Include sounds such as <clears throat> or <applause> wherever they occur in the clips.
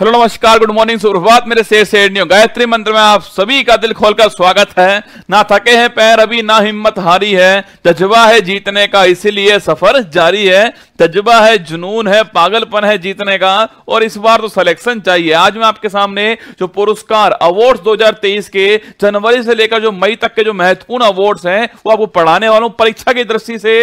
Hello नमस्कार good morning शुरुआत मेरे शेर से गायत्री मंत्र में आप सभी का दिल खोलकर स्वागत है ना थके हैं पैर अभी ना हिम्मत हारी है जज्बा है जीतने का इसीलिए सफर जारी है तजुबा है जुनून है पागलपन है जीतने का और इस बार तो सिलेक्शन चाहिए आज मैं आपके सामने जो पुरस्कार अवार्ड्स 2023 के जनवरी से लेकर जो मई तक के जो महत्वपूर्ण अवार्ड्स हैं वो आपको पढ़ाने वाला परीक्षा की दृष्टि से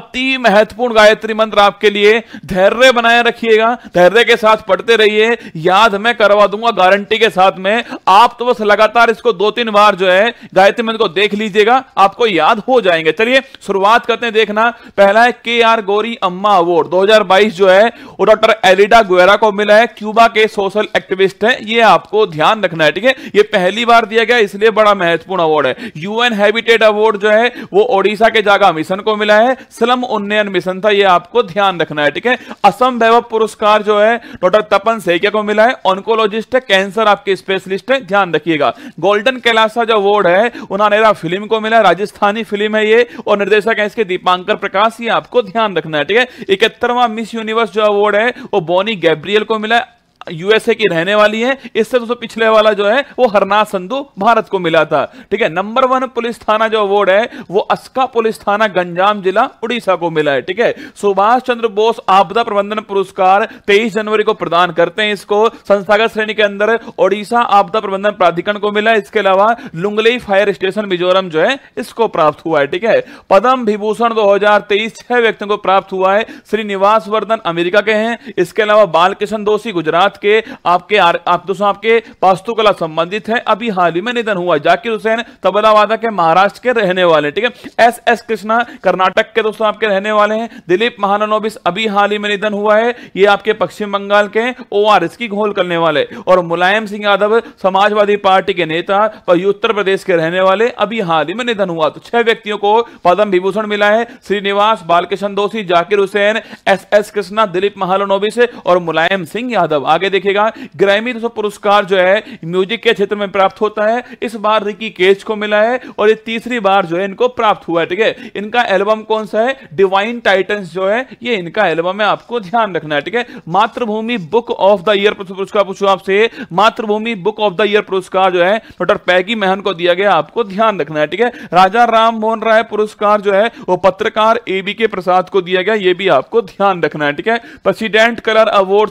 अति महत्वपूर्ण गायत्री मंत्र आपके लिए धैर्य बनाए रखिएगा धैर्य के साथ पढ़ते रहिए याद मैं करवा दूंगा गारंटी के साथ में आप तो बस लगातार इसको दो तीन बार जो है गायत्री मंत्र को देख लीजिएगा आपको याद हो जाएंगे चलिए शुरुआत करते हैं देखना पहला है के आर गोरी अम्मा अवार्ड दो जो है वो डॉक्टर एलिडा गुएरा को मिला है क्यूबा के सोशल एक्टिविस्ट है ये आपको ध्यान रखना है ठीक है ये पहली बार दिया गया इसलिए बड़ा महत्वपूर्ण अवार्ड है यूएन हैबिटेट अवार्ड जो है वो ओडिशा के जागा मिशन को मिला है स्लम उन्नयन मिशन था ये आपको ध्यान रखना है ठीक है असम वैभव पुरस्कार जो है डॉक्टर तपन सेकिया को मिला है ऑनकोलॉजिस्ट है कैंसर आपके स्पेशलिस्ट है ध्यान रखिएगा गोल्डन कैलाशा जो अवार्ड है उन्होंने फिल्म को मिला राजस्थानी फिल्म है ये और निर्देशक है इसके दीपांकर प्रकाश ये आपको ध्यान रखना है ठीक है इकहत्तरवा मिस यूनिवर्स जो अवार्ड है वो बोनी गैब्रियल को मिला है यूएसए की रहने वाली है इससे दोस्तों पिछले वाला जो है वो हरनाथ संधु भारत को मिला था ठीक है नंबर वन पुलिस थाना जो अवार्ड है वो अस्का पुलिस थाना गंजाम जिला उड़ीसा को मिला है ठीक है सुभाष चंद्र बोस आपदा प्रबंधन पुरस्कार तेईस जनवरी को प्रदान करते हैं इसको संस्थागत श्रेणी के अंदर ओडिशा आपदा प्रबंधन प्राधिकरण को मिला इसके अलावा लुंगली फायर स्टेशन मिजोरम जो है इसको प्राप्त हुआ है ठीक है पदम विभूषण 2023 छह व्यक्तियों को प्राप्त हुआ है श्रीनिवास वर्धन अमेरिका के हैं इसके अलावा बालकिशन दोषी गुजरात गुजरात के आपके आर, आप दोस्तों आपके वास्तुकला संबंधित है अभी हाल ही में निधन हुआ जाकिर हुसैन तबलावादा के महाराष्ट्र के रहने वाले ठीक है एस एस कृष्णा कर्नाटक के दोस्तों आपके रहने वाले हैं दिलीप महानोबिस अभी हाल ही में निधन हुआ है ये आपके पश्चिम बंगाल के ओ आर एस की घोल करने वाले और मुलायम सिंह यादव समाजवादी पार्टी के नेता और उत्तर प्रदेश के रहने वाले अभी हाल ही में निधन हुआ तो छह व्यक्तियों को पद्म विभूषण मिला है श्रीनिवास बालकिशन दोषी जाकिर हुसैन एस एस कृष्णा दिलीप महालनोबिस और मुलायम सिंह यादव आगे आगे देखिएगा ग्रैमी दोस्तों पुरस्कार जो है म्यूजिक के क्षेत्र में प्राप्त होता है इस बार रिकी केज को मिला है और ये तीसरी बार जो है इनको प्राप्त हुआ है ठीक है इनका एल्बम कौन सा है डिवाइन टाइटन्स जो है ये इनका एल्बम है आपको ध्यान रखना है ठीक है मातृभूमि बुक ऑफ द ईयर पुरस्कार पूछू आपसे मातृभूमि बुक ऑफ द ईयर पुरस्कार जो है डॉक्टर पैगी मेहन को दिया गया आपको ध्यान रखना है ठीक है राजा राम मोहन राय पुरस्कार जो है वो पत्रकार एबी के प्रसाद को दिया गया ये भी आपको ध्यान रखना है ठीक है president colour award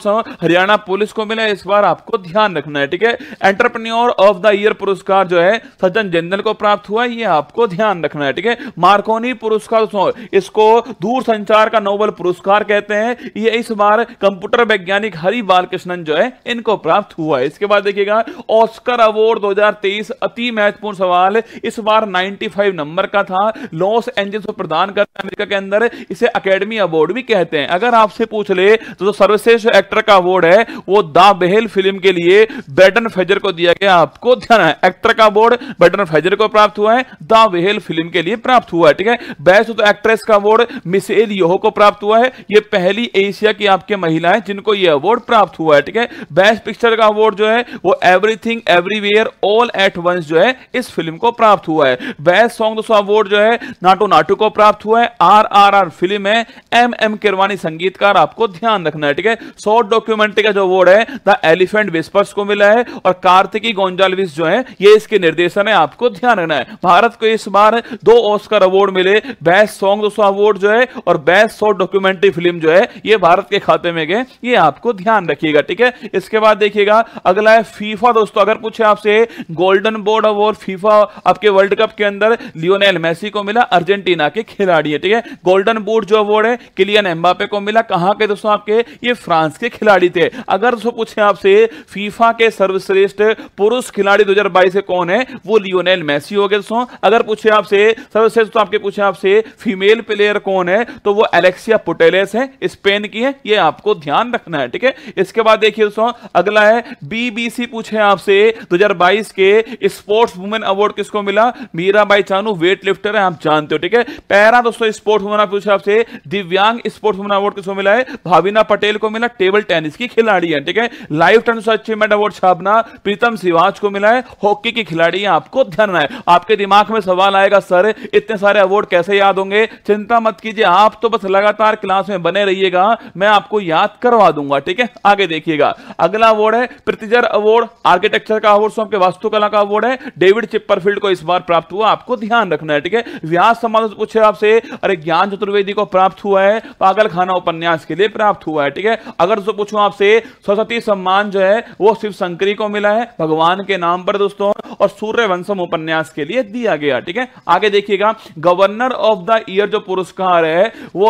Haryana police police को मिला इस बार आपको ध्यान रखना है ठीक है एंटरप्रन्योर ऑफ द ईयर पुरस्कार जो है सज्जन जनरल को प्राप्त हुआ ये आपको ध्यान रखना है ठीक है मार्कोनी पुरस्कार इसको दूर संचार का नोबल पुरस्कार कहते हैं ये इस बार कंप्यूटर वैज्ञानिक हरि बालकृष्णन जो है इनको प्राप्त हुआ है इसके बाद देखिएगा ऑस्कर अवार्ड 2023 अति महत्वपूर्ण सवाल इस बार 95 नंबर का था लॉस एंजल्स को प्रदान करता है अमेरिका के अंदर इसे अकेडमी अवार्ड भी कहते हैं अगर आपसे पूछ ले तो, तो सर्वश्रेष्ठ एक्टर का अवार्ड है वो वो दा बहेल फिल्म के लिए बैटन फेजर को दिया गया आपको ध्यान है एक्टर का अवार्ड बैटन फेजर को प्राप्त हुआ है दा बहेल फिल्म के लिए प्राप्त हुआ है ठीक है बेस्ट तो एक्ट्रेस का अवार्ड मिसेल योहो को प्राप्त हुआ है ये पहली एशिया की आपके महिला है जिनको ये अवार्ड प्राप्त हुआ है ठीक है बेस्ट पिक्चर का अवार्ड जो है वो everything everywhere all at once जो है इस फिल्म को प्राप्त हुआ है बेस्ट सॉन्ग दोस्तों अवार्ड जो है नाटो नाटू को प्राप्त हुआ है आर आर आर फिल्म है एम एम किरवानी संगीतकार आपको ध्यान रखना है ठीक है शॉर्ट डॉक्यूमेंट्री का जो अवार्ड है द एलिफेंट विस्पर्स को मिला है और कार्तिकी गोंजालविस जो है ये इसके निर्देशन है आपको ध्यान रखना है भारत को इस बार दो ऑस्कर अवार्ड मिले बेस्ट सॉन्ग दोस्तों अवार्ड जो है और बेस्ट शॉर्ट डॉक्यूमेंट्री फिल्म जो है ये भारत के खाते में गए ये आपको ध्यान रखिएगा ठीक है इसके बाद देखिएगा अगला है फीफा दोस्तों अगर पूछे आपसे गोल्डन बोर्ड अवार्ड फीफा आपके वर्ल्ड कप के अंदर लियोनेल मेसी को मिला अर्जेंटीना के खिलाड़ी है ठीक है गोल्डन बोर्ड जो अवार्ड है किलियन एम्बापे को मिला कहां के दोस्तों आपके ये फ्रांस के खिलाड़ी थे अगर अगर सो पूछे आपसे फीफा के सर्वश्रेष्ठ पुरुष खिलाड़ी दो से कौन है वो लियोनेल मैसी हो गए दोस्तों अगर पूछे आपसे सर्वश्रेष्ठ तो आपके पूछे आपसे फीमेल प्लेयर कौन है तो वो एलेक्सिया पुटेलेस है स्पेन की है ये आपको ध्यान रखना है ठीक है इसके बाद देखिए दोस्तों अगला है बीबीसी पूछे आपसे 2022 के स्पोर्ट्स वुमेन अवार्ड किसको मिला मीरा बाई चानू वेट लिफ्टर है आप जानते हो ठीक है पैरा दोस्तों स्पोर्ट्स वुमेन पूछे आपसे दिव्यांग स्पोर्ट्स वुमेन अवार्ड किसको मिला है भाविना पटेल को मिला टेबल टेनिस की खिलाड़ी है ठीक है लाइफ टाइम अचीवमेंट अवार्ड छापना प्रीतम सिवाज को मिला है हॉकी की खिलाड़ी आपको ध्यान रहा है आपके दिमाग में सवाल आएगा सर इतने सारे अवार्ड कैसे याद होंगे चिंता मत कीजिए आप तो बस लगातार क्लास में बने रहिएगा मैं आपको याद करवा दूंगा ठीक है आगे देखिएगा अगला अवार्ड है प्रतिजर अवार्ड आर्किटेक्चर का अवार्ड सौंप के वास्तुकला का अवार्ड है डेविड चिप्परफील्ड को इस बार प्राप्त हुआ आपको ध्यान रखना है ठीक है व्यास समाज पूछे आपसे अरे ज्ञान चतुर्वेदी को प्राप्त हुआ है पागल खाना उपन्यास के लिए प्राप्त हुआ है ठीक है अगर पूछू आपसे सरस्वती सम्मान जो है वो शिव शंकरी को मिला है भगवान के नाम पर दोस्तों और सूर्य वंशम उपन्यास के लिए दिया गया ठीक है आगे देखिएगा गवर्नर ऑफ द ईयर जो पुरस्कार है वो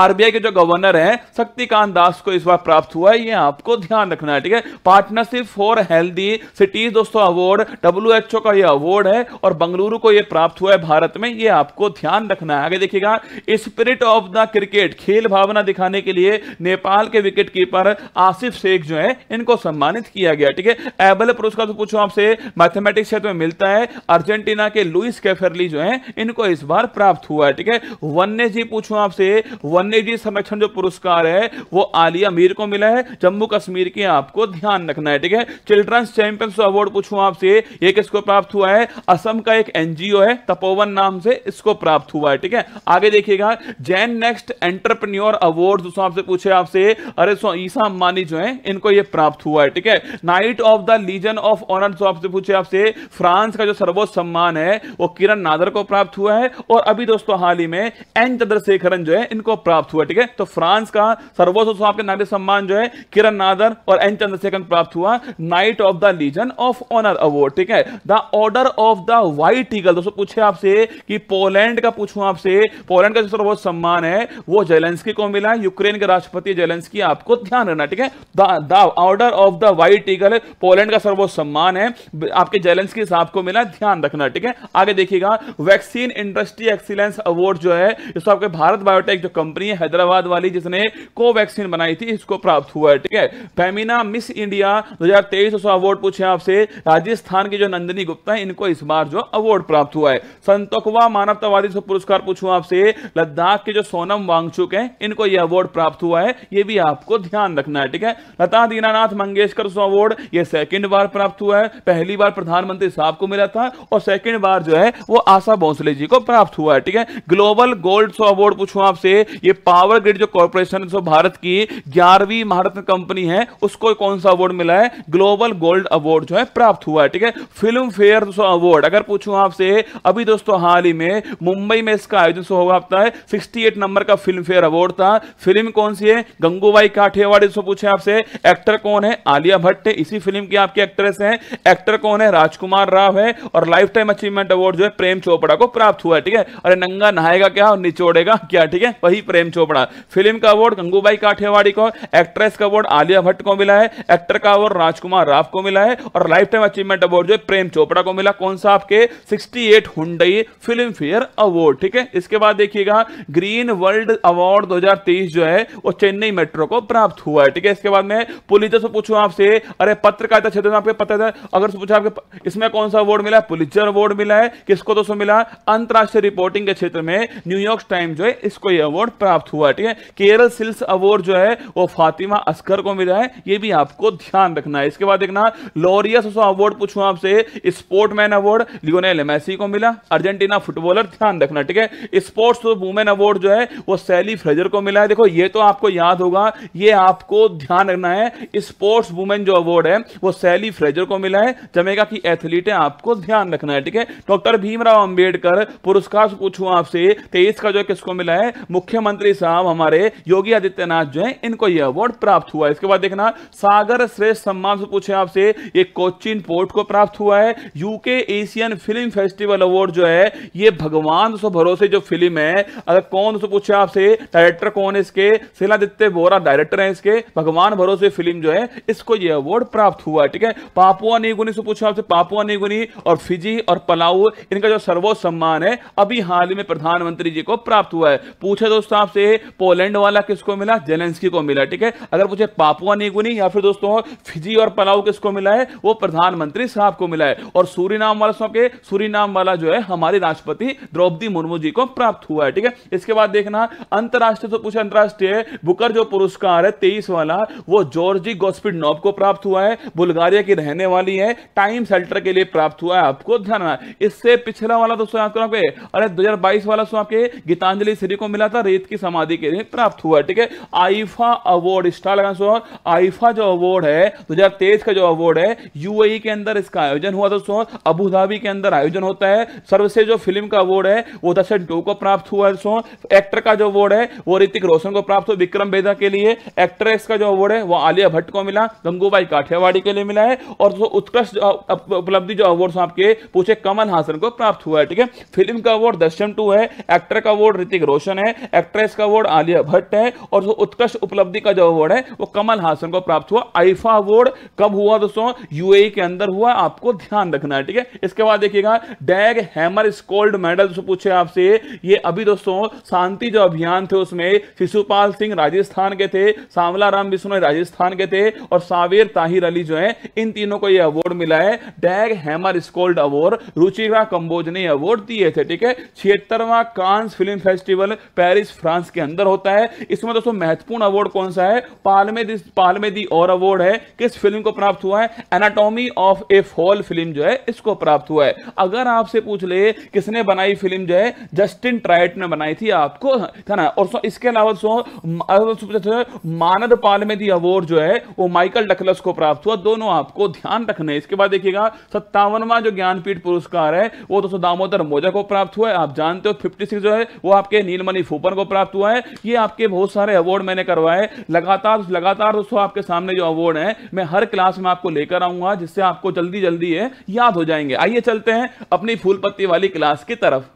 आरबीआई के जो गवर्नर है शक्तिकांत दास को इस बार प्राप्त हुआ है ये आपको ध्यान रखना है ठीक है पार्टनरशिप फॉर हेल्थी सिटीज दोस्तों अवार्ड डब्ल्यू का यह अवार्ड है और बंगलुरु को यह प्राप्त हुआ है भारत में ये आपको ध्यान रखना है आगे देखिएगा स्पिरिट ऑफ द क्रिकेट खेल भावना दिखाने के लिए नेपाल के विकेट कीपर आसिफ आसिफ शेख जो है इनको सम्मानित किया गया ठीक है एबल पुरस्कार तो पूछो आपसे मैथमेटिक्स क्षेत्र में मिलता है अर्जेंटीना के लुइस कैफरली जो है इनको इस बार प्राप्त हुआ है ठीक है वन्य जी पूछूं आपसे वन्य जी संरक्षण जो पुरस्कार है वो आलिया मीर को मिला है जम्मू कश्मीर के आपको ध्यान रखना है ठीक है चिल्ड्रंस चैंपियंस अवार्ड पूछू आपसे ये किसको प्राप्त हुआ है असम का एक एनजीओ है तपोवन नाम से इसको प्राप्त हुआ है ठीक है आगे देखिएगा जैन नेक्स्ट एंटरप्रन्योर अवार्ड दोस्तों आपसे पूछे आपसे अरे ईसा मानी जो है इनको ये प्राप्त हुआ है ठीक है knight of the legion of honour जो आपसे पूछे आपसे फ्रांस का जो सर्वोच्च सम्मान है वो किरण नादर को प्राप्त हुआ है और अभी दोस्तों हाल ही में एन चंद्रशेखरन जो है इनको प्राप्त हुआ ठीक है तो फ्रांस का सर्वोच्च आपके नागरिक सम्मान जो है किरण नादर और एन चंद्रशेखर प्राप्त हुआ knight of the legion of honour award ठीक है the order of the white eagle दोस्तों पूछे आपसे कि पोलैंड का पूछूं आपसे पोलैंड का जो सर्वोच्च सम्मान है वो जेलेंस्की को मिला यूक्रेन के राष्ट्रपति जेलेंस्की आपको ध्यान रखना ठीक है the order of the white eagle Poland का सर्वोच्च सम्मान है आपके के हिसाब को मिला ध्यान रखना ठीक है आगे देखिएगा वैक्सीन इंडस्ट्री एक्सीलेंस अवार्ड जो है इसको आपके भारत बायोटेक जो कंपनी है हैदराबाद वाली जिसने कोवैक्सीन बनाई थी इसको प्राप्त हुआ है ठीक है फेमिना मिस इंडिया दो हजार तेईस अवार्ड पूछे आपसे राजस्थान की जो नंदिनी गुप्ता है इनको इस बार जो अवार्ड प्राप्त हुआ है संतोकवा मानवतावादी पुरस्कार पूछू आपसे लद्दाख के जो सोनम वांगचुक है इनको यह अवार्ड प्राप्त हुआ है यह भी आपको ध्यान रखना है ठीक है लता दीनानाथ मंगेशकर अवार्ड ये सेकंड बार प्राप्त हुआ है पहली बार प्रधानमंत्री साहब को मिला था और सेकंड बार जो है वो आशा भोसले जी को प्राप्त हुआ है ठीक है ग्लोबल गोल्ड सो अवार्ड पूछू आपसे ये पावर ग्रिड जो कॉर्पोरेशन भारत की ग्यारहवीं महारत्न कंपनी है उसको कौन सा अवार्ड मिला है ग्लोबल गोल्ड अवार्ड जो है प्राप्त हुआ है ठीक है फिल्म फेयर अवार्ड अगर पूछू आपसे अभी दोस्तों हाल ही में मुंबई में इसका आयोजन होगा आपका है 68 नंबर का फिल्म फेयर अवार्ड था फिल्म कौन सी है गंगूबाई काठियावाड़ पूछे आपसे एक्टर कौन है आलिया भट्ट इसी फिल्म की आपकी एक्ट्रेस है एक्टर कौन है राजकुमार राव है और लाइफ टाइम अचीवमेंट अवार्ड जो है प्रेम चोपड़ा को प्राप्त हुआ है ठीक है अरे नंगा नहाएगा क्या और निचोड़ेगा क्या ठीक है वही प्रेम चोपड़ा फिल्म का अवार्ड गंगूबाई काठियावाड़ी को एक्ट्रेस का अवार्ड आलिया भट्ट को मिला है एक्टर का अवार्ड राजकुमार राव को मिला है और लाइफ टाइम अचीवमेंट अवार्ड जो है प्रेम चोपड़ा को मिला कौन सा आपके सिक्सटी एट हुई फिल्म फेयर अवार्ड ठीक है इसके बाद देखिएगा ग्रीन वर्ल्ड अवार्ड दो जो है वो चेन्नई मेट्रो को प्राप्त हुआ है ठीक है इसके बाद में पुलिस जब पूछू आपसे अरे पत्रकारिता क्षेत्र में आपके पता अगर पूछा आपके इसमें कौन सा अवार्ड मिला है पुलिसर अवार्ड मिला है किसको दोस्तों मिला अंतरराष्ट्रीय रिपोर्टिंग के क्षेत्र में न्यूयॉर्क टाइम जो है इसको ये अवार्ड प्राप्त हुआ ठीक है केरल सिल्स अवार्ड जो है वो फातिमा अस्कर को मिला है ये भी आपको ध्यान रखना है इसके बाद देखना लोरियस अवार्ड पूछू आपसे स्पोर्टमैन अवार्ड लियोनेल मेसी को मिला अर्जेंटीना फुटबॉलर ध्यान रखना ठीक है स्पोर्ट्स वुमेन अवार्ड जो है वो सैली फ्रेजर को मिला है देखो ये तो आपको याद होगा ये आपको ध्यान ध्यान रखना है स्पोर्ट्स वुमेन जो अवार्ड है वो सैली फ्रेजर को मिला है जमेगा की एथलीट है आपको ध्यान रखना है ठीक है डॉक्टर भीमराव अंबेडकर पुरस्कार पूछू आपसे तेईस का जो किसको मिला है मुख्यमंत्री साहब हमारे योगी आदित्यनाथ जो है इनको यह अवार्ड प्राप्त हुआ इसके बाद देखना सागर श्रेष्ठ सम्मान से पूछे आपसे ये कोचिन पोर्ट को प्राप्त हुआ है UK Asian film festival award जो है ये भगवान सो भरोसे जो फिल्म है अगर कौन दोस्तों पूछे आपसे डायरेक्टर कौन है इसके शिलादित्य बोरा डायरेक्टर है इसके भगवान मान भरोसे फिल्म जो है इसको ये अवार्ड प्राप्त हुआ है ठीक है पापुआ निगुनी से पूछा आपसे पापुआ निगुनी और फिजी और पलाऊ इनका जो सर्वोच्च सम्मान है अभी हाल ही में प्रधानमंत्री जी को प्राप्त हुआ है पूछे दोस्तों आपसे पोलैंड वाला किसको मिला जेलेंसकी को मिला ठीक है अगर पूछे पापुआ निगुनी या फिर दोस्तों फिजी और पलाऊ किसको मिला है वो प्रधानमंत्री साहब को मिला है और सूरीनाम वाला सौ के नाम वाला जो है हमारे राष्ट्रपति द्रौपदी मुर्मू जी को प्राप्त हुआ है ठीक है इसके बाद देखना अंतरराष्ट्रीय तो पूछे अंतरराष्ट्रीय बुकर जो पुरस्कार है तेईस वाला वो जॉर्जी गोस्पिड नॉब को प्राप्त हुआ है बुल्गारिया की रहने वाली है टाइम सेल्टर के लिए प्राप्त हुआ है आपको ध्यान इससे पिछला वाला दोस्तों याद करो आपके अरे 2022 वाला सो आपके गीतांजलि श्री को मिला था रेत की समाधि के लिए प्राप्त हुआ है ठीक है आईफा अवार्ड स्टार लगा सो आईफा जो अवार्ड है दो का जो अवार्ड है यूएई के अंदर इसका आयोजन हुआ दोस्तों अबू धाबी के अंदर आयोजन होता है सर्वश्रेष्ठ जो फिल्म का अवार्ड है वो दर्शन टू को प्राप्त हुआ है दोस्तों एक्टर का जो अवार्ड है वो ऋतिक रोशन को प्राप्त हुआ विक्रम बेदा के लिए एक्ट्रेस का जो अवार्ड अवार्ड है वो आलिया भट्ट को मिला गंगूबाई काठियावाड़ी के लिए मिला है और जो उत्कृष्ट उपलब्धि जो अवार्ड आपके पूछे कमल हासन को प्राप्त हुआ है ठीक है फिल्म का अवार्ड दर्शन टू है एक्टर का अवार्ड ऋतिक रोशन है एक्ट्रेस का अवार्ड आलिया भट्ट है और जो उत्कृष्ट उपलब्धि का जो अवार्ड है वो कमल हासन को प्राप्त हुआ आईफा अवार्ड कब हुआ दोस्तों यूएई e के अंदर हुआ आपको ध्यान रखना है ठीक है इसके बाद देखिएगा डैग हैमर स्कोल्ड मेडल पूछे आपसे ये अभी दोस्तों शांति जो अभियान थे उसमें शिशुपाल सिंह राजस्थान के थे सांवला राम विष्णु में राजस्थान के थे और सावेर ताहिर अली जो है इन तीनों को यह अवार्ड मिला है Dag Hammarskjold award Ruchira Kamboj ने अवार्ड दिए थे ठीक है छिहत्तरवा Cannes film festival Paris France के अंदर होता है इसमें दोस्तों महत्वपूर्ण अवार्ड कौन सा है पालमे दिस पालमे दी और अवार्ड है किस फिल्म को प्राप्त हुआ है anatomy of a fall film जो है इसको प्राप्त हुआ है अगर आपसे पूछ ले किसने बनाई फिल्म जो है जस्टिन ट्राइट ने बनाई थी आपको था ना और इसके अलावा मानद पालमे में दी अवार्ड जो है वो माइकल डकलस को प्राप्त हुआ दोनों आपको ध्यान रखना है इसके बाद देखिएगा सत्तावनवा जो ज्ञानपीठ पुरस्कार है वो दोस्तों दामोदर मोजा को प्राप्त हुआ है आप जानते हो फिफ्टी जो है वो आपके नीलमणि फूपन को प्राप्त हुआ है ये आपके बहुत सारे अवार्ड मैंने करवाए लगातार लगातार दोस्तों आपके सामने जो अवार्ड है मैं हर क्लास में आपको लेकर आऊंगा जिससे आपको जल्दी जल्दी याद हो जाएंगे आइए चलते हैं अपनी फूल पत्ती वाली क्लास की तरफ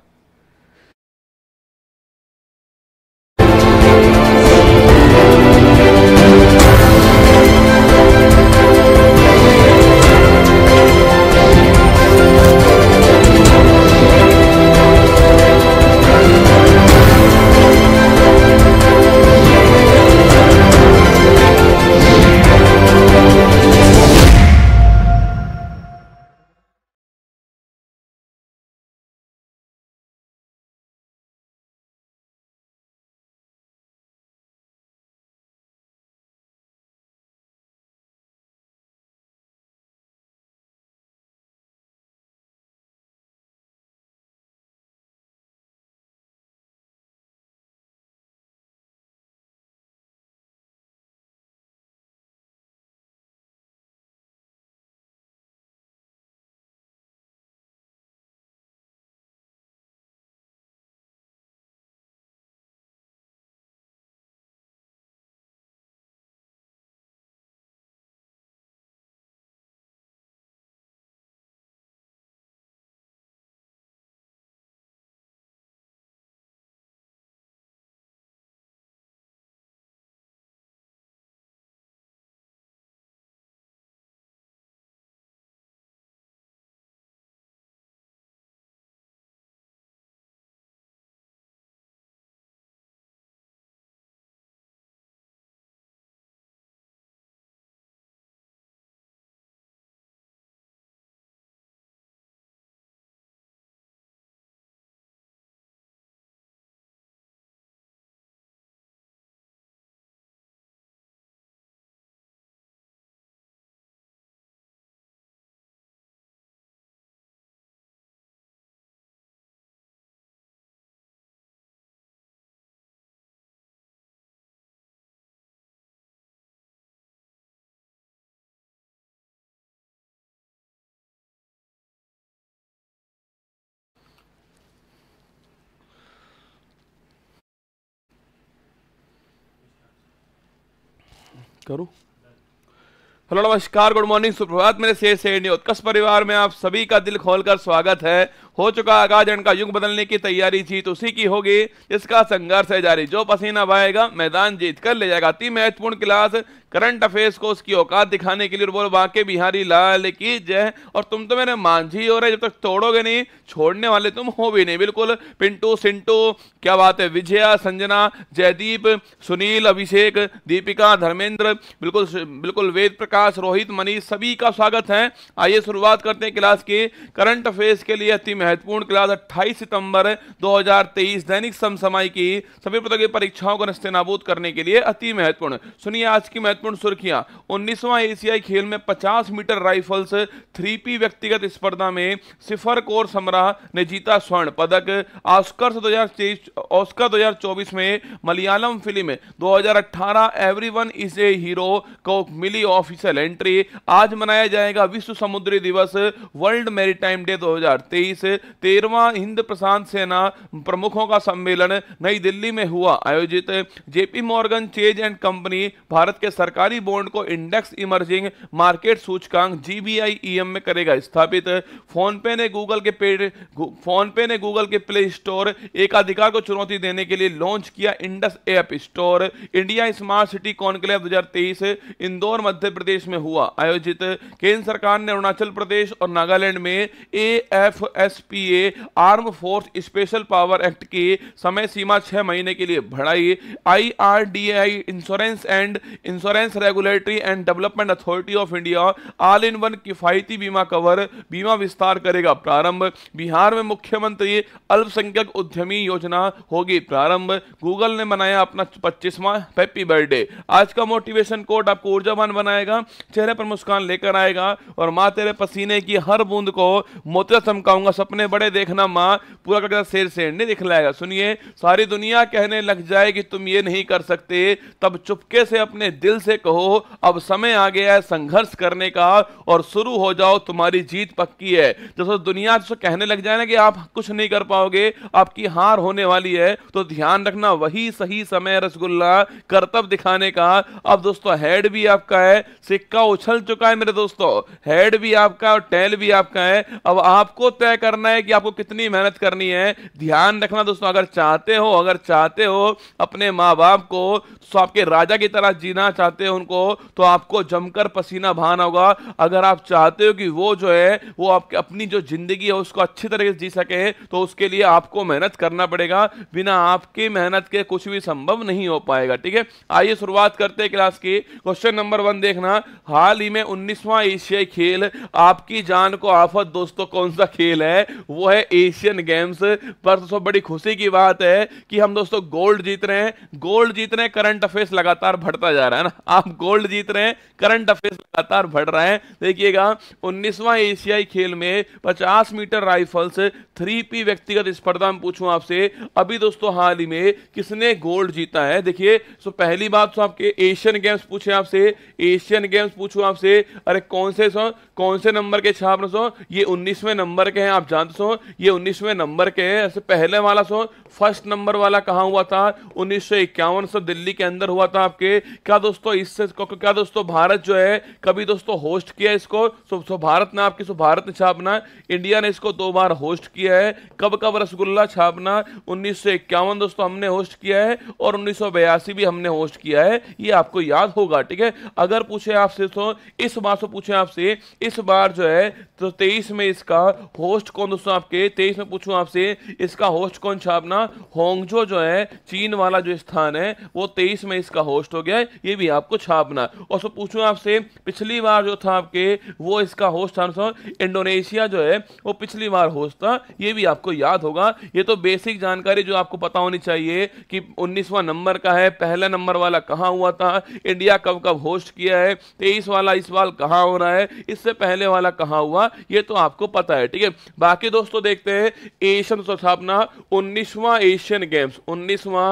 करो हेलो नमस्कार गुड मॉर्निंग सुप्रभात मेरे शेर से उत्कर्ष परिवार में आप सभी का दिल खोलकर स्वागत है हो चुका आगाज का युग बदलने की तैयारी जीत उसी की होगी इसका संघर्ष है जारी जो पसीना भाएगा मैदान जीत कर ले जाएगा अति महत्वपूर्ण क्लास करंट अफेयर्स को उसकी औकात दिखाने के लिए बोल बाके बिहारी लाल की जय और तुम तो मेरे मांझी हो रहे जब तक तोड़ोगे नहीं छोड़ने वाले तुम हो भी नहीं बिल्कुल पिंटू सिंटू क्या बात है विजया संजना जयदीप सुनील अभिषेक दीपिका धर्मेंद्र बिल्कुल बिल्कुल वेद प्रकाश आकाश रोहित मनीष सभी का स्वागत है आइए शुरुआत करते हैं क्लास की करंट अफेयर्स के लिए अति महत्वपूर्ण क्लास 28 सितंबर 2023 दैनिक समसमाई की सभी की परीक्षाओं को नस्ते नाबूद करने के लिए अति महत्वपूर्ण सुनिए आज की महत्वपूर्ण सुर्खियां उन्नीसवां एशियाई खेल में पचास मीटर राइफल्स थ्री व्यक्तिगत स्पर्धा में सिफर कोर समराह ने जीता स्वर्ण पदक ऑस्कर 2023 ऑस्कर दो में मलयालम फिल्म दो 2018 एवरीवन इज ए हीरो को मिली ऑफिसर एंट्री आज मनाया जाएगा विश्व समुद्री दिवस वर्ल्ड मैरीटाइम डे 2023 तेरहवां हिंद प्रशांत सेना प्रमुखों का सम्मेलन नई दिल्ली में हुआ आयोजित JP Morgan Chase and company Bharat के सरकारी बॉन्ड को इंडेक्स इमर्जिंग मार्केट सूचकांक जीबीआई e में करेगा स्थापित फोन पे ने गूगल के पेड फोन पे ने गूगल के प्ले स्टोर एकाधिकार को चुनौती देने के लिए लॉन्च किया Indus app store India smart city conclave 2023 Indore Madhya Pradesh Pradesh में हुआ आयोजित केंद्र सरकार ने अरुणाचल प्रदेश और नागालैंड में A F S P A armed force special power act की समय सीमा छह महीने के लिए बढ़ाई I R D I insurance and insurance regulatory and development authority of India all in one किफायती बीमा कवर बीमा विस्तार करेगा प्रारंभ बिहार में मुख्यमंत्री अल्पसंख्यक उद्यमी योजना होगी प्रारंभ गूगल ने मनाया अपना पच्चीसवा हैप्पी बर्थडे आज का मोटिवेशन कोड आपको ऊर्जावान बनाएगा चेहरे पर मुस्कान लेकर आएगा और माँ तेरे पसीने की हर बूंद को मोतिया चमकाऊंगा सपने बड़े देखना माँ पूरा कर शेर शेर नहीं दिखलाएगा सुनिए सारी दुनिया कहने लग जाए कि तुम ये नहीं कर सकते तब चुपके से अपने दिल से कहो अब समय आ गया है संघर्ष करने का और शुरू हो जाओ तुम्हारी जीत पक्की है जैसे दुनिया जिसको कहने लग जाए ना कि आप कुछ नहीं कर पाओगे आपकी हार होने वाली है तो ध्यान रखना वही सही समय रसगुल्ला कर्तव्य दिखाने का अब दोस्तों हेड भी आपका है सिक्का उछल चुका है मेरे दोस्तों हेड भी आपका और टेल भी आपका है अब आपको तय करना है कि आपको कितनी मेहनत करनी है ध्यान रखना दोस्तों अगर चाहते हो अगर चाहते हो अपने माँ बाप को तो आपके राजा की तरह जीना चाहते हो उनको तो आपको जमकर पसीना बहाना होगा अगर आप चाहते हो कि वो जो है वो आपके अपनी जो जिंदगी है उसको अच्छी तरीके से जी सके तो उसके लिए आपको मेहनत करना पड़ेगा बिना आपकी मेहनत के कुछ भी संभव नहीं हो पाएगा ठीक है आइए शुरुआत करते हैं क्लास की क्वेश्चन नंबर वन देखना हाल ही में उन्नीसवां एशियाई खेल आपकी जान को आफत दोस्तों कौन सा खेल है वो है एशियन गेम्स पर दोस्तों बड़ी खुशी की बात है कि हम दोस्तों गोल्ड जीत रहे हैं गोल्ड जीत रहे हैं करंट अफेयर्स लगातार बढ़ता जा रहा है ना आप गोल्ड जीत रहे हैं करंट अफेयर्स लगातार बढ़ रहा है देखिएगा उन्नीसवां एशियाई खेल में पचास मीटर राइफल्स थ्री पी व्यक्तिगत स्पर्धा में पूछूं आपसे अभी दोस्तों हाल ही में किसने गोल्ड जीता है देखिए सो पहली बात तो आपके एशियन गेम्स पूछे आपसे एशियन गेम्स पूछूं आपसे अरे कौन से सो कौन से नंबर के छात्र सो ये उन्नीसवें नंबर के हैं आप जानते सो ये उन्नीसवें नंबर के हैं ऐसे पहले वाला सो फर्स्ट नंबर वाला कहाँ हुआ था उन्नीस सौ दिल्ली के अंदर हुआ था आपके क्या दोस्तों इससे क्या दोस्तों भारत जो है कभी दोस्तों होस्ट किया इसको सो भारत ने आपकी सो भारत ने छापना इंडिया ने इसको दो बार होस्ट किया किया है कब कब रसगुल्ला छापना उन्नीस दोस्तों हमने होस्ट किया है और उन्नीस भी हमने होस्ट किया है ये आपको याद होगा ठीक है अगर पूछे आपसे तो इस बार से पूछे आपसे इस बार जो है तो तेईस में इसका होस्ट कौन दोस्तों आपके तेईस में पूछूं आपसे इसका होस्ट कौन छापना होंगजो जो है चीन वाला जो स्थान है वो तेईस में इसका होस्ट हो गया ये भी आपको छापना और सो पूछूं आपसे पिछली बार जो था आपके वो इसका होस्ट था इंडोनेशिया जो है वो पिछली बार होस्ट था ये भी आपको याद होगा ये तो बेसिक जानकारी जो आपको पता होनी चाहिए कि उन्नीसवा नंबर का है पहला नंबर वाला कहाँ हुआ था इंडिया कब कब होस्ट किया है तेईस वाला इस बार कहाँ हो रहा है इससे पहले वाला कहाँ हुआ ये तो आपको पता है ठीक है बाकी दोस्तों देखते हैं एशियन स्थापना तो उन्नीसवा एशियन गेम्स उन्नीसवा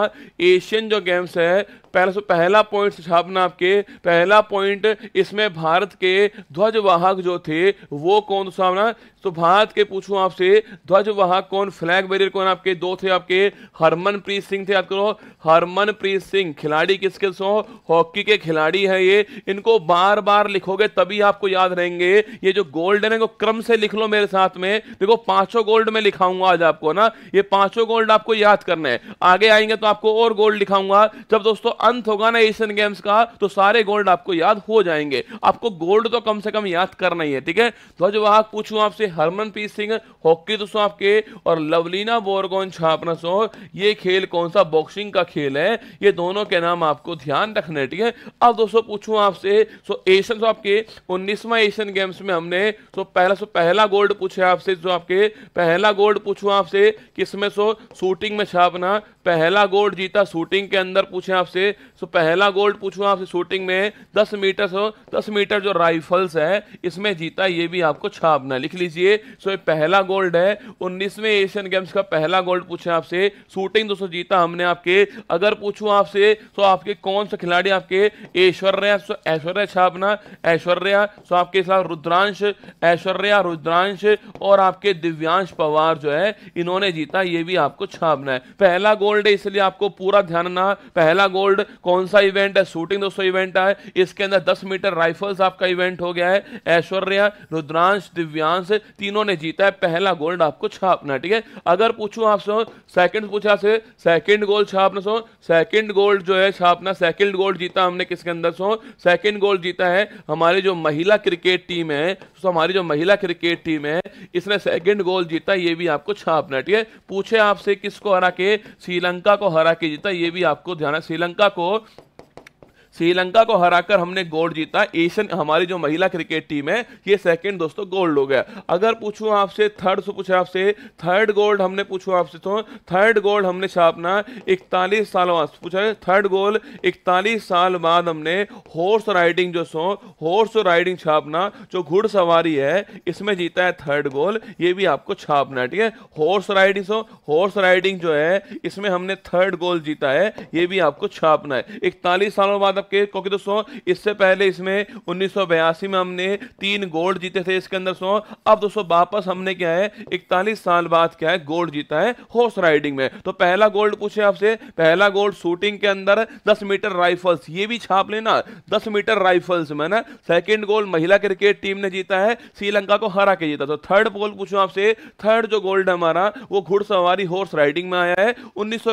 एशियन जो गेम्स है पहला पहला पॉइंट साहब ने आपके पहला पॉइंट इसमें भारत के ध्वजवाहक जो थे वो कौन सामना तो भारत के पूछूं आपसे ध्वजवाहक कौन फ्लैग बेरियर कौन आपके दो थे आपके हरमनप्रीत सिंह थे याद करो हरमनप्रीत सिंह खिलाड़ी किसके सो हॉकी के खिलाड़ी है ये इनको बार बार लिखोगे तभी आपको याद रहेंगे ये जो गोल्डन है क्रम से लिख लो मेरे साथ में देखो पांचों गोल्ड में लिखाऊंगा आज आपको ना ये पांचों गोल्ड आपको याद करना है आगे आएंगे तो आपको और गोल्ड लिखाऊंगा जब दोस्तों अंत होगा ना एशियन गेम्स का तो सारे गोल्ड आपको याद हो जाएंगे आपको गोल्ड तो कम से कम याद करना ही है ठीक है ध्वजवाहक पूछू आपसे हरमनप्रीत सिंह हॉकी तो सो आपके और लवलीना बोरगोन छापना सो ये खेल कौन सा बॉक्सिंग का खेल है ये दोनों के नाम आपको ध्यान रखना है ठीक है अब दोस्तों पूछू आपसे सो एशियन सो तो आपके उन्नीसवा एशियन गेम्स में हमने सो पहला सो पहला गोल्ड पूछे आपसे जो आपके पहला गोल्ड पूछू आपसे किसमें सो शूटिंग में छापना पहला गोल्ड जीता शूटिंग के अंदर पूछे आपसे सो पहला गोल्ड पूछूं आपसे शूटिंग में दस मीटर सो दस मीटर जो राइफल्स है इसमें जीता ये भी आपको छापना लिख लीजिए सो ये पहला गोल्ड है उन्नीसवें एशियन गेम्स का पहला गोल्ड पूछे आपसे शूटिंग दोस्तों जीता हमने आपके अगर पूछूँ आपसे तो आपके कौन सा खिलाड़ी आपके ऐश्वर्या ऐश्वर्या छापना ऐश्वर्या सो आपके साथ रुद्रांश ऐश्वर्या रुद्रांश और आपके दिव्यांश पवार जो है इन्होंने जीता ये भी आपको छापना है पहला गोल्ड है इसलिए आपको पूरा ध्यान ना पहला गोल्ड थर्ड कौन सा इवेंट है शूटिंग दोस्तों इवेंट है इसके अंदर 10 मीटर राइफल्स आपका इवेंट हो गया है ऐश्वर्या रुद्रांश दिव्यांश तीनों ने जीता है पहला गोल्ड आपको छापना है ठीक है अगर पूछूं आपसे सेकंड पूछा से सेकंड गोल्ड छापना सो सेकंड गोल्ड जो है छापना सेकंड गोल्ड जीता हमने किसके अंदर सो सेकंड गोल्ड जीता है हमारी जो महिला क्रिकेट टीम है तो हमारी जो महिला क्रिकेट टीम है इसने सेकंड गोल जीता ये भी आपको छापना ठीक है पूछे आपसे किसको हरा के श्रीलंका को हरा के जीता ये भी आपको ध्यान है श्रीलंका को श्रीलंका को हराकर हमने गोल्ड जीता एशियन हमारी जो महिला क्रिकेट टीम है ये सेकंड दोस्तों गोल्ड हो गया अगर पूछूं आपसे थर्ड से पूछा आपसे थर्ड गोल्ड हमने पूछूं आपसे तो थर्ड गोल्ड हमने छापना इकतालीस साल बाद पूछा थर्ड गोल इकतालीस साल बाद हमने हॉर्स राइडिंग जो सो हॉर्स राइडिंग छापना जो घुड़सवारी है इसमें जीता है थर्ड गोल ये भी आपको छापना है ठीक है horse riding so horse riding जो है इसमें हमने थर्ड गोल जीता है ये भी आपको छापना है इकतालीस सालों बाद आपके क्योंकि दोस्तों इससे पहले इसमें उन्नीस में हमने तीन गोल्ड जीते थे इसके अंदर सो अब दोस्तों वापस हमने क्या है इकतालीस साल बाद क्या है गोल्ड जीता है हॉर्स राइडिंग में तो पहला गोल्ड पूछे आपसे पहला गोल्ड शूटिंग के अंदर दस मीटर राइफल्स ये भी छाप लेना दस मीटर राइफल्स में ना सेकेंड गोल्ड महिला क्रिकेट टीम ने जीता है श्रीलंका को हरा के जीता तो थर्ड गोल पूछूं आपसे थर्ड जो गोल्ड हमारा वो घुड़सवारी हॉर्स राइडिंग में आया है उन्नीस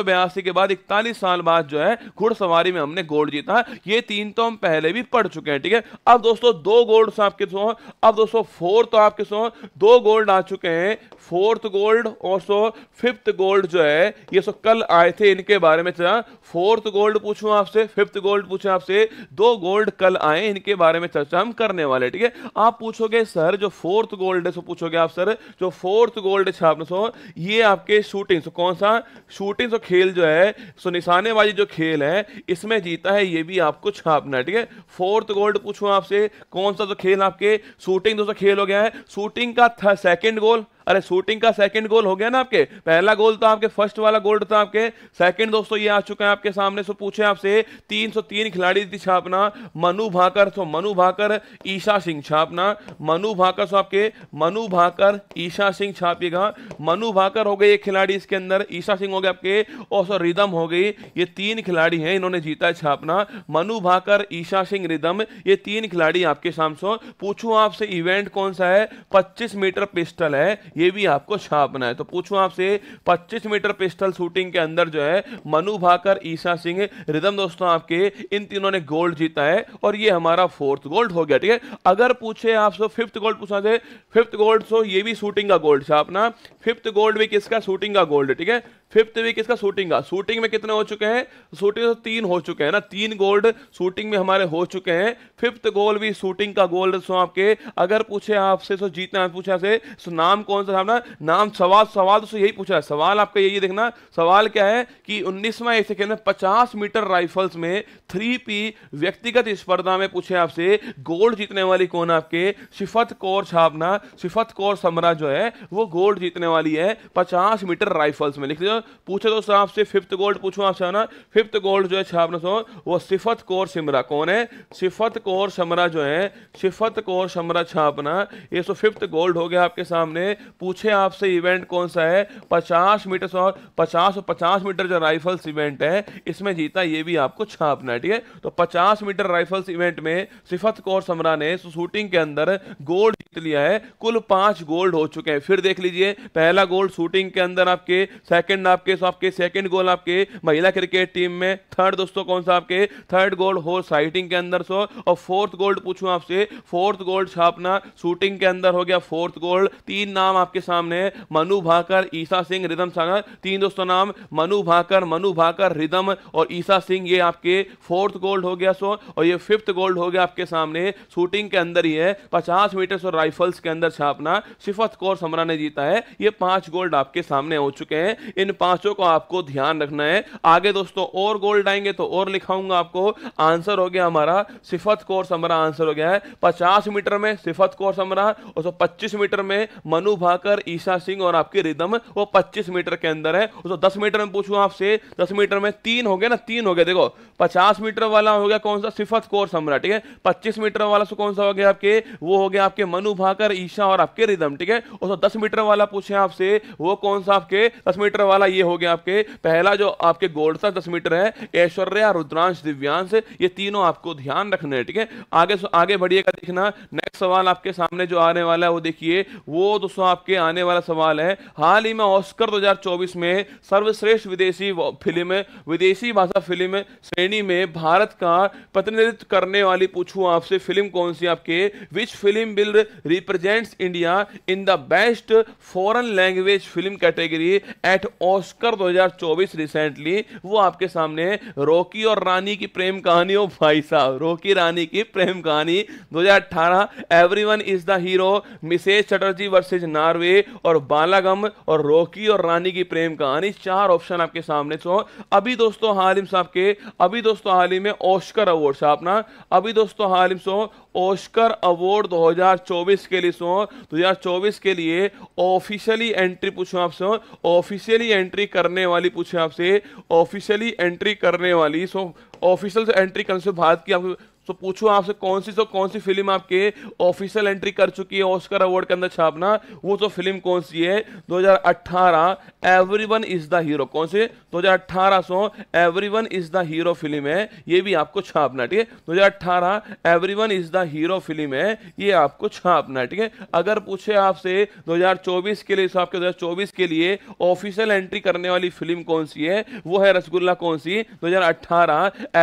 के बाद इकतालीस साल बाद जो है घुड़सवारी में हमने गोल्ड जीता ये तीन तो हम पहले भी पढ़ चुके हैं ठीक है अब दोस्तों दो गोल्ड तो आपके सो अब दोस्तों फोर तो आपके सो दो गोल्ड आ चुके हैं फोर्थ गोल्ड और सो फिफ्थ गोल्ड जो है ये सो कल आए थे इनके बारे में चर्चा फोर्थ गोल्ड पूछू आपसे फिफ्थ गोल्ड पूछूं आपसे दो गोल्ड कल आए इनके बारे में चर्चा हम करने वाले ठीक है आप पूछोगे सर जो फोर्थ गोल्ड है सो पूछोगे आप सर जो फोर्थ गोल्ड है आपने सो ये आपके शूटिंग सो कौन सा शूटिंग सो खेल जो है सो निशानेबाजी जो खेल है इसमें जीता है ये भी आपको छापना है ठीक है फोर्थ गोल्ड पूछू आपसे कौन सा जो खेल आपके शूटिंग दोस्तों खेल हो गया है शूटिंग का सेकेंड गोल अरे शूटिंग का सेकंड गोल हो गया ना आपके पहला गोल तो था आपके फर्स्ट वाला गोल्ड तो था आपके सेकंड दोस्तों ये आ चुका है आपके सामने से पूछे आपसे 303 खिलाड़ी थी छापना मनु भाकर सो मनु भाकर ईशा सिंह छापना मनु भाकर सो आपके मनु भाकर ईशा सिंह छापिएगा मनु भाकर हो गए ये खिलाड़ी इसके अंदर ईशा सिंह हो गए आपके और सो रिदम हो गई ये तीन खिलाड़ी हैं इन्होंने जीता है छापना मनु भाकर ईशा सिंह रिदम ये तीन खिलाड़ी आपके सामने पूछू आपसे इवेंट कौन सा है पच्चीस मीटर पिस्टल है ये भी आपको छापना है तो पूछूं आपसे 25 मीटर पिस्टल शूटिंग के अंदर जो है मनु भाकर ईशा सिंह रिदम दोस्तों आपके इन तीनों ने गोल्ड जीता है और ये हमारा फोर्थ गोल्ड हो गया ठीक है अगर पूछे आपसे फिफ्थ गोल्ड पूछा थे फिफ्थ गोल्ड सो ये भी शूटिंग का गोल्ड छापना फिफ्थ गोल्ड भी किसका शूटिंग का गोल्ड ठीक है फिफ्थ वीक इसका शूटिंग का शूटिंग में कितने हो चुके हैं शूटिंग तो तीन हो चुके हैं ना तीन गोल्ड शूटिंग में हमारे हो चुके हैं फिफ्थ गोल भी शूटिंग का गोल्ड सो आपके अगर पूछे आपसे सो जीतना पूछे आपसे सो नाम कौन सा था नाम सवाल सवाल तो यही पूछा है सवाल आपका यही देखना सवाल क्या है कि उन्नीसवा ऐसे सेकेंड में पचास मीटर राइफल्स में थ्री पी व्यक्तिगत स्पर्धा में पूछे आपसे गोल्ड जीतने वाली कौन आपके सिफत कौर छापना सिफत कौर समरा जो है वो गोल्ड जीतने वाली है पचास मीटर राइफल्स में लिख लीजिए पूछे तो आपसे फिफ्थ गोल्ड पूछूँ आपसे ना फिफ्थ गोल्ड जो है छापना सो वो सिफत कौर सिमरा कौन है सिफत कौर समरा जो है सिफत कौर समरा छापना ये सो फिफ्थ गोल्ड हो गया आपके सामने पूछे आपसे इवेंट कौन सा है पचास मीटर सौ पचास और पचास मीटर जो राइफल्स इवेंट है इसमें जीता ये भी आपको छापना है ठीक है तो पचास मीटर राइफल्स इवेंट में सिफत कौर समरा ने शूटिंग के अंदर गोल्ड जीत लिया है कुल पांच गोल्ड हो चुके हैं फिर देख लीजिए पहला गोल्ड शूटिंग के अंदर आपके सेकंड सेकंड आपके सो आपके सेकंड गोल आपके महिला क्रिकेट टीम में थर्ड दोस्तों कौन सा आपके थर्ड गोल्ड हो साइटिंग के अंदर सो और फोर्थ गोल्ड पूछूं आपसे फोर्थ गोल्ड छापना शूटिंग के अंदर हो गया फोर्थ गोल्ड तीन नाम आपके सामने मनु भाकर ईसा सिंह रिदम सागर तीन दोस्तों नाम मनु भाकर मनु भाकर रिदम और ईसा सिंह ये आपके फोर्थ गोल्ड हो गया सो और ये फिफ्थ गोल्ड हो गया आपके सामने शूटिंग के अंदर ही है पचास मीटर सो राइफल्स के अंदर छापना सिफत कौर समरा ने जीता है ये पांच गोल्ड आपके सामने हो चुके हैं इन पांचों को आपको ध्यान रखना है आगे दोस्तों और गोल्ड आएंगे तो और लिखाऊंगा आपको आंसर हो गया हमारा सिफत कोर्स हमारा आंसर हो गया है पचास मीटर में सिफत कोर्स हमारा और सौ पच्चीस मीटर में मनु भाकर ईशा सिंह और आपकी रिदम वो पच्चीस मीटर के अंदर है उसको दस मीटर में पूछू आपसे दस मीटर में तीन हो गया ना तीन हो गया देखो पचास मीटर वाला हो गया कौन सा सिफत कोर्स हमारा ठीक है पच्चीस मीटर वाला कौन सा हो गया आपके वो हो गया आपके मनु भाकर ईशा और आपके रिदम ठीक है उसको दस मीटर वाला पूछे आपसे वो कौन सा आपके दस मीटर वाला वाला ये हो गया आपके पहला जो आपके गोल्ड सा दस मीटर है ऐश्वर्या रुद्रांश दिव्यांश ये तीनों आपको ध्यान रखने हैं ठीक है आगे आगे बढ़िएगा देखना नेक्स्ट सवाल आपके सामने जो आने वाला है वो देखिए वो दोस्तों आपके आने वाला सवाल है हाल ही में ऑस्कर दो में सर्वश्रेष्ठ विदेशी फिल्म विदेशी भाषा फिल्म श्रेणी में भारत का प्रतिनिधित्व करने वाली पूछू आपसे फिल्म कौन सी आपके which film will represent India in the best foreign language film category at all Oscar 2024 recently वो आपके सामने रोकी और रानी की प्रेम कहानी हो भाई साहब रोकी रानी की प्रेम कहानी 2018 everyone is the hero Mrs Chatterjee versus Norway और बालागम और रोकी और रानी की प्रेम कहानी चार ऑप्शन आपके सामने सो अभी दोस्तों हालिम साहब के अभी दोस्तों हाल ही में ऑस्कर अवार्ड साहब ना अभी दोस्तों हालिम सो ओस्कर अवार्ड 2024 के लिए सो 2024 के लिए ऑफिशियली एंट्री पूछो आपसे ऑफिशियली एंट्री करने वाली पूछो आपसे ऑफिशियली एंट्री करने वाली सो ऑफिशियल एंट्री करने से भारत की आपको तो पूछूं आपसे कौन सी तो कौन सी फिल्म आपके ऑफिशियल एंट्री कर चुकी है ऑस्कर अवार्ड के अंदर छापना वो तो फिल्म कौन सी है 2018 एवरीवन इज द हीरो कौन सी 2018 so everyone is the hero film है ये भी आपको छापना ठीक है 2018 everyone is the hero film है ये आपको छापना ठीक है अगर पूछे आपसे 2024 के लिए आपके 2024 के लिए ऑफिशियल एंट्री करने वाली फिल्म कौन सी है वो है रसगुल्ला कौन सी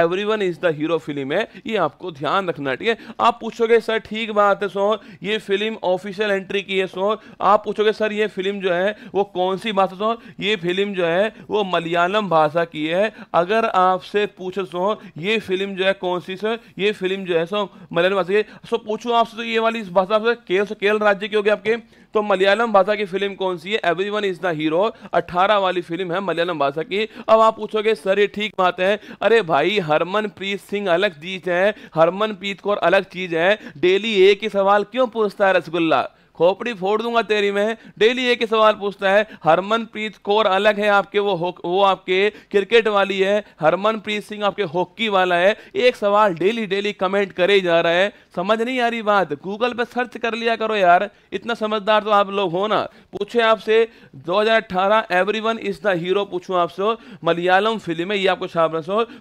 everyone is the hero film है ये आप आपको ध्यान रखना है ठीक है आप पूछोगे सर ठीक बात है सोहर ये फिल्म ऑफिशियल एंट्री की है सोहर आप पूछोगे सर ये फिल्म जो है वो कौन सी भाषा सोहर ये फिल्म जो है वो मलयालम भाषा की है अगर आपसे पूछो सोहर ये फिल्म जो है कौन सी सर ये फिल्म जो है सो मलयालम भाषा की सो पूछूँ आपसे तो ये वाली भाषा केरल राज्य की होगी आपके तो मलयालम भाषा की फिल्म कौन सी है everyone is the hero अठारह वाली फिल्म है मलयालम भाषा की अब आप पूछोगे सर ये ठीक बात है अरे भाई हरमनप्रीत सिंह अलग चीज है हरमनप्रीत कौर अलग चीज है डेली एक ही सवाल क्यों पूछता है रसगुल्ला खोपड़ी फोड़ दूंगा तेरी में डेली एक ही सवाल पूछता है हरमनप्रीत कौर अलग है आपके वो वो आपके क्रिकेट वाली है हरमनप्रीत सिंह आपके हॉकी वाला है एक सवाल डेली डेली कमेंट करे जा रहा है समझ नहीं आ रही बात गूगल पे सर्च कर लिया करो यार इतना समझदार तो आप लोग हो ना पूछे आपसे 2018 एवरीवन इज द हीरो पूछूं आपसे मलयालम फिल्म है ये आपको छाप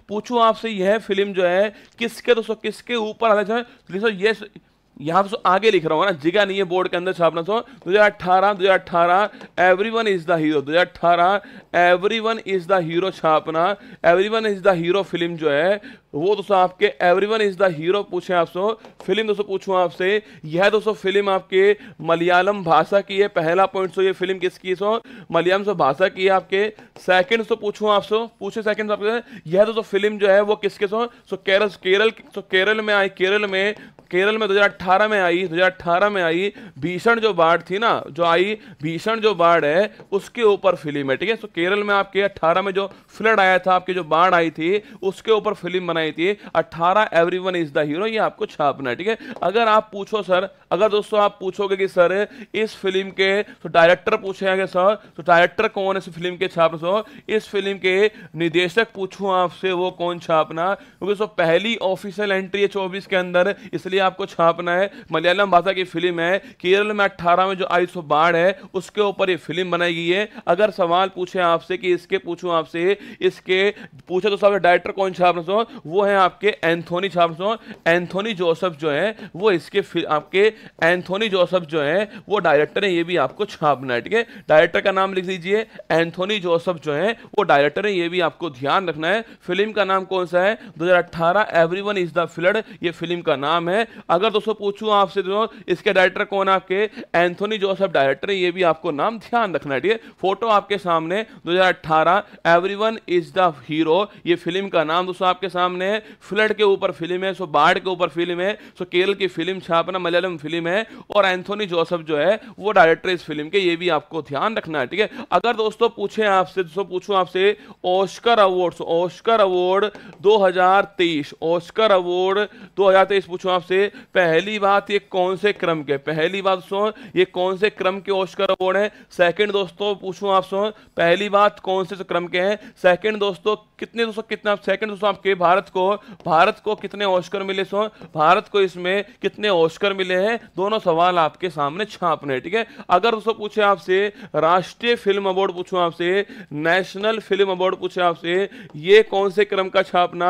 पूछूं आपसे यह फिल्म जो है किसके दोस्तों किसके ऊपर ये यहां तो आगे लिख रहा हूं ना जिगा नहीं है बोर्ड के अंदर छापना सो दो हजार अट्ठारह दो हजार अट्ठारह everyone is the hero दो हजार अट्ठारह everyone is the hero छापना everyone is the hero film जो है वो दोस्तों आपके everyone is the hero पूछे आपसे फिल्म दोस्तों पूछूँ आपसे यह दोस्तों फिल्म आपके मलयालम भाषा की है पहला पॉइंट सो ये फिल्म किसकी सो मलयालम सो भाषा की है आपके सेकंड सो पूछूँ आपसे पूछे सेकंड आपसे यह दोस्तों फिल्म जो है वो किसके सो सो केरल केरल सो केरल में आई केरल में केरल में 2018 में आई 2018 में आई भीषण जो बाढ़ थी ना जो आई भीषण जो बाढ़ है उसके ऊपर फिल्म है ठीक है तो केरल में आपके 18 में जो फ्लड आया था आपकी जो बाढ़ आई थी उसके ऊपर फिल्म बनाई थी 18 एवरीवन इज द हीरो ये आपको छापना है ठीक है अगर आप पूछो सर अगर दोस्तों आप पूछोगे कि सर इस फिल्म के तो डायरेक्टर पूछेंगे सर तो डायरेक्टर कौन है इस फिल्म के छाप सो इस फिल्म के निदेशक पूछू आपसे वो कौन छापना क्योंकि सो पहली ऑफिशियल एंट्री है चौबीस के अंदर इसलिए आपको छापना है मलयालम भाषा की फिल्म है केरल में अट्ठारह में जो आई सो बाढ़ है उसके ऊपर ये फिल्म बनाई गई है अगर सवाल पूछे आपसे कि इसके पूछूं आपसे इसके पूछे तो साहब डायरेक्टर कौन छापना वो है आपके एंथोनी छापना एंथोनी जोसफ जो है वो इसके आपके एंथोनी जोसफ जो है वो डायरेक्टर है ये भी आपको छापना है ठीक है डायरेक्टर का नाम लिख दीजिए एंथोनी जोसफ जो है वो डायरेक्टर है ये भी आपको ध्यान रखना है फिल्म का नाम कौन सा है दो हजार अट्ठारह everyone is the flood ये फिल्म का नाम है अगर दोस्तों पूछूं आपसे दोस्तों इसके डायरेक्टर कौन है आपके एंथोनी जोसेफ डायरेक्टर ये भी आपको नाम ध्यान रखना है ठीक है फोटो आपके सामने 2018 एवरीवन इज द हीरो ये फिल्म का नाम दोस्तों आपके सामने है फ्लड के ऊपर फिल्म है सो बाढ़ के ऊपर फिल्म है सो केरल की फिल्म छापना मलयालम फिल्म है और एंथोनी जोसेफ जो है वो डायरेक्टर इस फिल्म के ये भी आपको ध्यान रखना है ठीक है अगर दोस्तों पूछे आपसे दोस्तों पूछूं आपसे Oscar award Oscar award 2023 Oscar award 2023 पूछूं आपसे से पहली बात ये कौन से क्रम के पहली बात सो ये कौन से क्रम के ऑस्कर अवार्ड हैं सेकंड दोस्तों पूछूं आप सो पहली बात कौन से क्रम के हैं सेकंड दोस्तों कितने दोस्तों कितना सेकंड दोस्तों आपके भारत को भारत को कितने ऑस्कर मिले सो भारत को इसमें कितने ऑस्कर मिले हैं दोनों सवाल आपके सामने छापने ठीक है अगर दोस्तों पूछे आपसे राष्ट्रीय फिल्म अवार्ड पूछो आपसे नेशनल फिल्म अवार्ड पूछे आपसे ये कौन से क्रम का छापना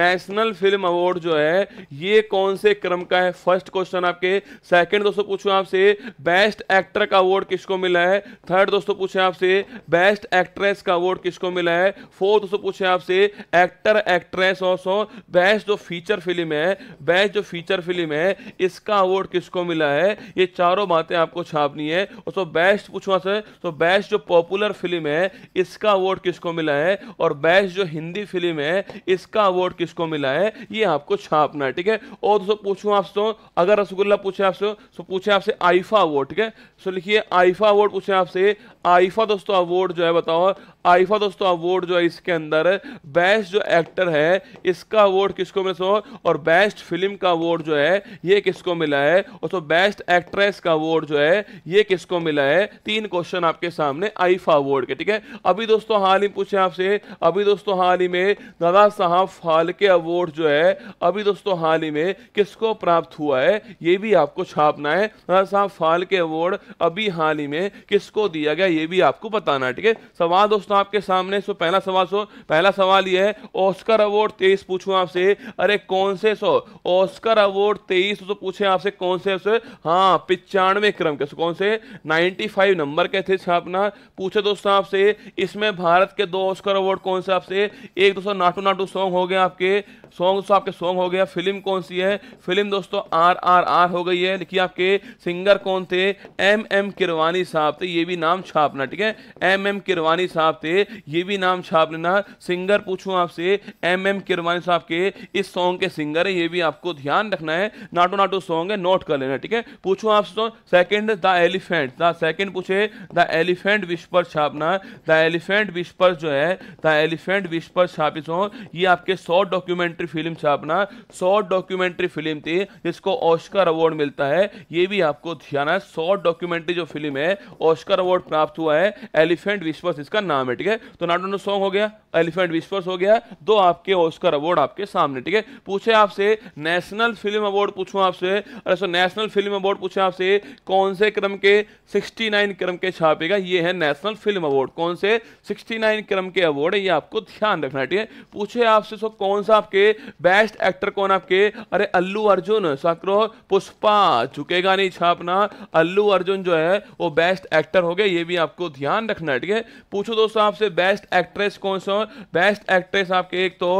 नेशनल फिल्म अवार्ड जो है ये कौन से क्रम का है फर्स्ट क्वेश्चन आपके सेकेंड दोस्तों पूछो आपसे बेस्ट एक्टर का अवार्ड किसको मिला है थर्ड दोस्तों पूछे आपसे बेस्ट एक्ट्रेस का अवार्ड किसको मिला है फोर्थ दोस्तों पूछे आपसे एक्टर एक्ट्रेस और सो बेस्ट जो फीचर फिल्म है बेस्ट जो फीचर फिल्म है इसका अवार्ड किसको मिला है ये चारों बातें आपको छापनी है और सो बेस्ट पूछवा से तो बेस्ट जो पॉपुलर फिल्म है इसका अवार्ड किसको मिला है और बेस्ट जो हिंदी फिल्म है इसका अवार्ड किसको मिला है ये आपको छापना है ठीक है और दोस्तों पूछूँ आपसे तो अगर रसगुल्ला पूछे आपसे तो पूछे आपसे आईफा अवार्ड ठीक है सो लिखिए आईफा अवार्ड पूछे आपसे आईफा दोस्तों अवार्ड जो है बताओ आईफा दोस्तों अवार्ड जो है इसके अंदर बेस्ट जो एक्टर है इसका अवार्ड किसको मिला सो और बेस्ट फिल्म का अवार्ड जो है ये किसको मिला है और तो बेस्ट एक्ट्रेस का अवार्ड जो है ये किसको मिला है तीन क्वेश्चन आपके सामने आईफा अवार्ड के ठीक है अभी दोस्तों हाल ही पूछे आपसे अभी दोस्तों हाल ही में दादा साहब फालके अवार्ड जो है अभी दोस्तों हाल ही में किसको प्राप्त हुआ है ये भी आपको छापना है दादा साहब फालके अवार्ड अभी हाल ही में किसको दिया गया ये भी आपको बताना है ठीक है सवाल दोस्तों आपके सामने सो पहला सवाल सो पहला सवाल ये है ऑस्कर अवार्ड तेईस पूछू आपसे अरे कौन से सो ऑस्कर अवार्ड तेईस तो पूछे आपसे कौन से सो हाँ पिचानवे क्रम के सो कौन से नाइनटी फाइव नंबर के थे छापना पूछे दोस्तों आपसे इसमें भारत के दो ऑस्कर अवार्ड कौन से आपसे एक दोस्तों नाटू नाटू सॉन्ग हो गया आपके सॉन्ग दोस्तों आपके सॉन्ग हो गया फिल्म कौन सी है फिल्म दोस्तों आर आर आर हो गई है लिखिए आपके सिंगर कौन थे एम एम किरवानी साहब थे ये भी नाम छाप छापना ठीक है एम एम किरवानी साहब थे ये भी नाम छाप लेना सिंगर पूछूं आपसे एम एम किरवानी साहब के इस सॉन्ग के सिंगर है ये भी आपको ध्यान रखना है नाटो नाटो सॉन्ग है नोट कर लेना ठीक है पूछूं आपसे तो second the elephant the second पूछे द एलिफेंट विस्पर छापना द एलिफेंट विस्पर जो है द एलिफेंट विस्पर छापी सॉन्ग ये आपके शॉर्ट डॉक्यूमेंट्री फिल्म छापना शॉर्ट डॉक्यूमेंट्री फिल्म थी जिसको ऑस्कर अवार्ड मिलता है ये भी आपको ध्यान है शॉर्ट डॉक्यूमेंट्री जो फिल्म है ऑस्कर अवार्ड प्राप्त प्राप्त हुआ है एलिफेंट विश्वस इसका नाम है ठीक है तो नॉट नाटोनो सॉन्ग हो गया एलिफेंट विश्वस हो गया दो आपके ऑस्कर अवार्ड आपके सामने ठीक है पूछे आपसे नेशनल फिल्म अवार्ड पूछूं आपसे अरे सो नेशनल फिल्म अवार्ड पूछे आपसे कौन से क्रम के 69 क्रम के छापेगा ये है नेशनल फिल्म अवार्ड कौन से 69 क्रम के अवार्ड है ये आपको ध्यान रखना ठीक है पूछे आपसे सो कौन सा आपके बेस्ट एक्टर कौन आपके अरे अल्लू अर्जुन साक्रो पुष्पा झुकेगा नहीं छापना अल्लू अर्जुन जो है वो बेस्ट एक्टर हो गया ये भी आपको ध्यान रखना है ठीक है पूछो दोस्तों आपसे बेस्ट एक्ट्रेस कौन सा बेस्ट एक्ट्रेस आपके एक तो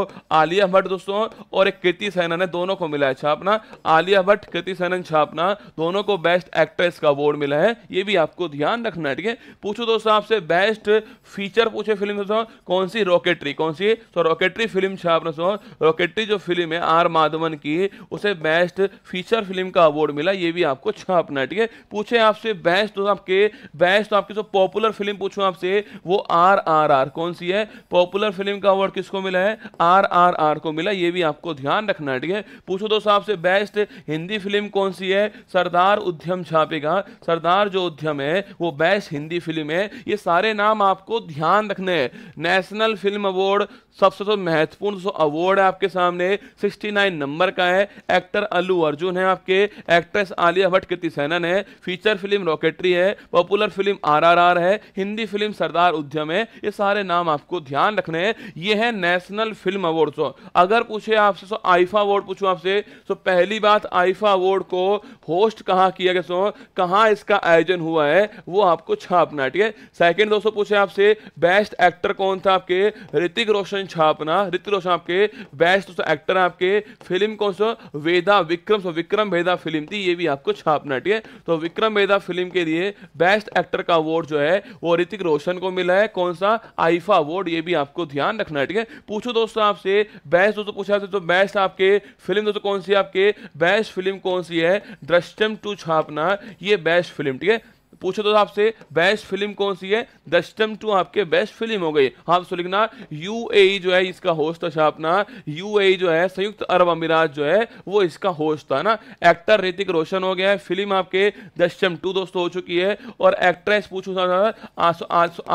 आलिया भट्ट दोस्तों और एक कृति सैनन है दोनों को मिला है छापना आलिया भट्ट कृति सैनन छापना दोनों को बेस्ट एक्ट्रेस का अवार्ड मिला है ये भी आपको ध्यान रखना है ठीक है पूछो दोस्तों आपसे बेस्ट फीचर पूछे फिल्म दोस्तों कौन सी रॉकेटरी कौन सी तो रॉकेटरी फिल्म छापना दोस्तों रॉकेटरी जो फिल्म है आर माधवन की उसे बेस्ट फीचर फिल्म का अवार्ड मिला ये भी आपको छापना है ठीक है पूछे आपसे बेस्ट आपके बेस्ट तो आपके जो पॉपुलर फिल्म पूछूं आपसे वो आर आर आर कौन सी है पॉपुलर फिल्म का अवार्ड किसको मिला है आर आर आर को मिला ये भी आपको ध्यान रखना है ठीक है पूछो दोस्तों आपसे बेस्ट हिंदी फिल्म कौन सी है सरदार उद्यम छापेगा सरदार जो उद्यम है वो बेस्ट हिंदी फिल्म है ये सारे नाम आपको ध्यान रखने हैं नेशनल फिल्म अवार्ड सबसे तो महत्वपूर्ण अवार्ड है आपके सामने 69 नंबर का है एक्टर अल्लू अर्जुन है आपके एक्ट्रेस आलिया भट्ट कृति सैनन है फीचर फिल्म रॉकेटरी है पॉपुलर फिल्म आर आर करार है हिंदी फिल्म सरदार उद्यम है ये सारे नाम आपको ध्यान रखने हैं ये है नेशनल फिल्म अवार्ड सो अगर पूछे आपसे सो आइफा अवार्ड पूछो आपसे सो पहली बात आइफा अवार्ड को होस्ट कहाँ किया गया सो कहाँ इसका आयोजन हुआ है वो आपको छापना है ठीक है सेकेंड दोस्तों पूछे आपसे बेस्ट एक्टर कौन था आपके ऋतिक रोशन छापना ऋतिक रोशन आपके बेस्ट दोस्तों एक्टर आपके फिल्म कौन सो वेदा विक्रम सो विक्रम भेदा फिल्म थी ये भी आपको छापना है ठीक है तो विक्रम वेदा फिल्म के लिए बेस्ट एक्टर का अवार्ड जो है वो ऋतिक रोशन को मिला है कौन सा आईफा अवार्ड ये भी आपको ध्यान रखना है ठीक है पूछो दोस्तों आपसे बेस्ट दोस्तों पूछा तो बेस्ट आपके फिल्म दोस्तों कौन सी आपके बेस्ट फिल्म कौन सी है दृष्टम टू छापना ये बेस्ट फिल्म ठीक है पूछो तो आपसे बेस्ट फिल्म कौन सी है दस्टम टू आपके बेस्ट फिल्म हो गई हाँ सो लिखना यू जो है इसका होस्ट था अपना यू e जो है संयुक्त अरब अमीरात जो है वो इसका होस्ट था ना एक्टर ऋतिक रोशन हो गया है फिल्म आपके दस्टम टू दोस्तों हो चुकी है और एक्ट्रेस पूछो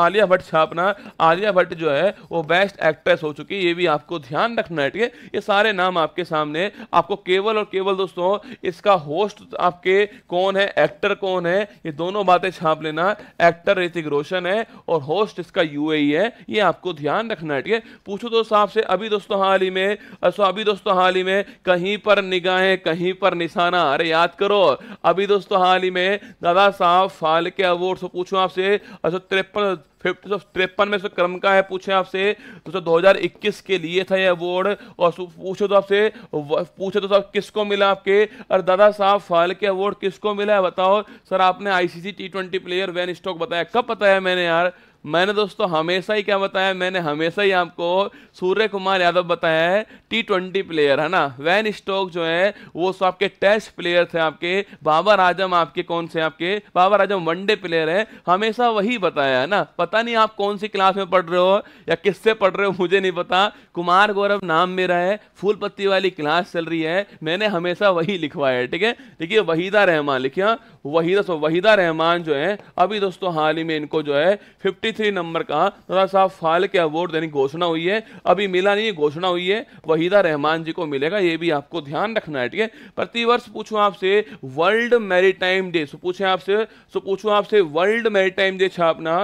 आलिया भट्ट छापना आलिया भट्ट जो है वो बेस्ट एक्ट्रेस हो चुकी है ये भी आपको ध्यान रखना है ठीक है ये सारे नाम आपके सामने आपको केवल और केवल दोस्तों इसका होस्ट आपके कौन है एक्टर कौन है ये दोनों बातें छाप लेना एक्टर ऋतिक रोशन है और होस्ट इसका यूएई e है ये आपको ध्यान रखना है ठीक है पूछो तो साहब से अभी दोस्तों हाल ही में अभी दोस्तों हाल ही में कहीं पर निगाहें कहीं पर निशाना अरे याद करो अभी दोस्तों हाल ही में दादा साहब फाल के अवार्ड पूछो आपसे अच्छा त्रेपन फिफ्टी सौ तिरपन में से क्रम का है पूछे आपसे तो दो हजार इक्कीस के लिए था यह अवार्ड और पूछो तो आपसे पूछो तो साहब किसको मिला आपके और दादा साहब फाल के अवार्ड किसको मिला है बताओ सर आपने ICC T twenty player Ben Stokes बताया कब बताया मैंने यार मैंने दोस्तों हमेशा ही क्या बताया मैंने हमेशा ही आपको सूर्य कुमार यादव बताया है टी ट्वेंटी प्लेयर है ना वैन स्टोक जो है वो सो तो आपके टेस्ट प्लेयर थे आपके बाबर आजम आपके कौन से आपके बाबर आजम वनडे प्लेयर है हमेशा वही बताया है ना पता नहीं आप कौन सी क्लास में पढ़ रहे हो या किससे पढ़ रहे हो मुझे नहीं पता कुमार गौरव नाम मेरा है फूल पत्ती वाली क्लास चल रही है मैंने हमेशा वही लिखवाया है ठीक है देखिए वहीदा रहमान लिखिया हाँ। वहीदा वहीदा रहमान जो है अभी दोस्तों हाल ही में इनको जो है 53 नंबर का थोड़ा सा फाल के अवार्ड देने की घोषणा हुई है अभी मिला नहीं घोषणा हुई है वहीदा रहमान जी को मिलेगा ये भी आपको ध्यान रखना है ठीक है प्रतिवर्ष पूछो आपसे वर्ल्ड मैरीटाइम डे सो पूछे आपसे सो आपसे वर्ल्ड मैरीटाइम डे छापना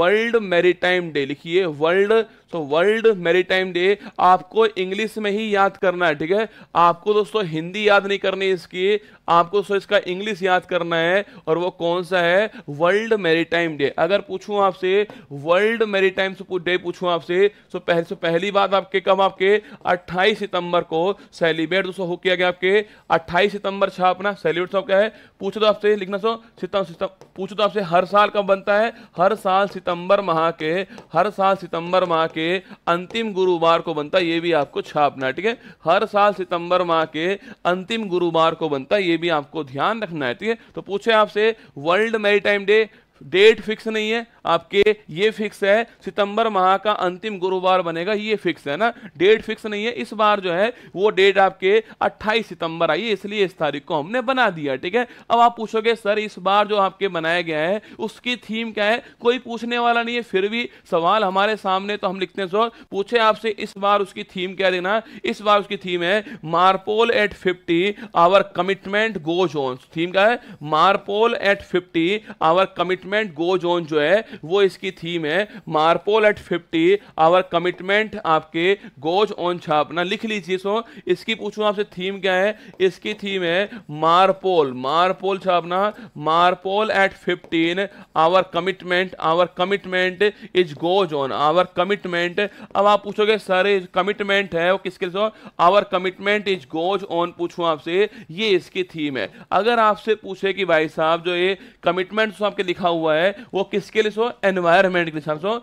वर्ल्ड मैरीटाइम डे लिखिए वर्ल्ड तो वर्ल्ड मैरीटाइम डे आपको इंग्लिश में ही याद करना है ठीक है आपको दोस्तों हिंदी याद नहीं करनी इसकी आपको दोस्तों इसका इंग्लिश याद करना है है और वो कौन सा है वर्ल्ड मेरीटाइम डे अगर पूछूं आपसे वर्ल्ड मेरीटाइम डे पूछूं आपसे तो पहले से तो पहली बात आपके कब आपके 28 सितंबर को सेलिब्रेट दोस्तों हो किया गया आपके 28 सितंबर छापना सेलिब्रेट क्या है पूछो तो आपसे लिखना सो तो, सितम सितम पूछो तो आपसे हर साल कब बनता है हर साल सितंबर माह के हर साल सितंबर माह के अंतिम गुरुवार को बनता है ये भी आपको छापना ठीक है हर साल सितंबर माह के अंतिम गुरुवार को बनता है ये भी आपको ध्यान रखना है ठीक है तो पूछे आपसे वर्ल्ड मेरी डे डेट फिक्स नहीं है आपके ये फिक्स है सितंबर माह का अंतिम गुरुवार बनेगा ये फिक्स है ना डेट फिक्स नहीं है इस बार जो है वो डेट आपके 28 सितंबर आई है इसलिए इस तारीख को हमने बना दिया ठीक है अब आप पूछोगे सर इस बार जो आपके बनाया गया है उसकी थीम क्या है कोई पूछने वाला नहीं है फिर भी सवाल हमारे सामने तो हम लिखते हैं सो पूछे आपसे इस बार उसकी थीम क्या देना इस बार उसकी थीम है MARPOL at fifty our commitment goes on theme क्या है MARPOL at fifty our commitment commitment go on जो है वो इसकी थीम है MARPOL at fifty our commitment आपके गोज ऑन छापना लिख लीजिए सो इसकी पूछूं आपसे थीम क्या है इसकी थीम है मारपोल मारपोल छापना MARPOL at fifteen our commitment our commitment is goes on our commitment अब आप पूछोगे सर कमिटमेंट है वो किसके so our commitment is goes on पूछूं आपसे ये इसकी थीम है अगर आपसे पूछे कि भाई साहब जो ये कमिटमेंट आपके लिखा हुआ हुआ है वो किसके लिए सो एनवायरमेंट के लिए सो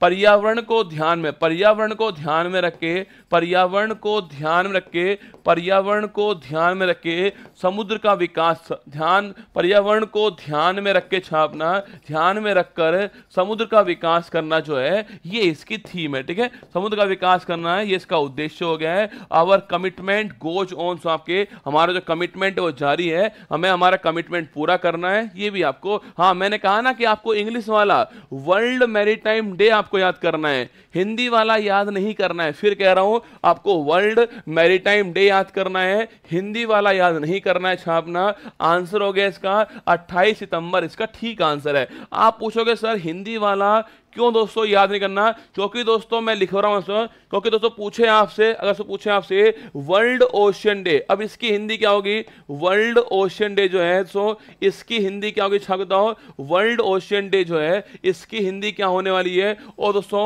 पर्यावरण को ध्यान में पर्यावरण को ध्यान में रख के पर्यावरण को ध्यान में रख के पर्यावरण को ध्यान में रख के समुद्र का विकास ध्यान पर्यावरण को ध्यान में रख के छापना ध्यान में रखकर समुद्र का विकास करना जो है ये इसकी थीम है ठीक है समुद्र का विकास करना है ये इसका उद्देश्य हो गया है our commitment goes on so आपके हमारा जो कमिटमेंट है वो जारी है हमें हमारा कमिटमेंट पूरा करना है ये भी आपको हाँ मैंने कहा ना कि आपको इंग्लिश वाला वर्ल्ड मेरी डे आप आपको याद करना है हिंदी वाला याद नहीं करना है फिर कह रहा हूं आपको वर्ल्ड मैरिटाइम डे याद करना है हिंदी वाला याद नहीं करना है छापना आंसर हो गया इसका 28 सितंबर इसका ठीक आंसर है आप पूछोगे सर हिंदी वाला क्यों दोस्तों याद नहीं करना क्योंकि दोस्तों मैं लिख रहा दोस्तों क्योंकि दोस्तों पूछे आपसे अगर से पूछे आपसे वर्ल्ड ओशियन डे अब इसकी हिंदी क्या होगी वर्ल्ड ओशियन डे जो है सो इसकी हिंदी क्या होगी छाप बताओ वर्ल्ड ओशियन डे जो है इसकी हिंदी क्या होने वाली है और दोस्तों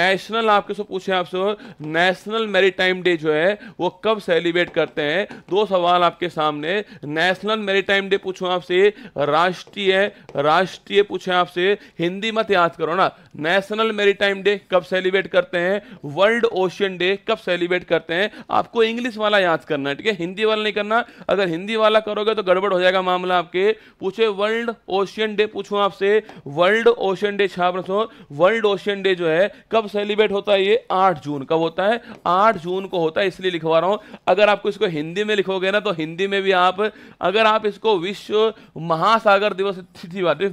नेशनल आपके से पूछे आपसे नेशनल मेरी डे जो है वो कब सेलिब्रेट करते हैं दो सवाल आपके सामने नेशनल मेरी डे पूछो आपसे राष्ट्रीय राष्ट्रीय पूछे आपसे हिंदी मत याद करो ना नेशनल मेरी डे कब सेलिब्रेट करते हैं वर्ल्ड ओशियन डे कब सेलिब्रेट करते हैं आपको इंग्लिश वाला याद करना है ठीक है हिंदी वाला नहीं करना अगर हिंदी वाला करोगे तो गड़बड़ हो जाएगा मामला आपके पूछे वर्ल्ड ओशियन डे पूछो आपसे वर्ल्ड ओशियन डे छाप रखो वर्ल्ड ओशियन डे जो है कब सेलिब्रेट होता है ये आठ जून कब होता है आठ जून को होता है इसलिए लिखवा रहा हूं अगर आपको इसको हिंदी में लिखोगे ना तो हिंदी में भी आप अगर आप इसको विश्व महासागर दिवस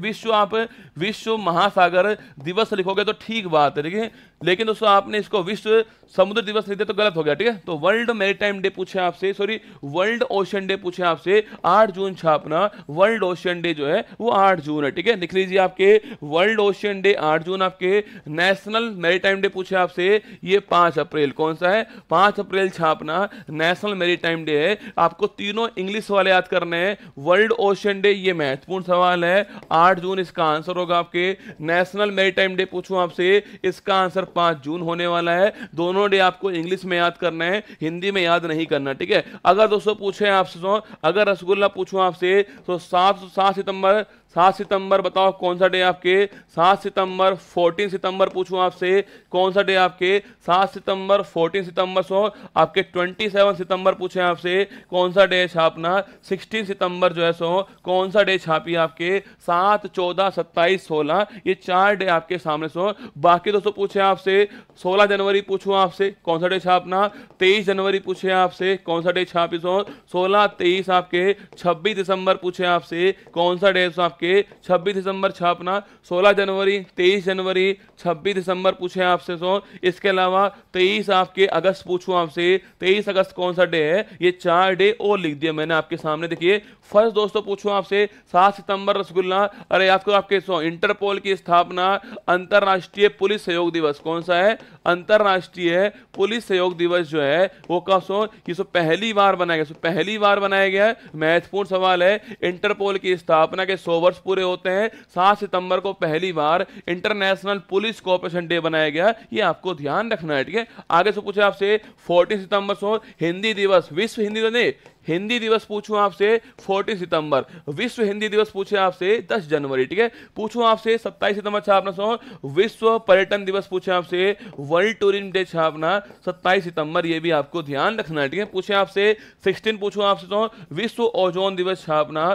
विश्व आप विश्व महासागर दिवस दिवस लिखोगे तो ठीक बात है देखिए लेकिन दोस्तों आपने इसको विश्व समुद्र दिवस लिख दिया तो गलत हो गया ठीक है तो वर्ल्ड मेरीटाइम डे पूछे आपसे सॉरी वर्ल्ड ओशन डे पूछे आपसे आठ जून छापना वर्ल्ड ओशन डे जो है वो आठ जून है ठीक है लिख लीजिए आपके वर्ल्ड ओशन डे आठ जून आपके नेशनल मेरीटाइम डे पूछे आपसे ये पांच अप्रैल कौन सा है पांच अप्रैल छापना नेशनल मेरीटाइम डे है आपको तीनों इंग्लिश वाले याद करने हैं वर्ल्ड ओशन डे ये महत्वपूर्ण सवाल है आठ जून इसका आंसर होगा आपके नेशनल मेरीटाइम डे पूछूं आपसे इसका आंसर पांच जून होने वाला है दोनों डे आपको इंग्लिश में याद करना है हिंदी में याद नहीं करना ठीक है अगर दोस्तों पूछे आपसे तो अगर रसगुल्ला पूछूं आपसे तो सात सात सितंबर सात सितंबर बताओ कौन सा डे आपके सात सितंबर फोर्टीन सितंबर पूछूं आपसे कौन सा डे आपके सात सितंबर फोर्टीन सितंबर सो आपके ट्वेंटी सेवन सितंबर पूछे आपसे कौन सा डे छापना सिक्सटीन सितंबर जो है सो कौन सा डे छापी आपके सात चौदह सत्ताईस सोलह ये चार डे आपके सामने सो बाकी दोस्तों पूछे आपसे सोलह जनवरी पूछूँ आपसे कौन सा डे छापना तेईस जनवरी पूछे आपसे कौन सा डे छापी सो सोलह तेईस आपके छब्बीस दिसंबर पूछे आपसे कौन सा डे आपके के 26 दिसंबर छापना 16 जनवरी 23 जनवरी 26 दिसंबर पूछे आपसे सो इसके अलावा 23 आपके अगस्त पूछू आपसे 23 अगस्त कौन सा डे है ये चार डे और लिख दिया मैंने आपके सामने देखिए फर्स्ट दोस्तों पूछू आपसे सात सितंबर रसगुल्ला अरे आपको आपके सो इंटरपोल की स्थापना अंतर्राष्ट्रीय पुलिस सहयोग दिवस कौन सा है अंतरराष्ट्रीय पुलिस सहयोग दिवस जो है वो कब सो ये सो पहली बार बनाया गया सो पहली बार बनाया गया है महत्वपूर्ण सवाल है इंटरपोल की स्थापना के सौ वर्ष पूरे होते हैं सात सितंबर को पहली बार इंटरनेशनल पुलिस कॉपरेशन डे बनाया गया ये आपको ध्यान रखना है ठीक है आगे से पूछे आपसे फोर्टीन सितंबर सो हिंदी दिवस विश्व हिंदी दिवस हिंदी दिवस पूछूं आपसे 40 सितंबर विश्व हिंदी दिवस पूछे आपसे 10 जनवरी ठीक है पूछूं आपसे 27 सितंबर छापना सो विश्व पर्यटन दिवस पूछे आपसे वर्ल्ड टूरिज्म डे छापना 27 सितंबर ये भी आपको ध्यान रखना है ठीक है पूछे आपसे 16 पूछूं आपसे तो विश्व ओजोन दिवस छापना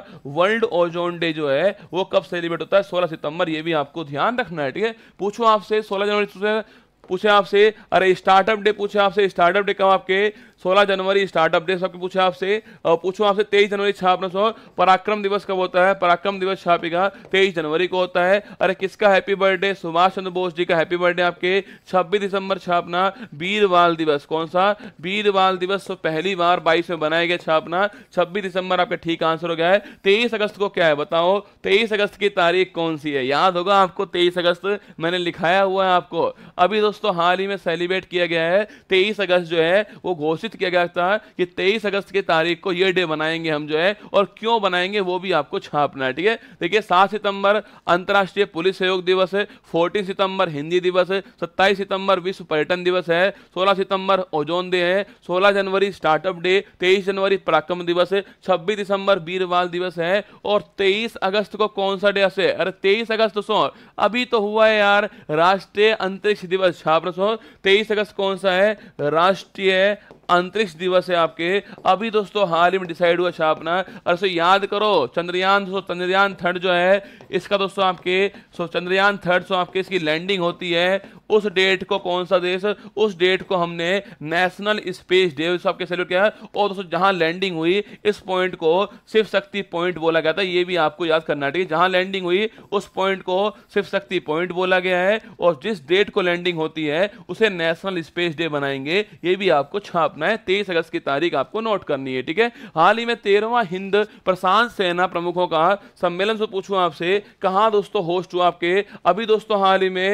वर्ल्ड ओजोन डे जो है वो कब सेलिब्रेट होता है सोलह सितंबर ये भी आपको ध्यान रखना है ठीक है पूछू आपसे सोलह जनवरी पूछे आपसे अरे स्टार्टअप डे पूछे आपसे स्टार्टअप डे कब आपके सोलह जनवरी स्टार्टअप डे सबके पूछा आपसे पूछो आपसे तेईस जनवरी छापना सौ पराक्रम दिवस कब होता है पराक्रम दिवस छापेगा तेईस जनवरी को होता है अरे किसका हैप्पी बर्थडे सुभाष चंद्र बोस जी का हैप्पी बर्थडे आपके छब्बीस दिसंबर छापना वीर बाल दिवस कौन सा वीर बाल दिवस तो पहली बार बाईस में बनाया गया छापना छब्बीस दिसंबर आपका ठीक आंसर हो गया है तेईस अगस्त को क्या है बताओ तेईस अगस्त की तारीख कौन सी है याद होगा आपको तेईस अगस्त मैंने लिखाया हुआ है आपको अभी दोस्तों हाल ही में सेलिब्रेट किया गया है तेईस अगस्त जो है वो घोषित घोषित किया गया था कि 23 अगस्त की तारीख को ये डे बनाएंगे हम जो है और क्यों बनाएंगे वो भी आपको छापना है ठीक है देखिए सात सितंबर अंतर्राष्ट्रीय पुलिस सहयोग दिवस है फोर्टीन सितंबर हिंदी दिवस है सत्ताईस सितंबर विश्व पर्यटन दिवस है सोलह सितंबर ओजोन डे है सोलह जनवरी स्टार्टअप डे तेईस जनवरी पराक्रम दिवस है छब्बीस दिसंबर बीरवाल दिवस है और तेईस अगस्त को कौन सा डे है अरे तेईस अगस्त सो अभी तो हुआ है यार राष्ट्रीय अंतरिक्ष दिवस छात्र सो तेईस अगस्त कौन सा है राष्ट्रीय अंतरिक्ष दिवस है आपके अभी दोस्तों हाल ही में डिसाइड हुआ छापना और सो याद करो चंद्रयान दोस्तों चंद्रयान थर्ड जो है इसका दोस्तों आपके सो चंद्रयान थर्ड सो आपके इसकी लैंडिंग होती है उस डेट को कौन सा देश उस डेट को हमने नेशनल स्पेस डे सबके सैल्यूट किया है और दोस्तों जहां लैंडिंग हुई इस पॉइंट को शिव शक्ति पॉइंट बोला गया था ये भी आपको याद करना ठीक है जहां लैंडिंग हुई उस पॉइंट को शिव शक्ति पॉइंट बोला गया है और जिस डेट को लैंडिंग होती है उसे नेशनल स्पेस डे बनाएंगे ये भी आपको छापना है तेईस अगस्त की तारीख आपको नोट करनी है ठीक है हाल ही में तेरहवा हिंद प्रशांत सेना प्रमुखों का सम्मेलन से पूछू आपसे कहा दोस्तों होस्ट हुआ आपके अभी दोस्तों हाल ही में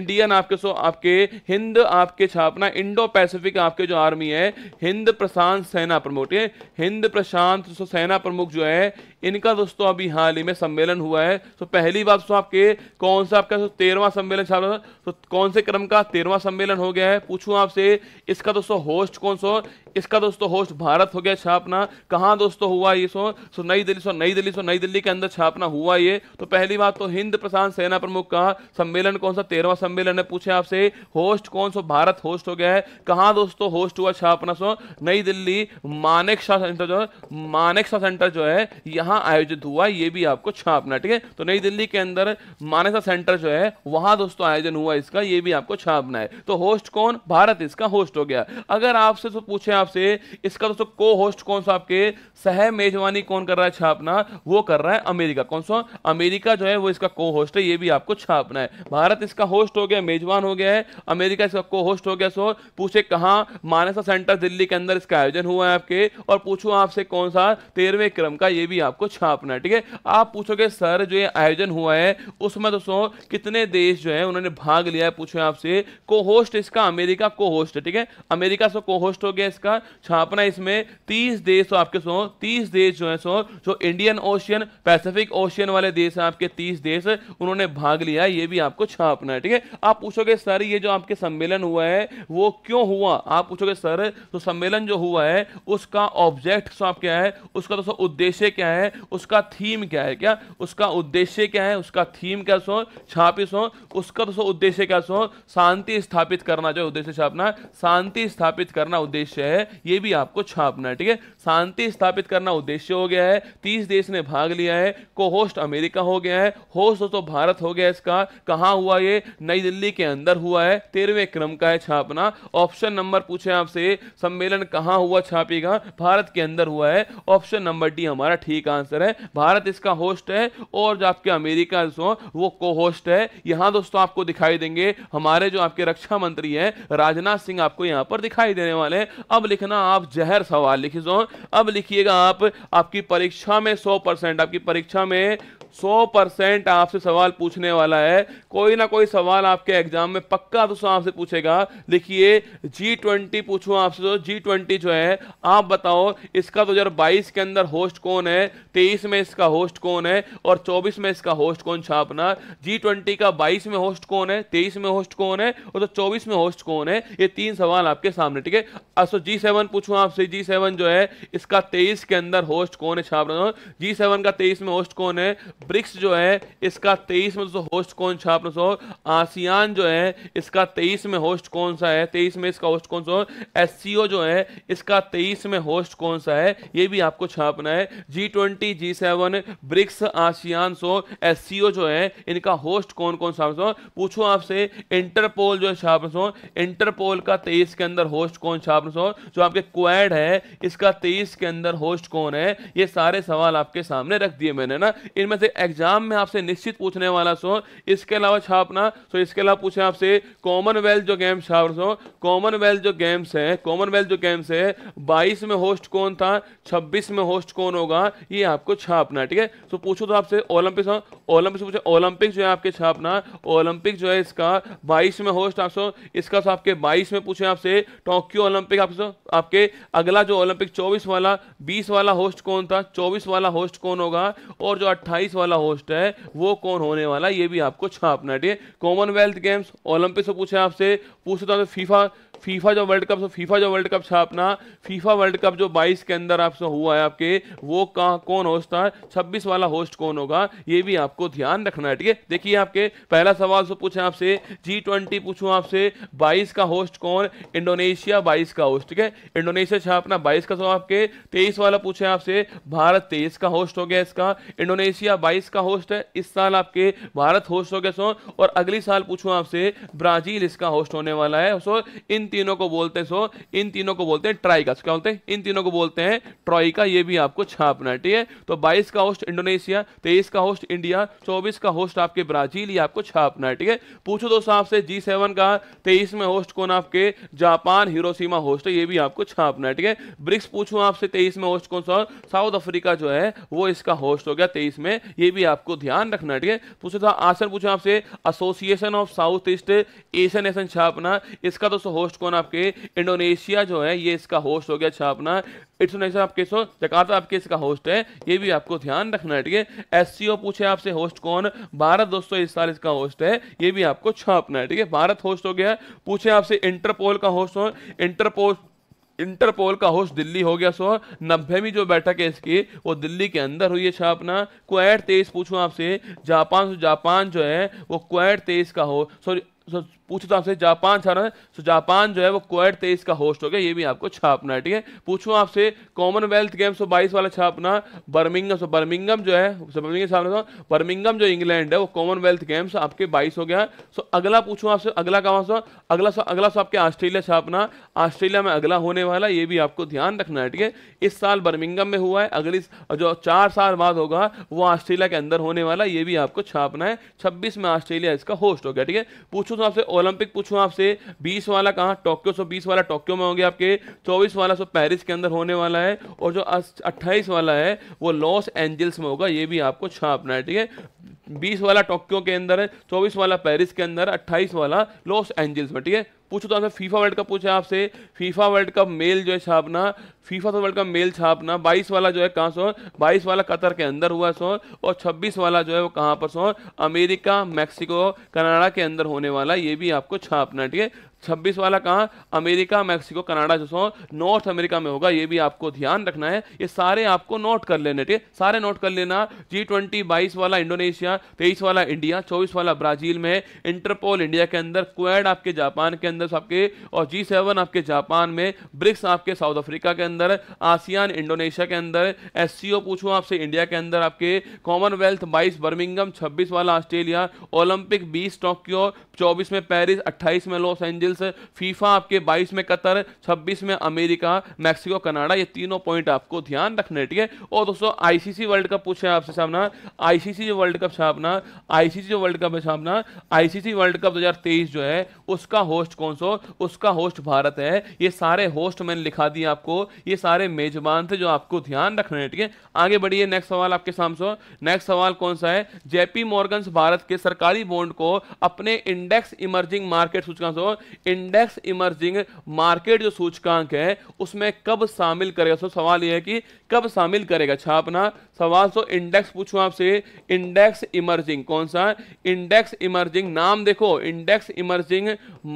इंडियन आपके दोस्तों आपके हिंद आपके छापना इंडो पैसिफिक आपके जो आर्मी है हिंद प्रशांत सेना प्रमुख हिंद प्रशांत सेना प्रमुख जो है इनका दोस्तों अभी हाल ही में सम्मेलन हुआ है तो पहली बार दोस्तों आपके कौन सा आपका तेरहवा सम्मेलन छात्र तो कौन से क्रम का तेरहवा सम्मेलन हो गया है पूछूं आपसे इसका दोस्तों होस्ट कौन सा इसका दोस्तों होस्ट भारत हो गया छापना कहाँ दोस्तों हुआ ये सो सो नई दिल्ली सो नई दिल्ली सो नई दिल्ली के अंदर छापना हुआ ये तो पहली बात तो हिंद प्रशांत सेना प्रमुख का सम्मेलन कौन सा तेरहवा सम्मेलन है पूछे आपसे होस्ट कौन सो भारत होस्ट हो गया है कहाँ दोस्तों होस्ट हुआ छापना सो नई दिल्ली मानेक शाह सेंटर जो है मानेक शाह सेंटर जो है यहाँ कहाँ आयोजित हुआ ये भी आपको छापना ठीक है तो नई दिल्ली के अंदर मानसा सेंटर जो है वहां दोस्तों आयोजन हुआ इसका ये भी आपको छापना है तो होस्ट कौन भारत इसका होस्ट हो गया अगर आपसे तो पूछे आपसे इसका दोस्तों को होस्ट कौन सा आपके सह मेजबानी कौन कर रहा है छापना वो कर रहा है अमेरिका कौन सा अमेरिका जो है वो इसका को होस्ट है ये भी आपको छापना है भारत इसका होस्ट हो गया मेजबान हो गया है अमेरिका इसका को होस्ट हो गया सो पूछे कहा मानसा सेंटर दिल्ली के अंदर इसका आयोजन हुआ है आपके और पूछू आपसे कौन सा तेरहवें क्रम का ये भी आप आपको छापना है ठीक है आप पूछोगे सर जो ये आयोजन हुआ है उसमें दोस्तों कितने देश जो है उन्होंने भाग लिया है पूछो आपसे को होस्ट इसका अमेरिका को होस्ट है ठीक है अमेरिका से को होस्ट हो गया इसका छापना इसमें तीस देश आपके सो तीस देश जो है सो जो इंडियन ओशियन पैसिफिक ओशियन वाले देश हैं आपके तीस देश उन्होंने भाग लिया ये भी आपको छापना है ठीक है आप पूछोगे सर ये जो आपके सम्मेलन हुआ है वो क्यों हुआ आप पूछोगे सर तो सम्मेलन जो हुआ है उसका ऑब्जेक्ट क्या है उसका दोस्तों उद्देश्य क्या है है उसका थीम क्या है क्या उसका उद्देश्य क्या है उसका थीम क्या सो छापिस हो उसका तो उद्देश्य क्या सो शांति स्थापित करना जो उद्देश्य छापना शांति स्थापित करना उद्देश्य है ये भी आपको छापना है ठीक है शांति स्थापित करना उद्देश्य हो गया है तीस देश ने भाग लिया है को होस्ट अमेरिका हो गया है होस्ट दोस्तों भारत हो गया इसका कहाँ हुआ ये नई दिल्ली के अंदर हुआ है तेरहवें क्रम का है छापना ऑप्शन नंबर पूछे आपसे सम्मेलन कहाँ हुआ छापेगा भारत के अंदर हुआ है ऑप्शन नंबर डी हमारा ठीक आ आंसर है भारत इसका होस्ट है और जो आपके अमेरिका जो वो को होस्ट है यहां दोस्तों आपको दिखाई देंगे हमारे जो आपके रक्षा मंत्री हैं राजनाथ सिंह आपको यहां पर दिखाई देने वाले हैं अब लिखना आप जहर सवाल लिखी अब लिखिएगा आप आपकी परीक्षा में सौ आपकी परीक्षा में सौ परसेंट आपसे सवाल पूछने वाला है कोई ना कोई सवाल आपके एग्जाम में पक्का दोस्तों आपसे पूछेगा देखिए जी ट्वेंटी पूछो आपसे तो जी ट्वेंटी जो है आप बताओ इसका 2022 तो के अंदर होस्ट कौन है 23 में इसका होस्ट कौन है और 24 में इसका होस्ट कौन छापना जी ट्वेंटी का 22 में होस्ट कौन है 23 में होस्ट कौन है और तो 24 में होस्ट कौन है ये तीन सवाल आपके सामने ठीक है असो जी सेवन पूछू आपसे जी सेवन जो है इसका तेईस के अंदर होस्ट कौन है छापना जी सेवन का तेईस में होस्ट कौन है ब्रिक्स जो है इसका तेईस में दोस्तों होस्ट कौन सा आपने सो आसियान जो है इसका तेईस में होस्ट कौन सा है तेईस में इसका होस्ट कौन सा एस सी जो है इसका तेईस में होस्ट कौन सा है ये भी आपको छापना है जी twenty G seven BRICS ASEAN so S C जो है इनका होस्ट कौन कौन सा पूछो आपसे इंटरपोल जो है छाप सो इंटरपोल का तेईस के अंदर होस्ट कौन छाप सो जो आपके क्वेड है इसका तेईस के अंदर होस्ट कौन है ये सारे सवाल आपके सामने रख दिए मैंने ना इनमें से एग्जाम में आपसे निश्चित पूछने वाला सो इसके अलावा छापना सो इसके अलावा पूछे आपसे कॉमनवेल्थ जो गेम्स छाप सो कॉमनवेल्थ जो गेम्स है कॉमनवेल्थ जो गेम्स है बाईस में होस्ट कौन था छब्बीस में होस्ट कौन होगा ये आपको छापना ठीक है सो पूछो तो आपसे ओलंपिक ओलंपिक पूछे ओलंपिक जो है आपके छापना ओलंपिक जो है इसका बाईस में होस्ट आपसे इसका सो आपके बाईस में पूछे आपसे टोक्यो ओलंपिक आपसे आपके अगला जो ओलंपिक चौबीस वाला बीस वाला होस्ट कौन था चौबीस वाला होस्ट कौन होगा और जो अट्ठाईस वाला होस्ट है वो कौन होने वाला ये भी आपको छापना है कॉमनवेल्थ गेम्स ओलंपिक से पूछे आपसे पूछता तो फीफा फीफा जो वर्ल्ड कप फीफा जो वर्ल्ड कप था अपना फीफा वर्ल्ड कप जो 22 के अंदर आपसे हुआ है आपके वो कहाँ कौन होस्ट था छब्बीस वाला होस्ट कौन होगा ये भी आपको ध्यान रखना है ठीक है देखिए आपके पहला सवाल तो पूछे आपसे जी ट्वेंटी पूछूँ आपसे बाईस का होस्ट कौन इंडोनेशिया बाईस का होस्ट ठीक है इंडोनेशिया था अपना बाईस का सवाल आपके तेईस वाला पूछे आपसे भारत तेईस का होस्ट हो गया इसका इंडोनेशिया बाईस का होस्ट है इस साल आपके भारत होस्ट हो गया सो और अगले साल पूछूँ आपसे ब्राजील इसका होस्ट होने वाला है सो इन तीनों को बोलते हैं सो इन तीनों को बोलते हैं ट्राइकस क्या बोलते हैं इन तीनों को बोलते हैं ट्रॉइका ये भी आपको छापना है ठीक है तो 22 का होस्ट इंडोनेशिया 23 का होस्ट इंडिया 24 का होस्ट आपके ब्राजील ये आपको छापना है ठीक है पूछो दोस्तों आपसे जी सेवन का तेईस में होस्ट कौन आपके जापान हिरोसीमा होस्ट है ये भी आपको छापना है ठीक है ब्रिक्स पूछूं आपसे तेईस में होस्ट कौन सा साउथ अफ्रीका जो है वो इसका होस्ट हो गया तेईस में ये भी आपको ध्यान रखना है ठीक है पूछो था तो आसन पूछो आपसे association of south east Asian एशन छापना इसका दोस्तों होस्ट होस्ट कौन आपके इंडोनेशिया जो है ये इसका होस्ट हो गया अच्छा अपना इंडोनेशिया आपके सो जकार्ता आपके इसका होस्ट है ये भी आपको ध्यान रखना है ठीक है एस पूछे आपसे होस्ट कौन भारत दोस्तों इस साल इसका होस्ट है ये भी आपको छापना है ठीक है भारत होस्ट हो गया पूछे आपसे इंटरपोल का होस्ट हो इंटरपोल इंटरपोल का होस्ट दिल्ली हो गया सो नब्बेवीं जो बैठक है इसकी वो दिल्ली के अंदर हुई है छापना क्वेट तेईस पूछूं आपसे जापान जापान जो है वो क्वेट तेईस का हो सॉरी पूछो तो आपसे जापान छा रहा है तो जापान जो है वो क्वेट तेईस का होस्ट हो गया ये भी आपको छापना है ठीक है पूछूं आपसे कॉमनवेल्थ गेम्स सौ बाईस वाला छापना बर्मिंगम सो बर्मिंगम जो है बर्मिंगम बर्मिंगम जो इंग्लैंड है वो कॉमनवेल्थ गेम्स आपके बाईस हो गया सो अगला पूछूँ आपसे अगला कहाँ सो अगला सो अगला सो आपके ऑस्ट्रेलिया छापना ऑस्ट्रेलिया में अगला होने वाला ये भी आपको ध्यान रखना है ठीक है इस साल बर्मिंगम में हुआ है अगली जो चार साल बाद होगा वो ऑस्ट्रेलिया के अंदर होने वाला ये भी आपको छापना है छब्बीस में ऑस्ट्रेलिया इसका होस्ट हो गया ठीक है पूछूँ तो आपसे ओलंपिक पूछूं आपसे 20 वाला कहाँ टोक्यो सो 20 वाला टोक्यो में होंगे आपके 24 वाला सो पेरिस के अंदर होने वाला है और जो 28 वाला है वो लॉस एंजल्स में होगा ये भी आपको छापना है ठीक है बीस वाला टोक्यो के अंदर है चौबीस वाला पेरिस के अंदर 28 वाला लॉस एंजल्स में ठीक है पूछो तो आपसे फीफा वर्ल्ड कप पूछा आपसे फीफा वर्ल्ड कप मेल जो है छापना फीफा तो वर्ल्ड कप मेल छापना बाईस वाला जो है कहाँ सो बाईस वाला कतर के अंदर हुआ सो और छब्बीस वाला जो है वो कहाँ पर सो अमेरिका मैक्सिको कनाडा के अंदर होने वाला ये भी आपको छापना है ठीक है छब्बीस वाला कहाँ अमेरिका मैक्सिको कनाडा जो सो नॉर्थ अमेरिका में होगा ये भी आपको ध्यान रखना है ये सारे आपको नोट कर लेने ठीक है सारे नोट कर लेना जी ट्वेंटी बाईस वाला इंडोनेशिया तेईस वाला इंडिया चौबीस वाला ब्राजील में इंटरपोल इंडिया के अंदर क्वेड आपके जापान के अंदर अंदर आपके और जी सेवन आपके जापान में ब्रिक्स आपके साउथ अफ्रीका के अंदर आसियान इंडोनेशिया के अंदर एस सी ओ पूछू आपसे इंडिया के अंदर आपके कॉमनवेल्थ बाईस बर्मिंगम छब्बीस वाला ऑस्ट्रेलिया ओलंपिक बीस टोक्यो चौबीस में पेरिस अट्ठाईस में लॉस एंजल्स फीफा आपके बाईस में कतर छब्बीस में अमेरिका मैक्सिको कनाडा ये तीनों पॉइंट आपको ध्यान रखने ठीक है और दोस्तों आईसीसी वर्ल्ड कप पूछे आपसे सामना आईसीसी वर्ल्ड कप छापना आईसीसी वर्ल्ड कप है छापना आईसीसी वर्ल्ड कप 2023 जो है उसका होस्ट कौन कौन सो उसका होस्ट भारत है ये सारे होस्ट मैंने लिखा दिए आपको ये सारे मेजबान थे जो आपको ध्यान रखना है ठीक है आगे बढ़िए नेक्स्ट सवाल आपके सामने नेक्स्ट सवाल कौन सा है जेपी मॉर्गन्स भारत के सरकारी बॉन्ड को अपने इंडेक्स इमर्जिंग मार्केट सूचकांक इंडेक्स इमर्जिंग मार्केट जो सूचकांक है उसमें कब शामिल करेगा सो सवाल यह है कि कब शामिल करेगा छापना सवाल सो इंडेक्स पूछूं आपसे इंडेक्स इमर्जिंग कौन सा इंडेक्स इमर्जिंग नाम देखो इंडेक्स इमर्जिंग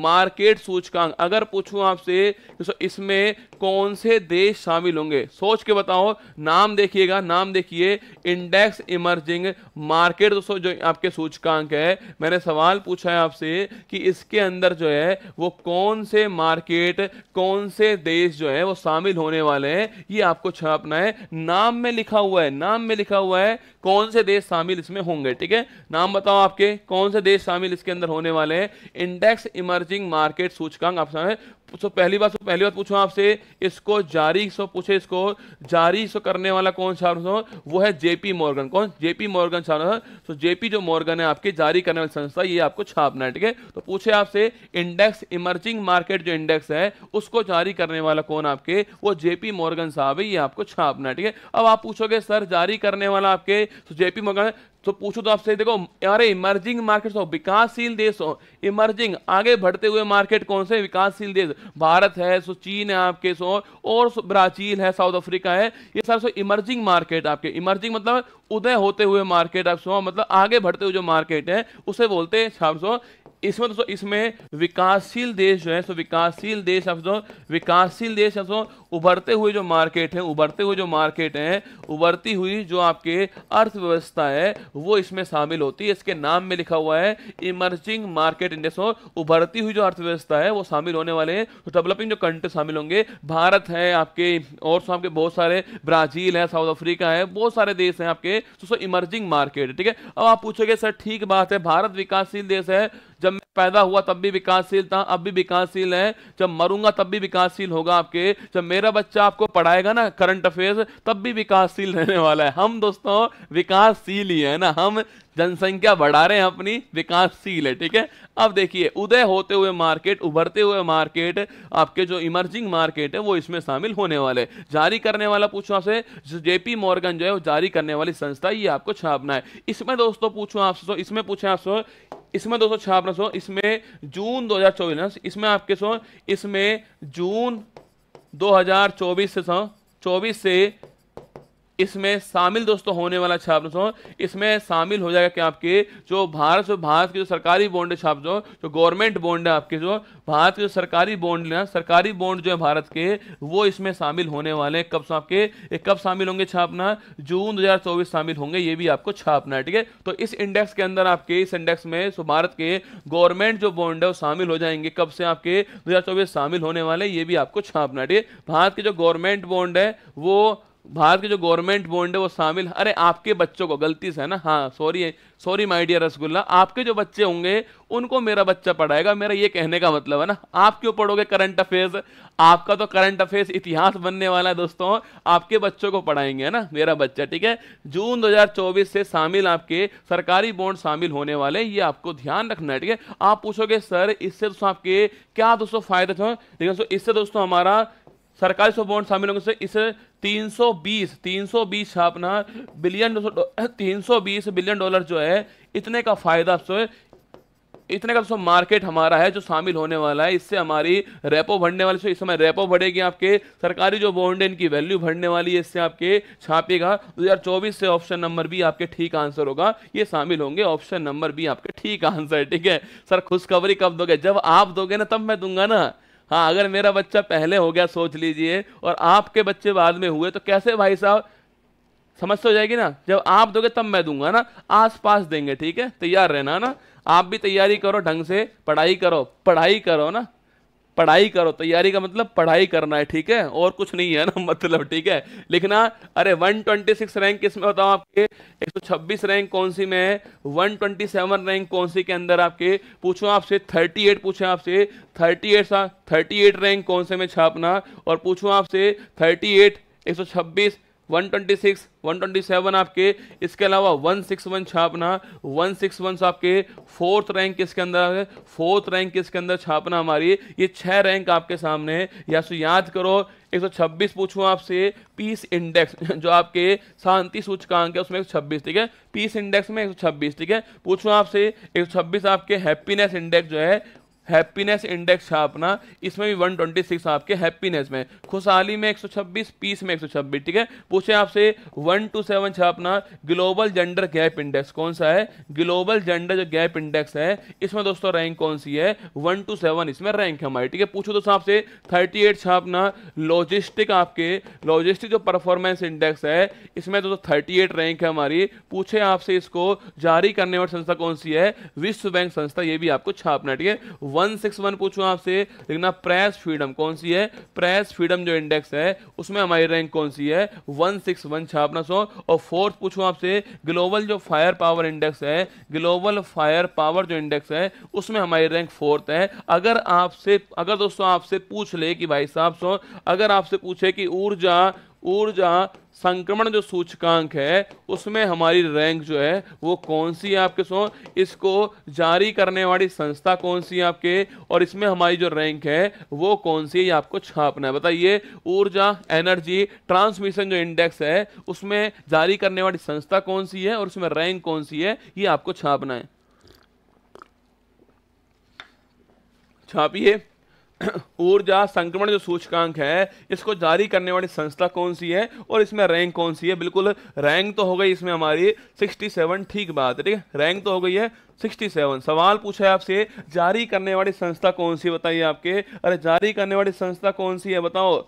मार्केट मार्केट सूचकांक अगर पूछूं आपसे तो इसमें कौन से देश शामिल होंगे सोच के बताओ नाम देखिएगा नाम देखिए इंडेक्स इमर्जिंग मार्केट दोस्तों जो आपके सूचकांक है मैंने सवाल पूछा है आपसे कि इसके अंदर जो है वो कौन से मार्केट कौन से देश जो है वो शामिल होने वाले हैं ये आपको छापना है नाम में लिखा हुआ है नाम में लिखा हुआ है कौन से देश शामिल इसमें होंगे ठीक है नाम बताओ आपके कौन से देश शामिल इसके अंदर होने वाले हैं इंडेक्स इमर्जिंग मार्केट मार्केट सूचकांक आप सामने तो पहली बार तो पहली बार पूछूँ आपसे इसको जारी सो पूछे इसको जारी सो करने वाला कौन सा वो है जेपी मॉर्गन कौन जेपी मॉर्गन छापना सो जेपी जो मॉर्गन है आपके जारी करने वाली संस्था ये आपको छापना है ठीक है तो पूछे आपसे इंडेक्स इमर्जिंग मार्केट जो इंडेक्स है उसको जारी करने वाला कौन आपके वो जेपी मॉर्गन साहब है ये आपको छापना है ठीक है अब आप पूछोगे सर जारी करने वाला आपके जेपी मॉर्गन तो पूछो तो आपसे देखो अरे इमर्जिंग मार्केट हो विकासशील देश हो इमर्जिंग आगे बढ़ते हुए मार्केट कौन से विकासशील देश भारत है सो चीन है आपके सो और ब्राजील है साउथ अफ्रीका है ये सारे सो इमर्जिंग मार्केट आपके इमर्जिंग मतलब उदय होते हुए मार्केट आप सो मतलब आगे बढ़ते हुए जो मार्केट है उसे बोलते हैं सो इसमें दोस्तों इसमें विकासशील देश जो है सो विकासशील देश दोस्तों विकासशील देश दोस्तों उभरते हुए जो मार्केट है उभरते हुए जो मार्केट है उभरती हुई जो आपके अर्थव्यवस्था है वो इसमें शामिल होती है इसके नाम में लिखा हुआ है इमर्जिंग मार्केट इंडेक्स और उभरती हुई जो अर्थव्यवस्था है वो शामिल होने वाले हैं तो डेवलपिंग जो कंट्री शामिल होंगे भारत है आपके और आपके बहुत सारे ब्राजील है साउथ अफ्रीका है बहुत सारे देश हैं आपके सो इमर्जिंग मार्केट ठीक है अब आप पूछोगे सर ठीक बात है भारत विकासशील देश है पैदा हुआ तब भी विकासशील था अब भी विकासशील है जब मरूंगा तब भी विकासशील होगा आपके जब मेरा बच्चा आपको पढ़ाएगा ना करंट अफेयर्स तब भी विकासशील रहने वाला है हम दोस्तों विकासशील ही है ना हम जनसंख्या बढ़ा रहे हैं अपनी विकासशील है ठीक है अब देखिए उदय होते हुए मार्केट उभरते हुए मार्केट आपके जो इमर्जिंग मार्केट है वो इसमें शामिल होने वाले जारी करने वाला पूछो आपसे जेपी मॉर्गन जो है वो जारी करने वाली संस्था ये आपको छापना है इसमें दोस्तों पूछो आपसे इसमें पूछे आपसे इसमें दोस्तों छापना सो इसमें जून दो इसमें आपके सो इसमें जून दो से सो चौबीस से इसमें शामिल दोस्तों होने वाला छात्र इसमें शामिल हो जाएगा क्या आपके जो भारत जो भारत के जो सरकारी बॉन्ड है छात्र जो जो गवर्नमेंट बॉन्ड है आपके जो भारत के जो सरकारी बॉन्ड है सरकारी बॉन्ड जो है भारत के वो इसमें शामिल होने वाले हैं कब आपके कब शामिल होंगे छापना जून दो शामिल होंगे ये भी आपको छापना है ठीक है तो इस इंडेक्स के अंदर आपके इस इंडेक्स में सो भारत के गवर्नमेंट जो बॉन्ड है वो शामिल हो जाएंगे कब से आपके दो शामिल होने वाले ये भी आपको छापना है ठीक है भारत के जो गवर्नमेंट बॉन्ड है वो भारत के जो गवर्नमेंट बॉन्ड है वो शामिल अरे आपके बच्चों को गलती से है ना हाँ sorry sorry my dear rasgulla आपके जो बच्चे होंगे उनको मेरा बच्चा पढ़ाएगा मेरा ये कहने का मतलब है ना आप क्यों पढ़ोगे करंट अफेयर्स आपका तो करंट अफेयर्स इतिहास बनने वाला है दोस्तों आपके बच्चों को पढ़ाएंगे है ना मेरा बच्चा ठीक है जून दो से शामिल आपके सरकारी बॉन्ड शामिल होने वाले ये आपको ध्यान रखना है ठीक है आप पूछोगे सर इससे दोस्तों आपके क्या दोस्तों फायदे थे इससे दोस्तों हमारा सरकारी सो बॉन्ड शामिल होंगे इससे 320 320 छापना बिलियन तीन सौ बीस बिलियन डॉलर जो है इतने का फ़ायदा सो इतने का दोस्तों मार्केट हमारा है जो शामिल होने वाला है इससे हमारी रेपो बढ़ने वाली है इस समय रेपो बढ़ेगी आपके सरकारी जो बॉन्ड है इनकी वैल्यू बढ़ने वाली है इससे आपके छापेगा 2024 से ऑप्शन नंबर बी आपके ठीक आंसर होगा ये शामिल होंगे ऑप्शन नंबर बी आपके ठीक आंसर ठीक है सर खुशखबरी कब दोगे जब आप दोगे ना तब मैं दूंगा ना हाँ अगर मेरा बच्चा पहले हो गया सोच लीजिए और आपके बच्चे बाद में हुए तो कैसे भाई साहब समझ हो तो जाएगी ना जब आप दोगे तब मैं दूंगा ना आस पास देंगे ठीक है तैयार रहना ना आप भी तैयारी करो ढंग से पढ़ाई करो पढ़ाई करो ना पढ़ाई करो तैयारी का मतलब पढ़ाई करना है ठीक है और कुछ नहीं है ना <laughs> मतलब ठीक है लिखना हाँ, अरे 126 रैंक किस में हूं आपके 126 रैंक कौन सी में है 127 रैंक कौन सी के अंदर आपके पूछो आपसे 38 पूछे आपसे 38 सा थर्टी रैंक कौन से में छापना और पूछो आपसे 38 126 126, 127 आपके इसके अलावा 161 छापना वन सिक्स वन तो आपके फोर्थ रैंक किसके अंदर है फोर्थ रैंक किसके अंदर छापना हमारी ये छह रैंक आपके सामने है या सो याद करो 126 पूछूं आपसे पीस इंडेक्स जो आपके शांति सूचकांक है उसमें 126 ठीक है पीस इंडेक्स में 126 ठीक है पूछूं आपसे 126 आपके हैप्पीनेस इंडेक्स जो है हैप्पीनेस इंडेक्स है अपना इसमें भी 126 आपके हैप्पीनेस में खुशहाली में 126 पीस में 126 ठीक है पूछे आपसे वन टू सेवन छह अपना ग्लोबल जेंडर गैप इंडेक्स कौन सा है ग्लोबल जेंडर जो गैप इंडेक्स है इसमें दोस्तों रैंक कौन सी है वन टू सेवन इसमें रैंक है हमारी ठीक है पूछो दोस्तों आपसे थर्टी एट अपना लॉजिस्टिक आपके लॉजिस्टिक जो परफॉर्मेंस इंडेक्स है इसमें दोस्तों थर्टी एट रैंक है हमारी पूछे आपसे इसको जारी करने वाली संस्था कौन सी है विश्व बैंक संस्था ये भी आपको छापना ठीक है 161 पूछूं आपसे लेकिन आप प्रेस फ्रीडम कौन सी है प्रेस फ्रीडम जो इंडेक्स है उसमें हमारी रैंक कौन सी है 161 छापना सो और फोर्थ पूछूं आपसे ग्लोबल जो फायर पावर इंडेक्स है ग्लोबल फायर पावर जो इंडेक्स है उसमें हमारी रैंक फोर्थ है अगर आपसे अगर दोस्तों आपसे पूछ ले कि भाई साहब सो अगर आपसे पूछे कि ऊर्जा ऊर्जा संक्रमण जो सूचकांक है उसमें हमारी रैंक जो है वो कौन सी है आपके सो इसको जारी करने वाली संस्था कौन सी है आपके और इसमें हमारी जो रैंक है वो कौन सी है ये आपको छापना है बताइए ऊर्जा एनर्जी ट्रांसमिशन जो इंडेक्स है उसमें जारी करने वाली संस्था कौन सी है और उसमें रैंक कौन सी है ये आपको छापना है छापिए <clears throat> ऊर्जा संक्रमण जो सूचकांक है इसको जारी करने वाली संस्था कौन सी है और इसमें रैंक कौन सी है बिल्कुल रैंक तो हो गई इसमें हमारी 67 ठीक बात है ठीक है रैंक तो हो गई है 67 सवाल पूछा है आपसे जारी करने वाली संस्था कौन सी बताइए आपके अरे जारी करने वाली संस्था कौन सी है बताओ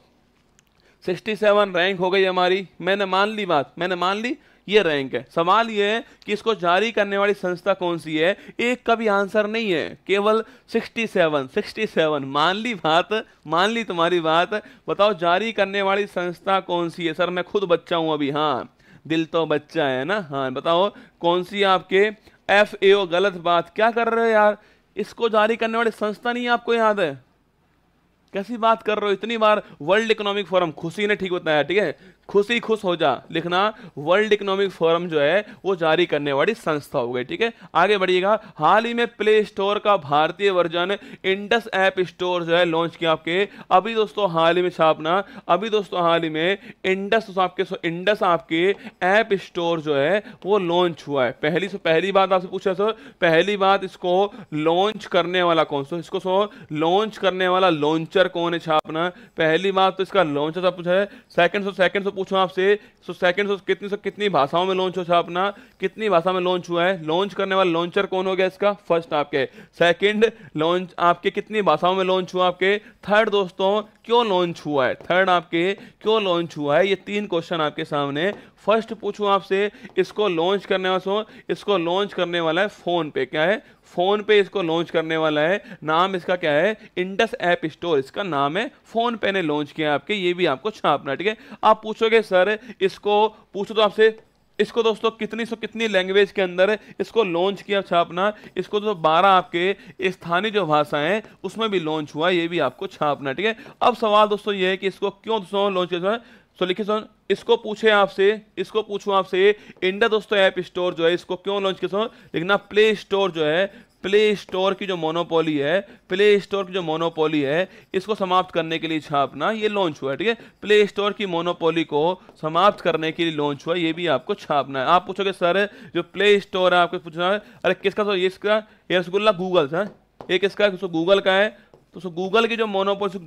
67 रैंक हो गई हमारी मैंने मान ली बात मैंने मान ली ये रैंक है सवाल ये है कि इसको जारी करने वाली संस्था कौन सी है एक का भी आंसर नहीं है केवल 67 67 मान ली बात मान ली तुम्हारी बात बताओ जारी करने वाली संस्था कौन सी है सर मैं खुद बच्चा हूं अभी हाँ दिल तो बच्चा है ना हाँ बताओ कौन सी आपके एफ गलत बात क्या कर रहे हो यार इसको जारी करने वाली संस्था नहीं आपको याद है कैसी बात कर रहे हो इतनी बार वर्ल्ड इकोनॉमिक फोरम खुशी ने ठीक बताया ठीक है खुशी खुश हो जा लिखना वर्ल्ड इकोनॉमिक फोरम जो है वो जारी करने वाली संस्था हो गई ठीक है आगे बढ़िएगा हाल ही में प्ले स्टोर का भारतीय वर्जन इंडस ऐप स्टोर जो है लॉन्च किया आपके अभी दोस्तों हाल ही में छापना अभी दोस्तों हाल ही में इंडस आपके इंडस आपके ऐप स्टोर जो है वो लॉन्च हुआ है पहली से पहली बात आपसे पूछा सो पहली बात इसको लॉन्च करने वाला कौन सा इसको सो लॉन्च करने वाला लॉन्चर पिक्चर कौन है छापना पहली बात तो इसका लॉन्च सब पूछा है सेकंड सो सेकंड सो पूछो आपसे सो सेकंड सो कितनी सो कितनी भाषाओं में लॉन्च हो छापना कितनी भाषा में लॉन्च हुआ है लॉन्च करने वाला लॉन्चर कौन हो गया इसका फर्स्ट आपके सेकंड लॉन्च आपके कितनी भाषाओं में लॉन्च हुआ आपके थर्ड दोस्तों क्यों लॉन्च हुआ है थर्ड आपके क्यों लॉन्च हुआ है ये तीन क्वेश्चन आपके सामने फर्स्ट पूछूं आपसे इसको लॉन्च करने वाला इसको लॉन्च करने वाला है फ़ोन पे क्या है फ़ोन पे इसको लॉन्च करने वाला है नाम इसका क्या है इंडस ऐप स्टोर इसका नाम है फ़ोन पे ने लॉन्च किया है आपके ये भी आपको छापना ठीक है आप पूछोगे सर इसको पूछो तो आपसे इसको दोस्तों कितनी सो कितनी लैंग्वेज के अंदर इसको लॉन्च किया छापना इसको दोस्तों बारह आपके स्थानीय जो भाषाएं हैं उसमें भी लॉन्च हुआ ये भी आपको छापना ठीक है अब सवाल दोस्तों ये है कि इसको क्यों दोस्तों लॉन्च किया सो लिखिए सो इसको पूछे आपसे इसको पूछूं आपसे इंडिया दोस्तों ऐप स्टोर जो है इसको क्यों लॉन्च किया लिखना प्ले स्टोर जो है प्ले स्टोर की जो मोनोपोली है प्ले स्टोर की जो मोनोपोली है इसको समाप्त करने के लिए छापना ये लॉन्च हुआ है ठीक है प्ले स्टोर की मोनोपोली को समाप्त करने के लिए लॉन्च हुआ ये भी आपको छापना है आप पूछोगे सर जो प्ले स्टोर है आपको पूछना है अरे किसका सर इसका ये रसगुल्ला गूगल सर ये किसका है गूगल का है तो सो गूगल की जो मोनोपोली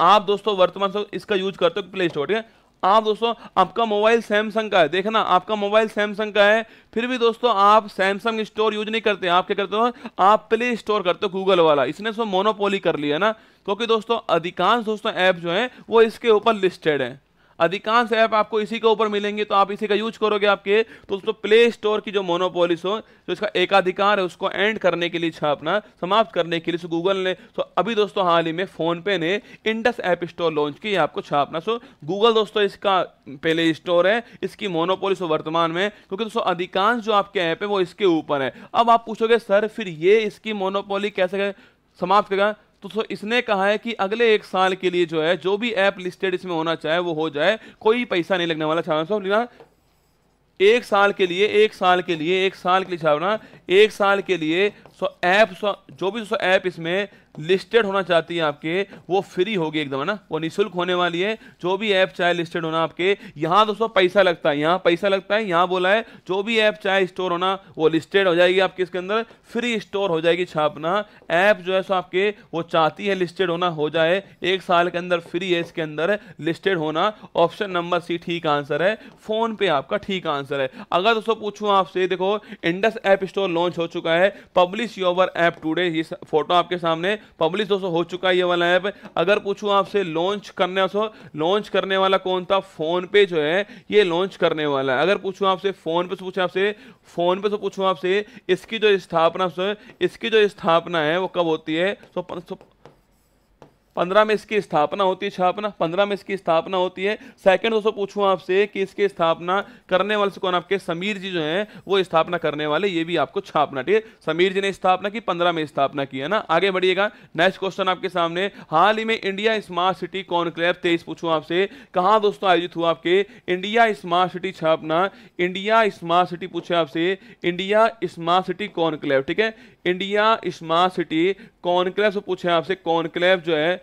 आप दोस्तों वर्तमान इसका यूज करते हो प्ले स्टोर ठीक है आप दोस्तों आपका मोबाइल सैमसंग का है देखना आपका मोबाइल सैमसंग का है फिर भी दोस्तों आप सैमसंग स्टोर यूज नहीं करते आप क्या करते हो आप प्ले स्टोर करते हो गूगल वाला इसने सो तो मोनोपोली कर लिया ना क्योंकि दोस्तों अधिकांश दोस्तों ऐप जो है वो इसके ऊपर लिस्टेड है अधिकांश ऐप आपको इसी के ऊपर मिलेंगे तो आप इसी का यूज करोगे आपके तो दोस्तों प्ले स्टोर की जो मोनोपोलिस हो जो इसका एकाधिकार है उसको एंड करने के लिए छापना समाप्त करने के लिए सो गूगल ने सो अभी दोस्तों हाल ही में फ़ोनपे ने इंडस ऐप स्टोर लॉन्च की आपको छापना सो गूगल दोस्तों इसका प्ले स्टोर है इसकी मोनोपोलिस वर्तमान में क्योंकि दोस्तों अधिकांश जो आपके ऐप है वो इसके ऊपर है अब आप पूछोगे सर फिर ये इसकी मोनोपोली कैसे समाप्त करेगा तो इसने कहा है कि अगले एक साल के लिए जो है जो भी ऐप लिस्टेड इसमें होना चाहे वो हो जाए कोई पैसा नहीं लगने वाला छावना साहब एक साल के लिए एक साल के लिए एक साल के लिए छावना एक साल के लिए सो ऐप जो भी सो ऐप इसमें लिस्टेड होना चाहती है आपके वो फ्री होगी एकदम है ना वो निःशुल्क होने वाली है जो भी ऐप चाहे लिस्टेड होना आपके यहाँ दोस्तों पैसा लगता है यहाँ पैसा लगता है यहाँ बोला है जो भी ऐप चाहे स्टोर होना वो लिस्टेड हो जाएगी आपके इसके अंदर फ्री स्टोर हो जाएगी छापना ऐप जो है सो आपके वो चाहती है लिस्टेड होना हो जाए एक साल के अंदर फ्री है इसके अंदर लिस्टेड होना ऑप्शन नंबर सी ठीक आंसर है फोन पे आपका ठीक आंसर है अगर दोस्तों पूछूँ आपसे देखो इंडस ऐप स्टोर लॉन्च हो चुका है पब्लिश योवर ऐप टूडे ये फोटो आपके सामने पब्लिश दोस्तों हो चुका है ये वाला ऐप अगर पूछूँ आपसे लॉन्च करने सो लॉन्च करने वाला कौन था फोन पे जो है ये लॉन्च करने वाला है अगर पूछूँ आपसे फोन पे से पूछूँ आपसे फोन पे से पूछूँ आपसे इसकी जो स्थापना इसकी जो स्थापना है वो कब होती है सो पंद्रह में इसकी स्थापना होती है छापना पंद्रह में इसकी स्थापना होती है सेकंड दोस्तों पूछूं आपसे कि इसकी स्थापना करने वाले से कौन आपके समीर जी जो हैं वो स्थापना करने वाले ये भी आपको छापना ठीक है समीर जी ने स्थापना की पंद्रह में स्थापना की है ना आगे बढ़िएगा नेक्स्ट क्वेश्चन आपके सामने हाल ही में इंडिया स्मार्ट सिटी कॉन्क्लेव तेईस पूछू आपसे कहाँ दोस्तों आयोजित हुआ आपके इंडिया स्मार्ट सिटी छापना इंडिया स्मार्ट सिटी पूछे आपसे इंडिया स्मार्ट सिटी कॉन्क्लेव ठीक है इंडिया स्मार्ट सिटी कॉन्क्लेव से पूछे आपसे कॉन्क्लेव जो है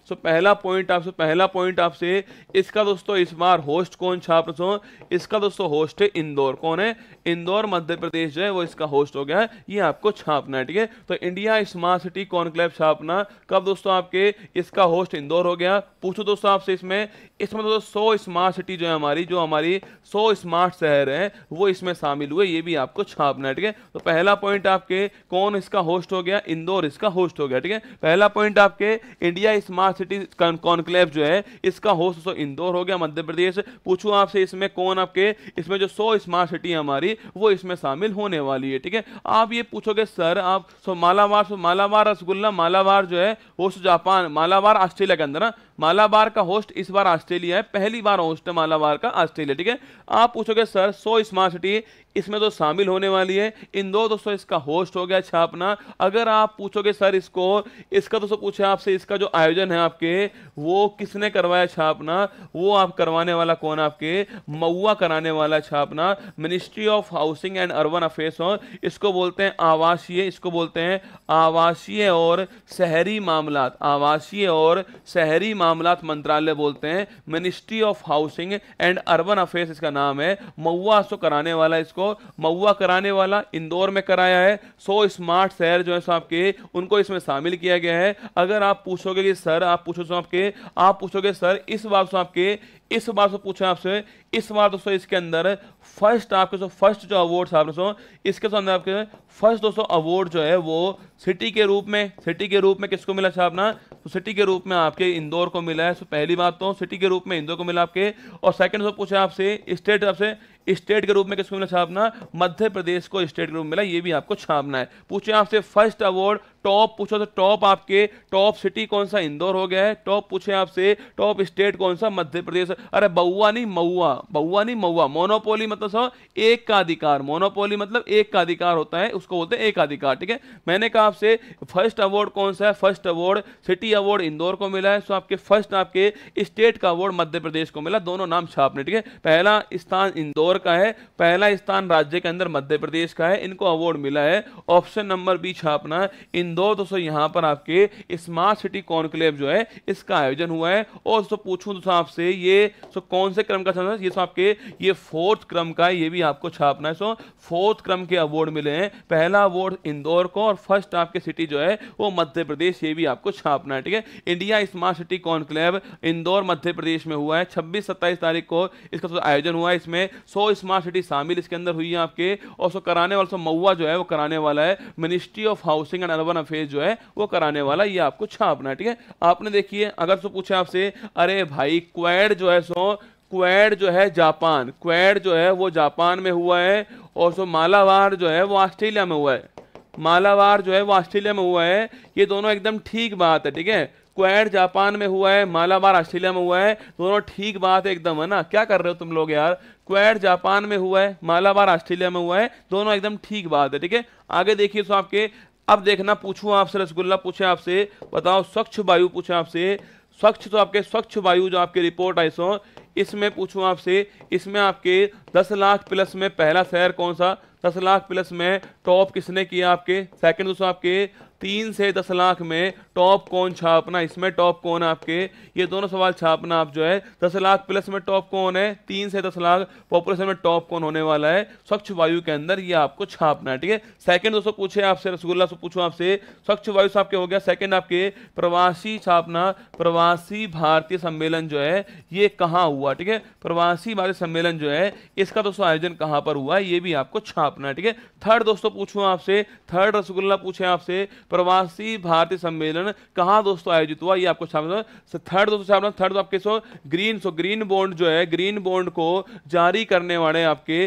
सो पहला पॉइंट आपसे पहला पॉइंट आपसे इसका दोस्तों इस बार होस्ट कौन छाप रसो इसका दोस्तों होस्ट है इंदौर कौन है इंदौर मध्य प्रदेश जो है वो इसका होस्ट हो गया है ये आपको छापना है ठीक है तो इंडिया स्मार्ट सिटी कॉन्क्लेव छापना कब दोस्तों आपके इसका होस्ट इंदौर हो गया पूछो दोस्तों आपसे इसमें इसमें दोस्तों सौ स्मार्ट सिटी जो है हमारी जो हमारी सौ स्मार्ट शहर है वो इसमें शामिल हुए ये भी आपको छापना है ठीक है तो पहला पॉइंट आपके कौन इसका होस्ट हो गया इंदौर इसका होस्ट हो गया ठीक है पहला पॉइंट आपके इंडिया स्मार्ट सिटी कॉन्क्लेव जो है इसका होस्ट दोस्तों इंदौर हो गया मध्य प्रदेश पूछूं आपसे इसमें कौन आपके इसमें जो सौ स्मार्ट सिटी हमारी वो इसमें शामिल होने वाली है ठीक है आप ये पूछोगे सर आप सो मालावार सो मालावार रसगुल्ला मालावार जो है होस्ट जापान मालावार ऑस्ट्रेलिया के अंदर ना मालाबार का होस्ट इस बार ऑस्ट्रेलिया है पहली बार होस्ट है मालाबार का ऑस्ट्रेलिया ठीक है आप पूछोगे सर सो स्मार्ट सिटी इसमें तो शामिल होने वाली है इन दो दोस्तों इसका होस्ट हो गया छापना अच्छा अगर आप पूछोगे सर इसको इसका दोस्तों पूछे आपसे इसका जो आयोजन है आपके वो किसने करवाया छापना अच्छा वो आप करवाने वाला कौन आपके मऊआ कराने वाला छापना ministry of housing and urban affairs और इसको बोलते हैं आवासीय इसको बोलते हैं आवासीय और शहरी मामला आवासीय और शहरी मामला मामला मंत्रालय बोलते हैं ministry of housing and urban affairs इसका नाम है मऊआ सो कराने वाला इसको मऊआ कराने वाला इंदौर में कराया है सो स्मार्ट शहर जो है सो आपके उनको इसमें शामिल किया गया है अगर आप पूछोगे कि सर आप पूछो सो आपके आप पूछोगे सर इस बात सो आपके इस बार से पूछा आपसे इस बार दोस्तों इसके अंदर फर्स्ट आपके जो फर्स्ट जो अवार्ड आप दोस्तों इसके अंदर आपके फर्स्ट दोस्तों अवार्ड जो है वो सिटी के रूप में सिटी के रूप में किसको मिला था अपना तो सिटी के रूप में आपके इंदौर को मिला है सो पहली बात तो सिटी के रूप में इंदौर को मिला आपके और सेकंड जो पूछा आपसे स्टेट आपसे स्टेट के रूप में किसको मिला छापना मध्य प्रदेश को स्टेट के रूप में मिला ये भी आपको छापना है पूछे आपसे फर्स्ट अवार्ड टॉप पूछो तो टॉप आपके टॉप सिटी कौन सा इंदौर हो गया है टॉप पूछे आपसे टॉप स्टेट कौन सा मध्य प्रदेश अरे बउआ नहीं मऊआ बउआ नहीं मऊआ मोनोपोली मतलब सो एक का अधिकार मोनोपोली मतलब एक का अधिकार होता है उसको बोलते हैं एक अधिकार ठीक है मैंने कहा आपसे फर्स्ट अवार्ड कौन सा है first award city award Indore को मिला है सो आपके फर्स्ट आपके स्टेट का अवार्ड मध्य प्रदेश को मिला दोनों नाम छापने ठीक है पहला स्थान इंदौर और का है पहला स्थान राज्य के अंदर मध्य प्रदेश का है इनको अवार्ड मिला है ऑप्शन नंबर बी छापना इन दो दोस्तों यहां पर आपके स्मार्ट सिटी कॉन्क्लेव जो है इसका आयोजन हुआ है और दोस्तों पूछूं दोस्तों आपसे ये सो कौन से क्रम का था ये सो आपके ये फोर्थ क्रम का है ये भी आपको छापना है सो फोर्थ क्रम के अवार्ड मिले हैं पहला अवार्ड इंदौर को और फर्स्ट आपके सिटी जो है वो मध्य प्रदेश ये भी आपको छापना है ठीक है India smart city conclave Indore Madhya Pradesh में हुआ है छब्बीस सत्ताईस तारीख को इसका आयोजन हुआ है इसमें सो सौ स्मार्ट सिटी शामिल इसके अंदर हुई है आपके और सो कराने वाला सो मऊआ जो है वो कराने वाला है ministry of housing and urban affair जो है वो कराने वाला ये आपको छापना है ठीक है आपने देखिए अगर सो पूछे आपसे अरे भाई क्वेड जो है सो क्वेड जो है जापान क्वेड जो है वो जापान में हुआ है और सो मालावार जो है वो ऑस्ट्रेलिया में हुआ है मालावार जो है वो ऑस्ट्रेलिया में हुआ है ये दोनों एकदम ठीक बात है ठीक है क्वैड जापान में हुआ है मालाबार ऑस्ट्रेलिया में हुआ है दोनों ठीक बात है एकदम है ना क्या कर रहे हो तुम लोग यार क्वैड जापान में हुआ है मालाबार ऑस्ट्रेलिया में हुआ है दोनों एकदम ठीक बात है ठीक है आगे देखिए तो आपके अब देखना पूछूं आपसे रसगुल्ला पूछे आपसे बताओ स्वच्छ वायु पूछे आपसे स्वच्छ तो आपके स्वच्छ वायु जो आपकी रिपोर्ट आई सो इसमें पूछूं आपसे इसमें आपके 10 लाख प्लस में पहला शहर कौन सा 10 लाख प्लस में टॉप किसने किया आपके सेकंड दोस्तों आपके तीन से दस लाख में टॉप कौन छापना इसमें टॉप कौन है आपके ये दोनों सवाल छापना आप जो है दस लाख प्लस में टॉप कौन है तीन से दस लाख पॉपुलेशन में टॉप कौन होने वाला है स्वच्छ वायु के अंदर ये आपको छापना है ठीक है सेकंड दोस्तों पूछे आपसे रसगुल्ला से पूछो आपसे स्वच्छ वायु से आपके हो गया सेकेंड आपके प्रवासी छापना प्रवासी भारतीय सम्मेलन जो है ये कहाँ हुआ ठीक है प्रवासी भारतीय सम्मेलन जो है इसका दोस्तों आयोजन कहाँ पर हुआ है ये भी आपको छापना है ठीक है थर्ड दोस्तों पूछो आपसे थर्ड रसगुल्ला पूछे आपसे प्रवासी भारतीय सम्मेलन कहाँ दोस्तों आयोजित हुआ ये आपको शामिल थर्ड दोस्तों शामिल थर्ड आपके so green so green bond जो है ग्रीन बॉन्ड को जारी करने वाले आपके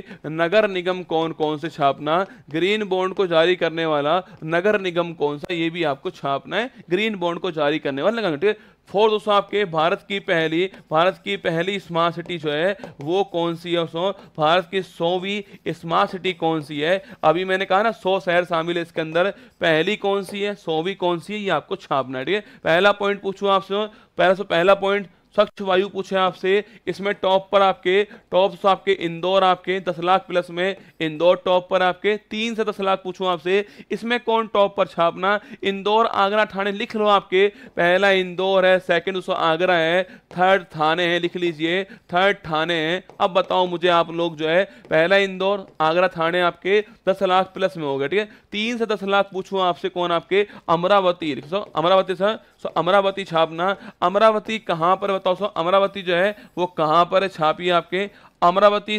नगर निगम कौन कौन से छापना ग्रीन बॉन्ड को जारी करने वाला नगर निगम कौन सा ये भी आपको छापना है ग्रीन बॉन्ड को जारी करने वाला ठीक है फोर दोस्तों आपके भारत की पहली भारत की पहली स्मार्ट सिटी जो है वो कौन सी है दोस्तों भारत की सौवीं स्मार्ट सिटी कौन सी है अभी मैंने कहा ना सौ शहर शामिल है इसके अंदर पहली कौन सी है सौवीं कौन सी है ये आपको छापना है ठीक है पहला पॉइंट पूछूं आपसे पहला सो पहला पॉइंट स्वच्छ वायु पूछे आपसे इसमें टॉप पर आपके टॉप आपके इंदौर आपके दस लाख प्लस में इंदौर टॉप पर आपके तीन से दस लाख पूछूं आपसे इसमें कौन टॉप पर छापना इंदौर आगरा थाने लिख लो आपके पहला इंदौर है सेकंड उसका आगरा है थर्ड थाने हैं लिख लीजिए थर्ड थाने हैं अब बताओ मुझे आप लोग जो है पहला इंदौर आगरा थाने आपके दस लाख प्लस में हो गया ठीक है तीन से दस लाख पूछूं आपसे कौन आपके अमरावती अमरावती सर सो अमरावती छापना अमरावती कहाँ पर बताओ सो अमरावती जो है वो कहाँ पर है छापी आपके अमरावती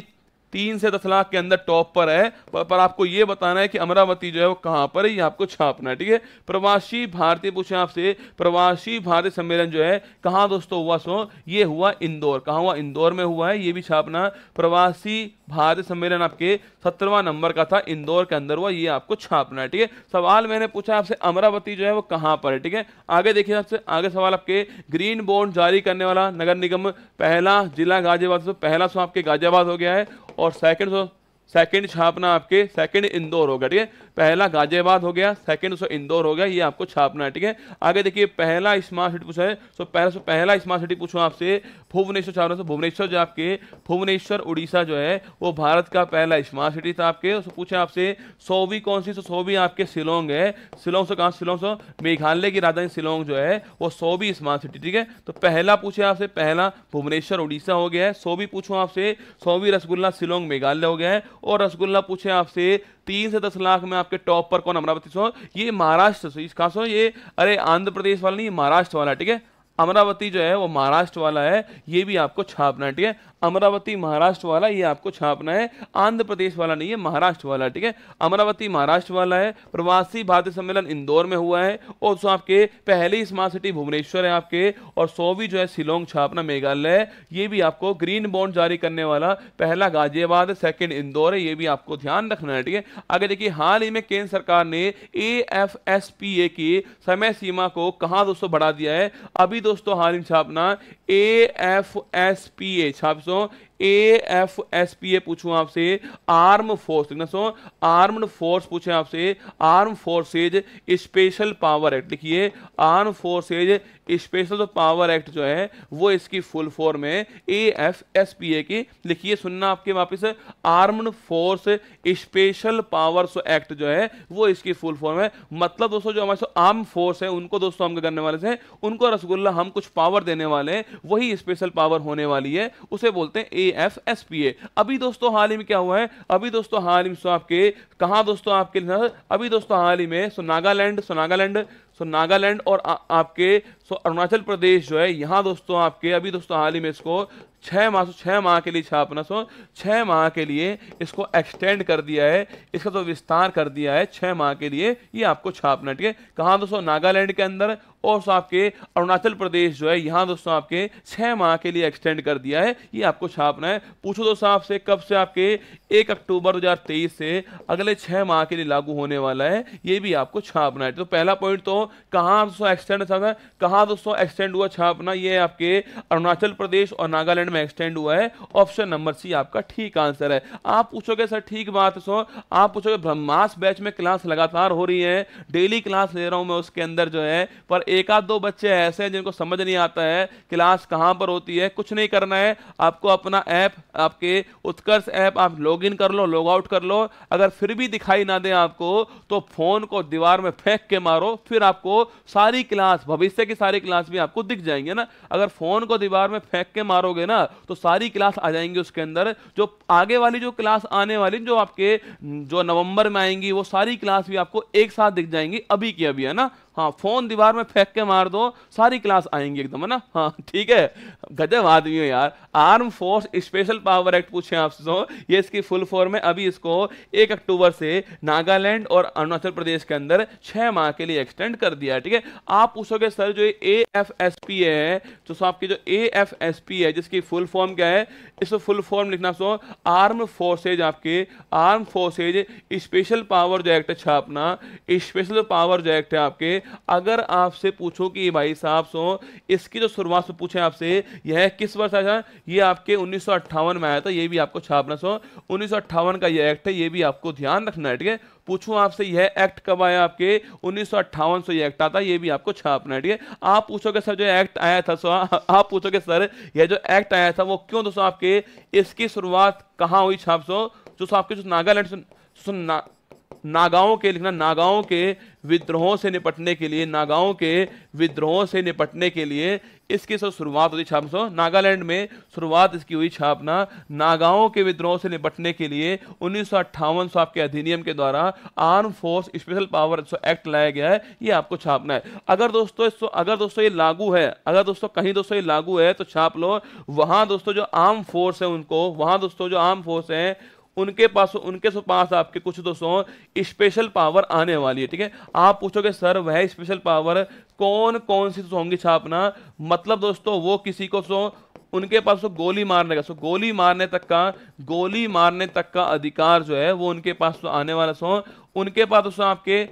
तीन से दस लाख के अंदर टॉप पर है पर आपको ये बताना है कि अमरावती जो है वो कहाँ पर है ये आपको छापना है ठीक है प्रवासी भारतीय पूछे आपसे प्रवासी भारतीय सम्मेलन जो है कहाँ दोस्तों हुआ सो ये हुआ इंदौर कहाँ हुआ इंदौर में हुआ है ये भी छापना प्रवासी भारत सम्मेलन आपके सत्रवा नंबर का था इंदौर के अंदर हुआ ये आपको छापना है ठीक है सवाल मैंने पूछा आपसे अमरावती जो है वो कहां पर है ठीक है आगे देखिए आपसे आगे सवाल आपके ग्रीन बोर्ड जारी करने वाला नगर निगम पहला जिला गाजियाबाद पहला सो आपके गाजियाबाद हो गया है और सेकंड सो सेकंड छापना आपके सेकंड इंदौर होगा ठीक है पहला गाजियाबाद हो गया सेकंड उसको इंदौर हो गया ये आपको छापना है ठीक है आगे देखिए पहला स्मार्ट सिटी पूछा है सो तो पहला सो पहला स्मार्ट सिटी पूछो आपसे भुवनेश्वर छापना तो भुवनेश्वर जो आपके भुवनेश्वर उड़ीसा जो है वो भारत का पहला स्मार्ट सिटी था आपके उसको तो पूछे आपसे सोवी कौन सी सो तो सोवी आपके शिलोंग है शिलोंग से कहाँ शिलोंग से मेघालय की राजधानी शिलोंग जो है वो सोवी स्मार्ट सिटी ठीक है तो पहला पूछे आपसे पहला भुवनेश्वर उड़ीसा हो गया है सोवी पूछूँ आपसे सोवी रसगुल्ला शिलोंग मेघालय हो गया है और रसगुल्ला पूछे आपसे तीन से दस लाख में आपके टॉप पर कौन अमरावती सो ये महाराष्ट्र से कहा सो मतलब ये अरे आंध्र प्रदेश वाला नहीं महाराष्ट्र वाला ठीक है अमरावती जो है वो महाराष्ट्र वाला है ये भी आपको छापना है ठीक है अमरावती महाराष्ट्र वाला ये आपको छापना है आंध्र प्रदेश वाला नहीं है महाराष्ट्र वाला ठीक है अमरावती महाराष्ट्र वाला है प्रवासी भारतीय सम्मेलन इंदौर में हुआ है और सो आपके पहली स्मार्ट सिटी भुवनेश्वर है आपके और सौवीं जो है शिलोंग छापना मेघालय है ये भी आपको ग्रीन बॉन्ड जारी करने वाला पहला गाजियाबाद है सेकेंड इंदौर है ये भी आपको ध्यान रखना है ठीक है आगे देखिए हाल ही में केंद्र सरकार ने A F S P A की समय सीमा को कहाँ दोस्तों बढ़ा दिया है अभी दोस्तों हाल छापना A F S P A छापसो A F S P A पूछू आपसे आर्म फोर्स लिखना सो आर्म फोर्स पूछे आपसे arm forces special power act लिखिए आर्म फोर्सेज स्पेशल तो पावर एक्ट जो है वो इसकी फुल फॉर्म है A F S P A की लिखिए सुनना आपके वापस arm force special power act जो है वो इसकी फुल फॉर्म है मतलब दोस्तों जो हमारे आर्म फोर्स है उनको दोस्तों हम करने वाले से उनको रसगुल्ला हम कुछ पावर देने वाले हैं वही स्पेशल पावर होने वाली है उसे बोलते हैं एफ एस पी ए अभी दोस्तों हाल ही में क्या हुआ है अभी दोस्तों हाल ही में आपके कहा दोस्तों आपके अभी दोस्तों हाल ही में सो नागालैंड सो नागालैंड सो नागालैंड और आ, आपके सो अरुणाचल प्रदेश जो है यहाँ दोस्तों आपके अभी दोस्तों हाल ही में इसको छः माह छः माह के लिए छापना सो छः माह के लिए इसको एक्सटेंड कर दिया है इसका तो विस्तार कर दिया है छः माह के लिए ये आपको छापना ठीक है कहाँ दोस्तों नागालैंड के अंदर और सो आपके अरुणाचल प्रदेश जो है यहाँ दोस्तों आपके छः माह के लिए एक्सटेंड कर दिया है ये आपको छापना है पूछो दोस्तों आपसे कब से आपके एक अक्टूबर दो से अगले छः माह के लिए लागू होने वाला है ये भी आपको छापना है तो पहला पॉइंट तो कहाँ दोस्तों एक्सटेंड कहाँ कहाँ दोस्तों एक्सटेंड हुआ छह अपना ये आपके अरुणाचल प्रदेश और नागालैंड में एक्सटेंड हुआ है ऑप्शन नंबर सी आपका ठीक आंसर है आप पूछोगे सर ठीक बात सो आप पूछोगे ब्रह्मास बैच में क्लास लगातार हो रही है डेली क्लास ले रहा हूँ मैं उसके अंदर जो है पर एक आध दो बच्चे ऐसे हैं जिनको समझ नहीं आता है क्लास कहाँ पर होती है कुछ नहीं करना है आपको अपना ऐप आपके उत्कर्ष ऐप आप लॉग कर लो लॉग आउट कर लो अगर फिर भी दिखाई ना दे आपको तो फोन को दीवार में फेंक के मारो फिर आपको सारी क्लास भविष्य की सारे क्लास भी आपको दिख जाएंगे ना अगर फोन को दीवार में फेंक के मारोगे ना तो सारी क्लास आ जाएंगी उसके अंदर जो आगे वाली जो क्लास आने वाली जो आपके जो नवंबर में आएंगी वो सारी क्लास भी आपको एक साथ दिख जाएंगी अभी की अभी है ना हाँ फोन दीवार में फेंक के मार दो सारी क्लास आएंगी एकदम है ना हाँ ठीक है गजब आदमी हो यार arm force special power act पूछे आपसे तो ये इसकी फुल फॉर्म है अभी इसको एक अक्टूबर से नागालैंड और अरुणाचल प्रदेश के अंदर छह माह के लिए एक्सटेंड कर दिया ठीक है आप पूछोगे सर जो ए एफ एस पी है तो आपकी जो ए एफ एस पी है जिसकी फुल फॉर्म क्या है इसको फुल फॉर्म लिखना सो आर्म फोर्सेज आपके आर्म फोर्सेज स्पेशल पावर जो एक्ट है छापना स्पेशल पावर जो एक्ट है आपके अगर आपसे पूछो कि भाई साहब सो इसकी जो शुरुआत पूछे आपसे यह किस वर्ष आया था ये आपके उन्नीस में आया था ये भी आपको छापना सो उन्नीस का यह एक्ट है ये भी आपको ध्यान रखना है ठीक है पूछूं आपसे यह एक्ट कब आया आपके उन्नीस से ये एक्ट आता ये भी आपको छापना है ठीक है आप पूछोगे सर जो एक्ट आया था सो <laughs> आप पूछोगे सर यह जो एक्ट आया था वो क्यों दोस्तों आपके इसकी शुरुआत कहाँ हुई छाप सो जो आपके जो नागालैंड नागाओं के लिखना नागाओं के विद्रोहों से निपटने के लिए नागाओं के विद्रोहों से निपटने के लिए इसकी सब शुरुआत हुई छाप सो नागालैंड में शुरुआत इसकी हुई छापना नागाओं के विद्रोह से निपटने के लिए उन्नीस सौ आपके अधिनियम के द्वारा arm force special power act लाया गया है ये आपको छापना है अगर दोस्तों इस अगर दोस्तों ये लागू है अगर दोस्तों कहीं दोस्तों ये लागू है तो छाप लो वहाँ दोस्तों जो आर्म फोर्स है उनको वहां दोस्तों जो आर्म फोर्स है उनके पास उनके पास आपके कुछ दोस्तों स्पेशल पावर आने वाली है ठीक है आप पूछोगे सर वह स्पेशल पावर कौन कौन सी होंगी छापना मतलब दोस्तों वो किसी को सो उनके पास तो गोली मारने का सो गोली मारने तक का गोली मारने तक का अधिकार जो है वो उनके पास तो आने वाला सो उनके पास दोस्तों आपके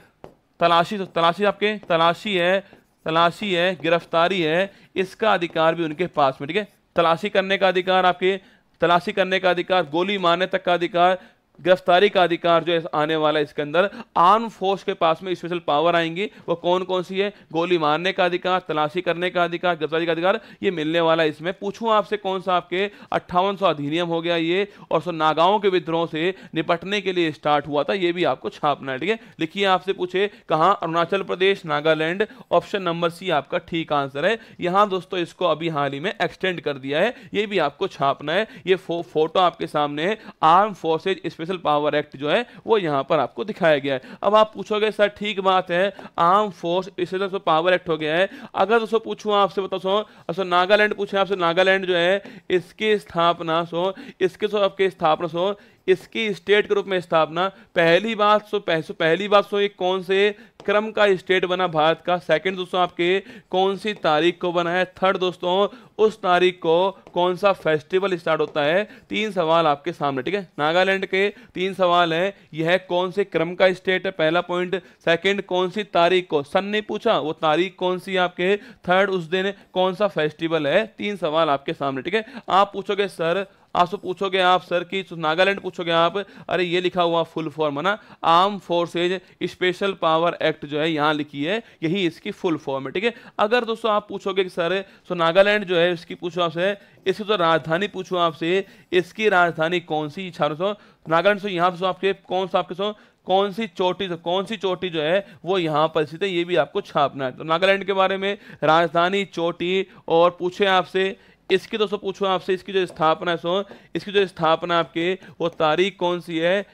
तलाशी तलाशी आपके तलाशी है तलाशी है गिरफ्तारी है इसका अधिकार भी उनके पास में ठीक है तलाशी करने का अधिकार आपके तलाशी करने का अधिकार गोली मारने तक का अधिकार गिरफ्तारी का अधिकार जो आने वाला है इसके अंदर आर्म फोर्स के पास में स्पेशल पावर आएंगी वो कौन कौन सी है गोली मारने का अधिकार तलाशी करने का अधिकार गिरफ्तारी का अधिकार ये मिलने वाला है इसमें पूछूं आपसे कौन सा आपके अट्ठावन अधिनियम हो गया ये और सो नागाओं के विद्रोह से निपटने के लिए स्टार्ट हुआ था ये भी आपको छापना है ठीक है लिखिए आपसे पूछे कहाँ Arunachal Pradesh Nagaland option number C आपका ठीक आंसर है यहाँ दोस्तों इसको अभी हाल ही में एक्सटेंड कर दिया है ये भी आपको छापना है ये फोटो आपके सामने है arm forces special power act जो है वो यहाँ पर आपको दिखाया गया है अब आप पूछोगे सर ठीक बात है आर्म फोर्स इसे पावर तो एक्ट हो गया है अगर दोस्तों पूछूँ आपसे बताओ सो नागालैंड पूछे आपसे नागालैंड जो है इसकी स्थापना सो इसके सो आपकी स्थापना सो इसकी स्टेट के रूप में स्थापना पहली बात सो पह, पहली बात सो एक कौन से क्रम का स्टेट बना भारत का सेकंड दोस्तों आपके कौन सी तारीख को बना है थर्ड दोस्तों उस तारीख को कौन सा फेस्टिवल स्टार्ट होता है तीन सवाल आपके सामने ठीक है नागालैंड के तीन सवाल हैं यह कौन से क्रम का स्टेट है पहला पॉइंट सेकंड कौन सी तारीख को सन ने पूछा वो तारीख कौन सी आपके थर्ड उस दिन कौन सा फेस्टिवल है तीन सवाल आपके सामने ठीक है आप पूछोगे सर आपसे पूछोगे आप सर की तो नागालैंड पूछोगे आप अरे ये लिखा हुआ फुल फॉर्म है ना arm forces special power act जो है यहाँ लिखी है यही इसकी फुल फॉर्म है ठीक है अगर दोस्तों आप पूछोगे कि सर सो तो नागालैंड जो है इसकी पूछो आपसे इसकी तो राजधानी पूछो आपसे इसकी राजधानी कौन सी छात्र सो नागालैंड सो यहाँ पे आपके कौन सा आपके सो कौन सी चोटी जो कौन सी चोटी जो है वो यहाँ पर स्थित है ये भी आपको छापना है तो नागालैंड के बारे में राजधानी चोटी और पूछे आपसे इसकी दोस्तों पूछो आपसे इसकी जो स्थापना है सो इसकी जो स्थापना आपके वो तारीख कौन सी है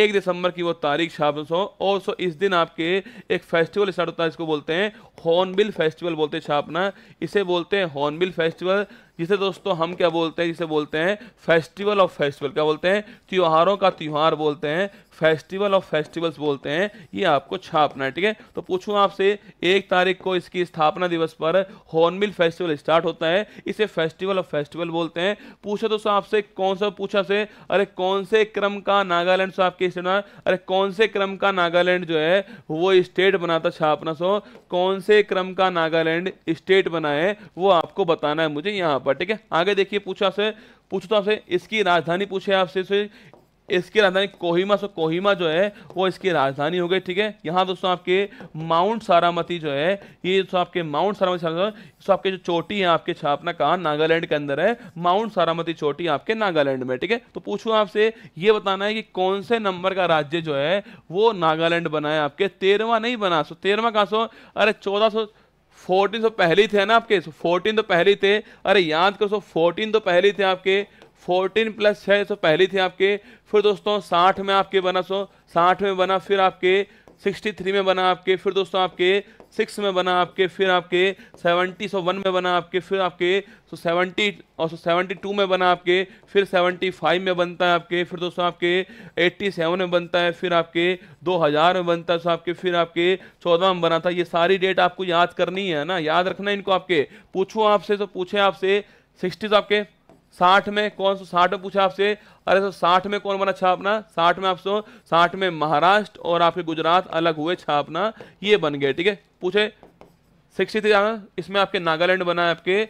एक दिसंबर की वो तारीख शाम सो और सो इस दिन आपके एक फेस्टिवल स्टार्ट होता है इसको बोलते हैं हॉर्नबिल फेस्टिवल बोलते हैं छापना इसे बोलते हैं हॉर्नबिल फेस्टिवल जिसे दोस्तों हम क्या बोलते हैं जिसे बोलते हैं फेस्टिवल ऑफ फेस्टिवल क्या बोलते हैं त्योहारों का त्यौहार बोलते हैं फेस्टिवल ऑफ फेस्टिवल्स बोलते हैं ये आपको छापना है ठीक है तो पूछू आपसे एक तारीख को इसकी स्थापना दिवस पर हॉर्नबिल फेस्टिवल स्टार्ट होता है इसे फेस्टिवल ऑफ फेस्टिवल बोलते हैं पूछा तो आपसे कौन सा पूछा से अरे कौन से क्रम का नागालैंड सो आपके स्टेट अरे कौन से क्रम का नागालैंड जो है वो स्टेट बनाता छापना सो कौन से क्रम का नागालैंड स्टेट बना है वो आपको बताना है मुझे यहाँ पर ठीक है आगे देखिए पूछा से पूछता तो आपसे इसकी राजधानी पूछे आपसे इसकी राजधानी कोहिमा सो कोहिमा जो है वो इसकी राजधानी हो गई ठीक है यहाँ दोस्तों आपके माउंट सारामती जो है ये दोस्तों आपके माउंट सारामती सो आपके जो चोटी है आपके छापना कहा नागालैंड के अंदर है माउंट सारामती चोटी आपके नागालैंड में ठीक है तो पूछू आपसे ये बताना है कि कौन से नंबर का राज्य जो है वो नागालैंड बना है आपके तेरहवा नहीं बना सो तेरहवा कहाँ सो अरे चौदह सो फोर्टीन सो पहले थे ना आपके फोर्टीन तो पहले थे अरे याद करो सो फोर्टीन तो पहले थे आपके फोर्टीन प्लस छः तो पहली थी आपके फिर दोस्तों साठ में आपके बना सो साठ में बना फिर आपके सिक्सटी थ्री में बना आपके फिर दोस्तों आपके सिक्स में बना आपके फिर आपके सेवेंटी सौ वन में बना आपके फिर आपके सो सेवेंटी और सो सेवेंटी टू में बना आपके फिर सेवेंटी फाइव में बनता है आपके फिर दोस्तों आपके एट्टी सेवन में बनता है फिर आपके दो हज़ार में बनता है सो आपके फिर आपके चौदह में बना था ये सारी डेट आपको याद करनी है ना याद रखना इनको आपके पूछूँ आपसे तो पूछें आपसे सिक्सटी तो आपके साठ में कौन सो साठ में पूछा आपसे अरे सर साठ में कौन बना छापना साठ में आप सो साठ में महाराष्ट्र और आपके गुजरात अलग हुए छापना ये बन गए ठीक है पूछे सिक्सटी थ्री हाँ, इसमें आपके नागालैंड बना है आपके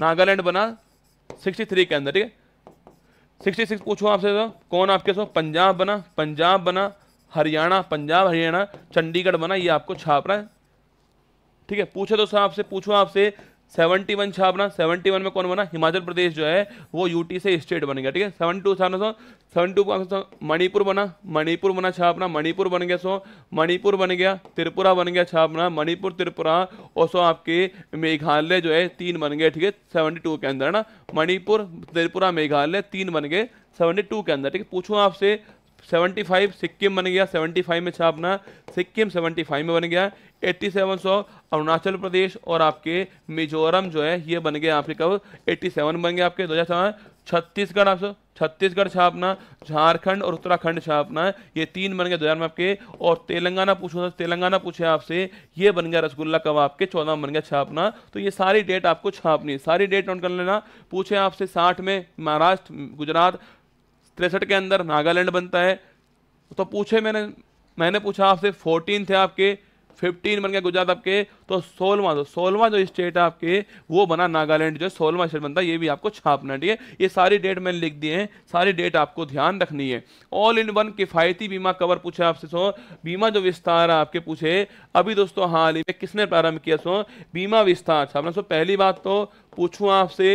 नागालैंड बना सिक्सटी थ्री के अंदर ठीक है सिक्सटी सिक्स पूछो आपसे तो कौन आपके सो पंजाब बना पंजाब बना हरियाणा पंजाब हरियाणा चंडीगढ़ बना ये आपको छापना है ठीक है पूछे दोस्तों आपसे पूछो आपसे सेवेंटी वन छापना सेवेंटी वन में कौन बना हिमाचल प्रदेश जो है वो यूटी से स्टेट बन गया ठीक है सेवन टू छापना सो सेवन टू मणिपुर बना मणिपुर बना छापना मणिपुर बन गया सो मणिपुर बन गया त्रिपुरा बन गया छापना मणिपुर त्रिपुरा और सो आपके मेघालय जो है तीन बन गए ठीक है सेवनटी टू के अंदर है ना मणिपुर त्रिपुरा मेघालय तीन बन गए सेवनटी टू के अंदर ठीक है पूछूँ आपसे सेवेंटी फाइव सिक्किम बन गया सेवेंटी फाइव में छापना सिक्किम फाइव में बन गया एट्टी सेवन सौ अरुणाचल प्रदेश और आपके मिजोरम जो है ये बन गया आपके कब एट्टी सेवन बन गया आपके दो हज़ार छत्तीसगढ़ आपसे छत्तीसगढ़ छापना झारखंड और उत्तराखंड छापना ये तीन बन गए दो हज़ार में आपके और तेलंगाना पूछो तो तेलंगाना पूछे आपसे ये बन गया रसगुल्ला कब आपके चौदह बन गया छापना तो ये सारी डेट आपको छापनी सारी डेट नोट कर लेना पूछे आपसे साठ में महाराष्ट्र गुजरात तिरसठ के अंदर नागालैंड बनता है तो पूछे मैंने मैंने पूछा आपसे फोर्टीन थे आपके फिफ्टीन बन गया गुजरात आपके तो सोलवा जो सोलवा जो स्टेट है आपके वो बना नागालैंड जो है सोलवा स्टेट बनता है ये भी आपको छापना ठीक है ये सारी डेट मैंने लिख दिए हैं सारी डेट आपको ध्यान रखनी है ऑल इन वन किफायती बीमा कवर पूछे आपसे सो बीमा जो विस्तार आपके पूछे अभी दोस्तों हाल ही में किसने प्रारंभ किया सो बीमा विस्तार छापना सो पहली बात तो पूछूँ आपसे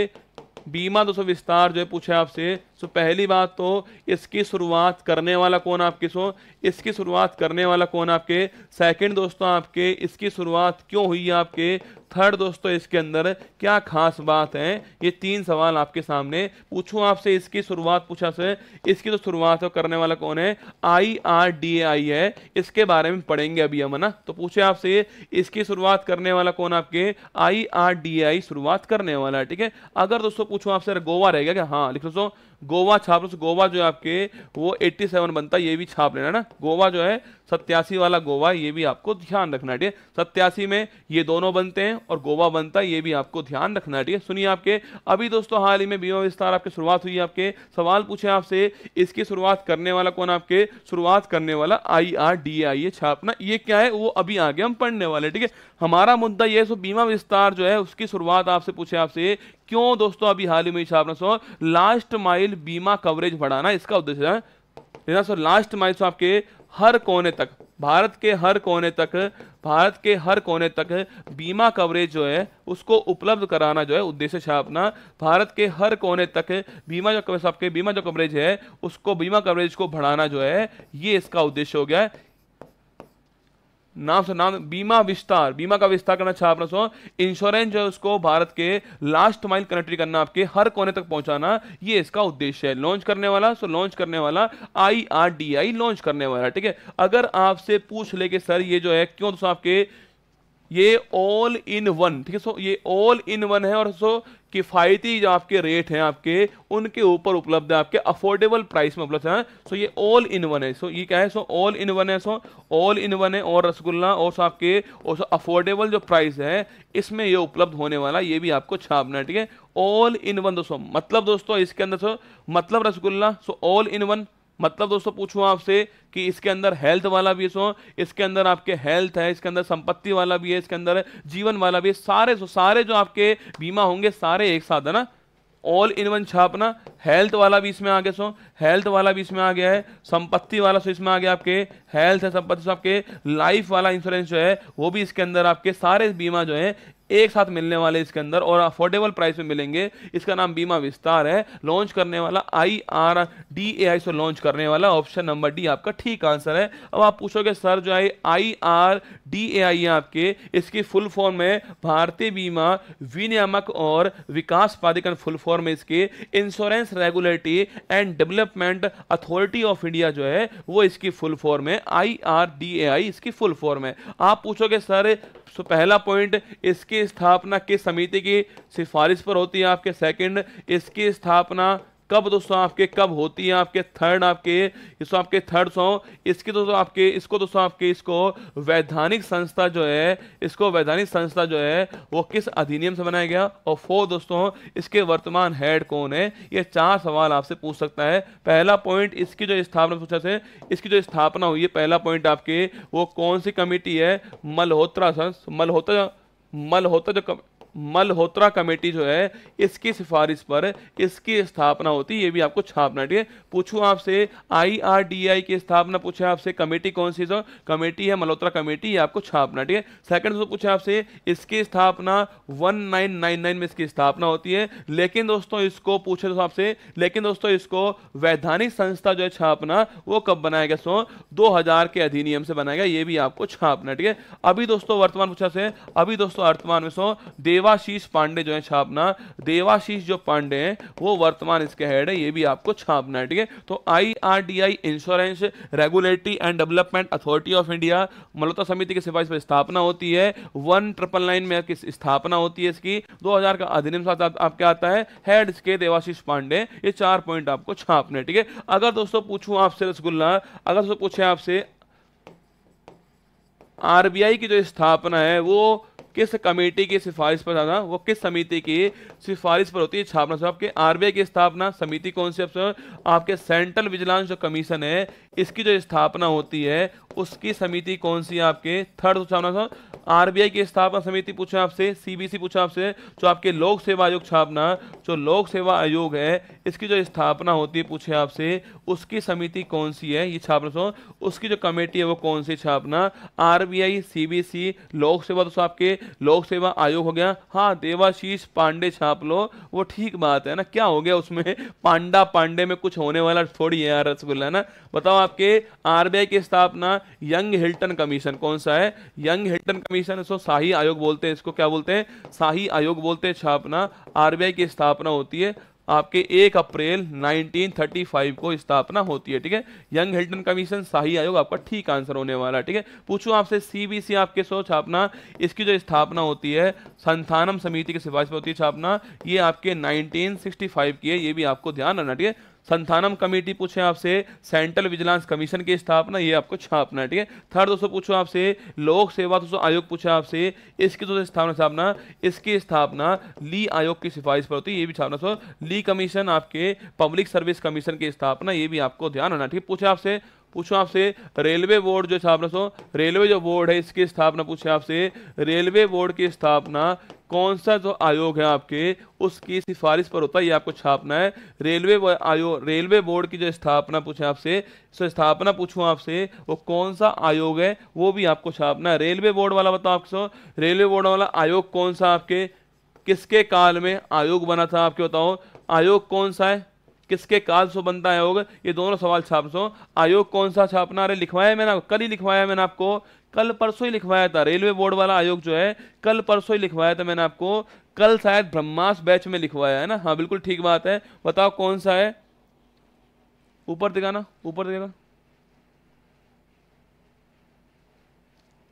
बीमा दोस्तों विस्तार जो है पूछे आपसे तो पहली बात तो इसकी शुरुआत करने वाला कौन आपके सो इसकी शुरुआत करने वाला कौन आपके सेकंड दोस्तों आपके इसकी शुरुआत क्यों हुई आपके थर्ड दोस्तों इसके अंदर क्या खास बात है ये तीन सवाल आपके सामने पूछूं आपसे इसकी शुरुआत पूछा से इसकी तो शुरुआत तो करने वाला कौन है आई आर डी आई है इसके बारे में पढ़ेंगे अभी हम ना तो पूछे आपसे इसकी शुरुआत करने वाला कौन आपके आई आर डी आई शुरुआत करने वाला है ठीक है अगर दोस्तों पूछो आपसे गोवा रहेगा क्या हाँ लिख दोस्तों गोवा छाप लो तो गोवा जो है आपके वो 87 बनता है ये भी छाप लेना ना गोवा जो है सत्यासी वाला गोवा ये भी आपको ध्यान रखना चाहिए सत्यासी में ये दोनों बनते हैं और गोवा बनता है ये भी आपको ध्यान रखना चाहिए सुनिए आपके अभी दोस्तों हाल ही में बीमा विस्तार आपकी शुरुआत हुई आपके सवाल पूछे आपसे इसकी शुरुआत करने वाला कौन आपके शुरुआत करने वाला आई आर डी आई ए छापना ये क्या है वो अभी आगे हम पढ़ने वाले ठीक है हमारा मुद्दा ये सो बीमा विस्तार जो है उसकी शुरुआत आपसे पूछे आपसे क्यों दोस्तों अभी हाल ही में छापना सो लास्ट माइल बीमा कवरेज बढ़ाना इसका उद्देश्य है सर लास्ट माइल आपके हर कोने तक भारत के हर कोने तक भारत के हर कोने तक बीमा कवरेज जो है उसको उपलब्ध कराना जो है उद्देश्य है अपना भारत के हर कोने तक बीमा जो कवरेज आपके बीमा जो कवरेज है उसको बीमा कवरेज को बढ़ाना जो है ये इसका उद्देश्य हो गया है नाम से नाम बीमा विस्तार बीमा का विस्तार करना अच्छा अपना सो इंश्योरेंस जो है उसको भारत के लास्ट माइल कनेक्ट करना आपके हर कोने तक पहुंचाना ये इसका उद्देश्य है लॉन्च करने वाला सो लॉन्च करने वाला आई लॉन्च करने वाला ठीक है अगर आपसे पूछ ले कि सर ये जो है क्यों दोस्तों आपके ये ऑल इन वन ठीक है सो ये ऑल इन वन है और सो किफ़ायती जो आपके रेट हैं आपके उनके ऊपर उपलब्ध है आपके अफोर्डेबल प्राइस में उपलब्ध है सो ये ऑल इन वन है सो ये क्या है सो ऑल इन वन है सो ऑल इन वन है और रसगुल्ला और सो आपके और सो अफोर्डेबल जो प्राइस है इसमें ये उपलब्ध होने वाला ये भी आपको छापना है ठीक है ऑल इन वन दोस्तों मतलब दोस्तों इसके अंदर सो मतलब rasgulla so all in one मतलब दोस्तों पूछूं आपसे कि इसके अंदर हेल्थ वाला भी सो इसके अंदर आपके हेल्थ है इसके अंदर संपत्ति वाला भी है इसके अंदर जीवन वाला भी है सारे सो सारे जो आपके बीमा होंगे सारे एक साथ है ना ऑल इन वन छापना हेल्थ वाला भी इसमें आ गया सो हेल्थ वाला भी इसमें आ गया है संपत्ति वाला सो इसमें आ गया आपके हेल्थ है संपत्ति आपके लाइफ वाला इंश्योरेंस जो है वो भी इसके अंदर आपके सारे बीमा जो है एक साथ मिलने वाले इसके अंदर और अफोर्डेबल प्राइस में मिलेंगे इसका नाम बीमा विस्तार है लॉन्च करने वाला आई आर डी ए आई से लॉन्च करने वाला ऑप्शन नंबर डी आपका ठीक आंसर है अब आप पूछोगे सर जो है आई आर डी ए आई आपके इसकी फुल फॉर्म है भारतीय बीमा विनियामक और विकास प्राधिकरण फुल फॉर्म है इसके insurance regulatory and development authority of India जो है वो इसकी फुल फॉर्म है आई आर डी ए आई इसकी फुल फॉर्म है आप पूछोगे सर पहला पॉइंट इसके इसकी स्थापना किस समिति की सिफारिश पर होती है आपके सेकंड इसकी स्थापना कब दोस्तों आपके कब होती है आपके थर्ड आपके दोस्तों आपके थर्ड सो इसकी तो दोस्तों आपके इसको दोस्तों आपके इसको वैधानिक संस्था जो है इसको वैधानिक संस्था जो है वो किस अधिनियम से बनाया गया और फोर दोस्तों इसके वर्तमान हेड कौन है ये चार सवाल आपसे पूछ सकता है पहला पॉइंट इसकी जो स्थापना पूछा से इसकी जो स्थापना हुई है पहला पॉइंट आपके वो कौन सी कमेटी है मल्होत्रा मल्होत्रा मल होता जो कम मल्होत्रा कमेटी जो है इसकी सिफारिश पर इसकी स्थापना होती है ये भी आपको छापना ठीक है पूछूँ आपसे आईआरडीआई की स्थापना पूछे आपसे कमेटी कौन सी जो तो कमेटी है मल्होत्रा कमेटी ये आपको छापना ठीक है सेकंड दोस्तों पूछे आपसे इसकी स्थापना 1999 में इसकी स्थापना होती है लेकिन दोस्तों इसको पूछे दोस्तों आपसे लेकिन दोस्तों इसको वैधानिक संस्था जो है छापना वो कब बनाया गया सो दो के अधिनियम से बनाया गया ये भी आपको छापना ठीक है अभी दोस्तों वर्तमान पूछा से अभी दोस्तों वर्तमान में सो देव देवाशीष पांडे जो है छापना देवाशीष जो पांडे हैं वो वर्तमान इसके हेड है ये भी आपको छापना है ठीक है तो IRDAI insurance regulatory and development authority of India मलता समिति की सिफारिश पर स्थापना होती है वन ट्रिपल नाइन में स्थापना होती है इसकी दो का अधिनियम साथ आप, क्या आता है हेड के देवाशीष पांडे ये चार पॉइंट आपको छापना है ठीक है अगर दोस्तों पूछू आपसे रसगुल्ला अगर दोस्तों पूछे आपसे आरबीआई की जो स्थापना है वो किस कमेटी की सिफारिश पर होता वो किस समिति की सिफारिश पर होती है छापना सर आपके आरबीआई की स्थापना समिति कौन सी आपके सेंट्रल विजिलेंस जो कमीशन है इसकी जो स्थापना होती है उसकी समिति कौन सी है आपके थर्ड तो छापना सर आरबीआई की स्थापना समिति पूछा आपसे सीबीसी पूछा आपसे जो आपके लोक सेवा आयोग छापना जो लोक सेवा आयोग है इसकी जो स्थापना होती है पूछे आपसे उसकी समिति कौन सी है ये छापना सो उसकी जो कमेटी है वो कौन सी छापना आरबीआई सीबीसी लोक सेवा तो आपके लोक सेवा आयोग हो गया हाँ देवाशीष पांडे छाप लो वो ठीक बात है ना क्या हो गया उसमें पांडा पांडे में कुछ होने वाला थोड़ी है यार रसगुल्ला ना बताओ आपके आरबीआई की स्थापना यंग हिल्टन कमीशन कौन सा है यंग हिल्टन कमीशन इसको शाही आयोग बोलते हैं इसको क्या बोलते हैं शाही आयोग बोलते हैं छापना आरबीआई की स्थापना होती है आपके एक अप्रैल 1935 को स्थापना होती है ठीक है यंग हिल्टन कमीशन शाही आयोग आपका ठीक आंसर होने वाला है ठीक है पूछू आपसे सीबीसी आपके सो छापना इसकी जो स्थापना होती है संथानम समिति की सिफारिश पर होती है छापना ये आपके 1965 की है ये भी आपको ध्यान रखना ठीक है संथानम कमेटी पूछे आपसे सेंट्रल विजिलेंस कमीशन की स्थापना ये आपको छापना है ठीक है थर्ड दोस्तों पूछो आपसे लोक सेवा दोस्तों आयोग पूछे आपसे इसकी दोस्तों स्थापना छापना इसकी स्थापना ली आयोग की सिफारिश पर होती है ये भी छापना ली कमीशन आपके पब्लिक सर्विस कमीशन की स्थापना ये भी आपको ध्यान होना ठीक पूछे आपसे पूछो आपसे रेलवे बोर्ड जो स्थापना सो रेलवे जो बोर्ड है इसकी स्थापना पूछे आपसे रेलवे बोर्ड की स्थापना कौन सा जो आयोग है आपके उसकी सिफारिश पर होता है ये आपको छापना है रेलवे आयोग रेलवे बोर्ड की जो स्थापना पूछे आपसे सो स्थापना पूछूँ आपसे वो कौन सा आयोग है वो भी आपको छापना है रेलवे बोर्ड वाला बताओ सो रेलवे बोर्ड वाला आयोग कौन सा आपके किसके काल में आयोग बना था आपके बताओ आयोग कौन सा है किसके काल से बनता आयोग ये दोनों सवाल छाप सो आयोग कौन सा छापना अरे लिखवाया मैंने कल ही लिखवाया मैंने आपको कल परसों ही लिखवाया था रेलवे बोर्ड वाला आयोग जो है कल परसों ही लिखवाया था मैंने आपको कल शायद ब्रह्मास बैच में लिखवाया है ना हाँ बिल्कुल ठीक बात है बताओ कौन सा है ऊपर दिखाना ऊपर दिखाना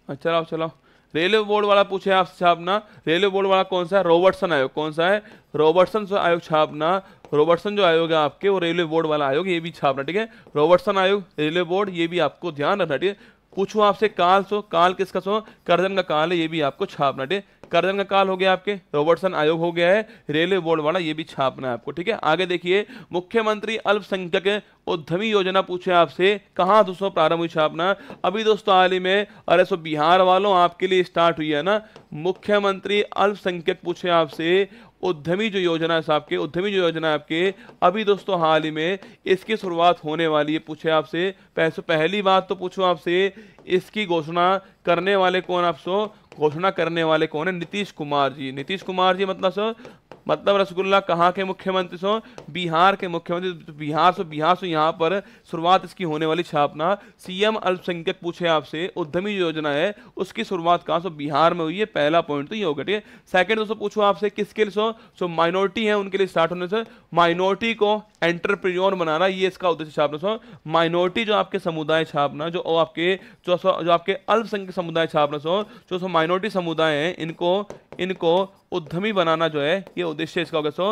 अच्छा चलाओ चलाओ रेलवे बोर्ड वाला पूछे आप छापना रेलवे बोर्ड वाला कौन सा है रॉबर्टसन आयोग कौन सा है रॉबर्टसन आयोग छापना रॉबर्टसन जो आयोग है आपके वो रेलवे बोर्ड वाला आयोग ये भी छापना ठीक है रॉबर्टसन आयोग रेलवे बोर्ड ये भी आपको ध्यान रखना ठीक है पूछूँ आपसे काल सो काल किसका सो करजन का काल है ये भी आपको छापना ठीक है का काल हो गया आपके रॉबर्टसन आयोग हो गया है रेलवे बोर्ड वाला ये भी छापना है आपको ठीक है आगे देखिए मुख्यमंत्री अल्पसंख्यक उद्यमी योजना पूछे आपसे कहा दोस्तों प्रारंभ हुई छापना अभी दोस्तों हाल ही में अरे सो बिहार वालों आपके लिए स्टार्ट हुई है ना मुख्यमंत्री अल्पसंख्यक पूछे आपसे उद्यमी जो योजना है साहब के उद्यमी जो योजना है आपके अभी दोस्तों हाल ही में इसकी शुरुआत होने वाली है पूछे आपसे पहली बात तो पूछो आपसे इसकी घोषणा करने वाले कौन आप सो घोषणा करने वाले कौन है नीतीश कुमार जी नीतीश कुमार जी मतलब सर मतलब रसगुल्ला कहाँ के मुख्यमंत्री सो बिहार के मुख्यमंत्री तो बिहार से बिहार से यहाँ पर शुरुआत इसकी होने वाली छापना सीएम अल्पसंख्यक पूछे आपसे उद्यमी योजना है उसकी शुरुआत कहाँ सो बिहार में हुई है पहला पॉइंट तो ये होगा ठीक है सेकेंड दोस्तों पूछो आपसे किसके लिए सो सो माइनॉरिटी है उनके लिए स्टार्ट होने से माइनॉरिटी को एंटरप्रिन्योर बनाना ये इसका उद्देश्य छापना सो माइनॉरिटी जो आपके समुदाय छापना जो आपके जो आपके अल्पसंख्यक समुदाय छापना सो जो सो माइनॉरिटी समुदाय है इनको इनको उद्यमी बनाना जो है ये उद्देश्य इसका होगा सो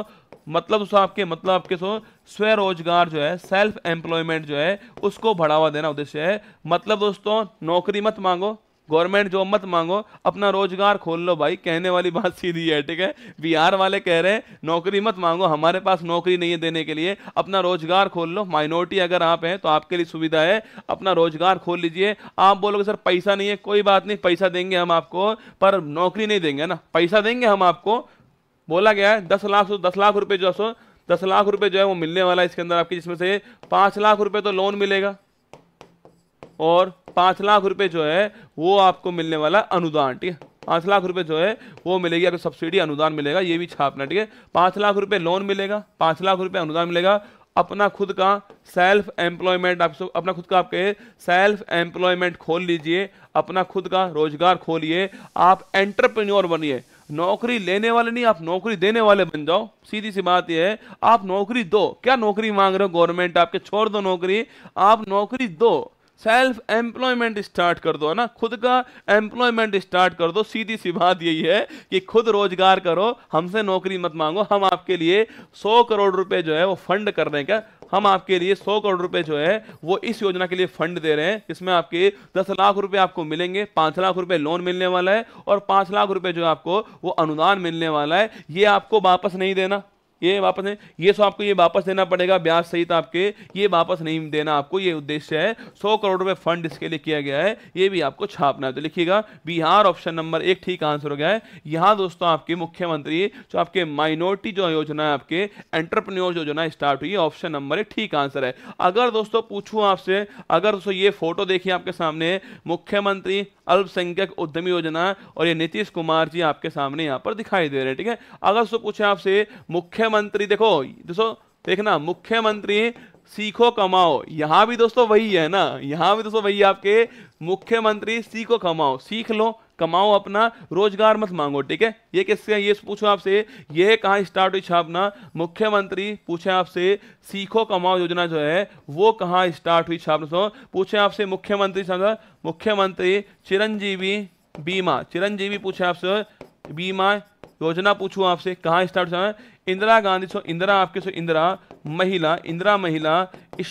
मतलब सो आपके मतलब आपके सो स्वरोजगार जो है सेल्फ एम्प्लॉयमेंट जो है उसको बढ़ावा देना उद्देश्य है मतलब दोस्तों नौकरी मत मांगो गवर्नमेंट जॉब मत मांगो अपना रोजगार खोल लो भाई कहने वाली बात सीधी है ठीक है बिहार वाले कह रहे हैं नौकरी मत मांगो हमारे पास नौकरी नहीं है देने के लिए अपना रोजगार खोल लो माइनॉरिटी अगर आप हैं तो आपके लिए सुविधा है अपना रोजगार खोल लीजिए आप बोलोगे सर पैसा नहीं है कोई बात नहीं पैसा देंगे हम आपको पर नौकरी नहीं देंगे ना पैसा देंगे हम आपको बोला गया है दस लाख दस लाख रुपये जो सो दस लाख रुपये जो है वो मिलने वाला है इसके अंदर आपके जिसमें से पाँच लाख रुपये तो लोन मिलेगा और पाँच लाख रुपए जो है वो आपको मिलने वाला अनुदान ठीक है पाँच लाख रुपए जो है वो मिलेगी आपको सब्सिडी अनुदान मिलेगा ये भी छापना ठीक है पाँच लाख रुपए लोन मिलेगा पाँच लाख रुपए अनुदान मिलेगा अपना खुद का सेल्फ एम्प्लॉयमेंट आप अपना खुद का आपके सेल्फ एम्प्लॉयमेंट खोल लीजिए अपना खुद का रोजगार खोलिए आप एंटरप्रेन्योर बनिए नौकरी लेने वाले नहीं आप नौकरी देने वाले बन जाओ सीधी सी बात यह है आप नौकरी दो क्या नौकरी मांग रहे हो गवर्नमेंट आपके छोड़ दो नौकरी आप नौकरी दो सेल्फ एम्प्लॉयमेंट स्टार्ट कर दो है ना खुद का एम्प्लॉयमेंट स्टार्ट कर दो सीधी सी बात यही है कि खुद रोजगार करो हमसे नौकरी मत मांगो हम आपके लिए सौ करोड़ रुपए जो है वो फंड कर रहे हैं क्या हम आपके लिए सौ करोड़ रुपए जो है वो इस योजना के लिए फंड दे रहे हैं इसमें आपके दस लाख रुपए आपको मिलेंगे पांच लाख रुपए लोन मिलने वाला है और पांच लाख रुपए जो है आपको वो अनुदान मिलने वाला है ये आपको वापस नहीं देना ये वापस नहीं ये सो आपको ये वापस देना पड़ेगा ब्याज सहित आपके ये वापस नहीं देना आपको ये उद्देश्य है सौ करोड़ रुपये फंड इसके लिए किया गया है ये भी आपको छापना है तो लिखिएगा बिहार ऑप्शन नंबर एक ठीक आंसर हो गया है यहाँ दोस्तों आपके मुख्यमंत्री जो आपके माइनॉरिटी जो योजना है आपके एंटरप्रन्योर योजना स्टार्ट हुई ऑप्शन नंबर एक ठीक आंसर है अगर दोस्तों पूछूँ आपसे अगर दोस्तों ये फोटो देखिए आपके सामने मुख्यमंत्री अल्पसंख्यक उद्यमी योजना और ये नीतीश कुमार जी आपके सामने यहाँ पर दिखाई दे रहे हैं ठीक है अगर दोस्तों पूछे आपसे मुख्य मुख्यमंत्री देखो दोस्तों देखना मुख्यमंत्री सीखो कमाओ यहां भी दोस्तों वही है ना यहां भी दोस्तों वही आपके मुख्यमंत्री सीखो कमाओ सीख लो कमाओ अपना रोजगार मत मांगो ठीक है ये किससे ये पूछो आपसे ये कहा स्टार्ट हुई छापना मुख्यमंत्री पूछे आपसे सीखो कमाओ योजना जो है वो कहा स्टार्ट हुई छापना पूछे आपसे मुख्यमंत्री मुख्यमंत्री चिरंजीवी बीमा चिरंजीवी पूछे आपसे बीमा योजना पूछू आपसे कहा स्टार्ट इंदिरा गांधी सो इंदिरा आपके सो इंदिरा महिला इंदिरा महिला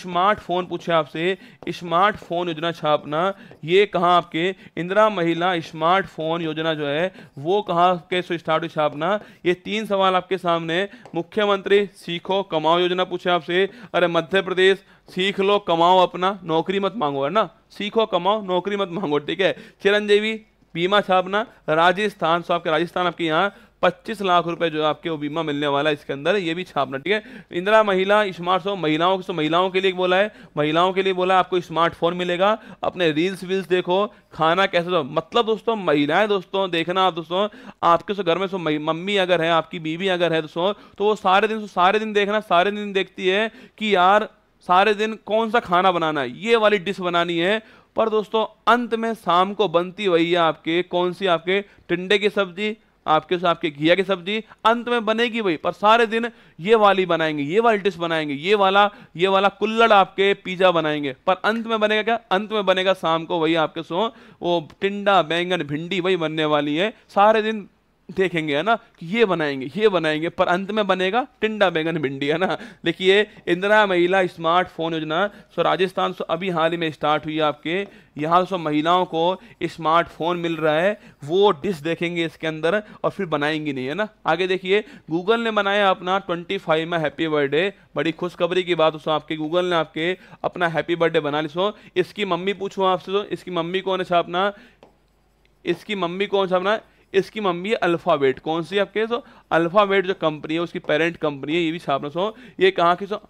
स्मार्टफोन पूछे आपसे स्मार्टफोन योजना छापना ये कहाँ आपके इंदिरा महिला स्मार्टफोन योजना जो है वो कहाँ के सो स्टार्ट छापना ये तीन सवाल आपके सामने मुख्यमंत्री सीखो कमाओ योजना पूछे आपसे अरे मध्य प्रदेश सीख लो कमाओ अपना नौकरी मत मांगो है ना सीखो कमाओ नौकरी मत मांगो ठीक है चिरंजीवी बीमा छापना राजस्थान सो आपके राजस्थान आपके यहाँ पच्चीस लाख रुपए जो आपके वो बीमा मिलने वाला है इसके अंदर ये भी छापना ठीक है इंदिरा महिला स्मार्ट सो महिलाओं के महिलाओं के लिए बोला है महिलाओं के लिए बोला आपको स्मार्टफोन मिलेगा अपने रील्स वील्स देखो खाना कैसे दो मतलब दोस्तों महिलाएं दोस्तों देखना आप दोस्तों आपके सो घर में सो मम्मी अगर है आपकी बीवी अगर है दोस्तों तो वो सारे दिन सारे दिन देखना सारे दिन देखती है कि यार सारे दिन कौन सा खाना बनाना है ये वाली डिश बनानी है पर दोस्तों अंत में शाम को बनती वही है आपके कौन सी आपके टिंडे की सब्जी आपके साथ आपके घिया की सब्जी अंत में बनेगी वही पर सारे दिन ये वाली बनाएंगे ये वाली डिश बनाएंगे ये वाला ये वाला कुल्लड़ आपके पिज्ज़ा बनाएंगे पर अंत में बनेगा क्या अंत में बनेगा शाम को वही आपके सो वो टिंडा बैंगन भिंडी वही बनने वाली है सारे दिन देखेंगे है ना कि ये बनाएंगे ये बनाएंगे पर अंत में बनेगा टिंडा बैगन भिंडी है ना देखिए इंदिरा महिला स्मार्टफोन योजना सो राजस्थान सो अभी हाल ही में स्टार्ट हुई है आपके यहाँ सो महिलाओं को स्मार्टफोन मिल रहा है वो डिश देखेंगे इसके अंदर और फिर बनाएंगी नहीं है ना आगे देखिए गूगल ने बनाया अपना ट्वेंटी फाइव में हैप्पी बर्थडे बड़ी खुशखबरी की बात उसको आपके गूगल ने आपके अपना हैप्पी बर्थडे बना ली सो इसकी मम्मी पूछूँ आपसे तो इसकी मम्मी कौन है अपना इसकी मम्मी कौन सा अपना इसकी मम्मी है अल्फ़ावेट कौन सी आपके सो अल्फ़ावेट जो कंपनी है उसकी पेरेंट कंपनी है ये भी छापना सो ये कहाँ की सो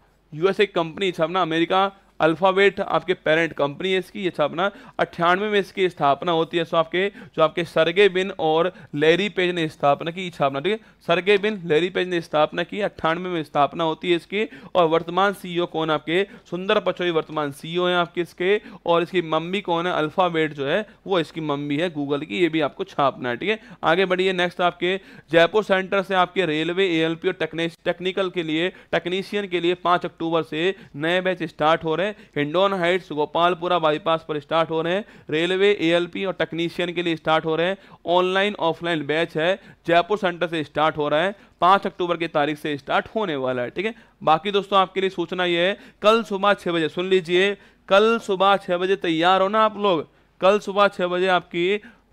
यूएसए कंपनी छापना अमेरिका अल्फ़ाबेट आपके पेरेंट कंपनी है इसकी स्थापना अट्ठानवे में इसकी स्थापना होती है सो आपके जो आपके सरगे बिन और लेरी पेज ने स्थापना की स्थापना ठीक है सरगे बिन लेरी पेज ने स्थापना की अट्ठानवे में स्थापना होती है इसकी और वर्तमान सीईओ e कौन आपके सुंदर पचोई वर्तमान सीईओ e है आपके इसके और इसकी मम्मी कौन है अल्फ़ाबेट जो है वो इसकी मम्मी है गूगल की ये भी आपको छापना है ठीक है आगे बढ़िए नेक्स्ट आपके जयपुर सेंटर से आपके रेलवे ए और टेक्निकल के लिए टेक्नीशियन के लिए पाँच अक्टूबर से नए बैच स्टार्ट हो रहे हैं हिंडोन हाइट्स गोपालपुरा बाईपास पर स्टार्ट हो रहे हैं रेलवे एएलपी और टेक्नीशियन के लिए स्टार्ट हो रहे हैं ऑनलाइन ऑफलाइन बैच है जयपुर सेंटर से स्टार्ट हो रहा है पाँच अक्टूबर की तारीख से स्टार्ट होने वाला है ठीक है बाकी दोस्तों आपके लिए सूचना ये है कल सुबह छः बजे सुन लीजिए कल सुबह छः बजे तैयार हो ना आप लोग कल सुबह छः बजे आपकी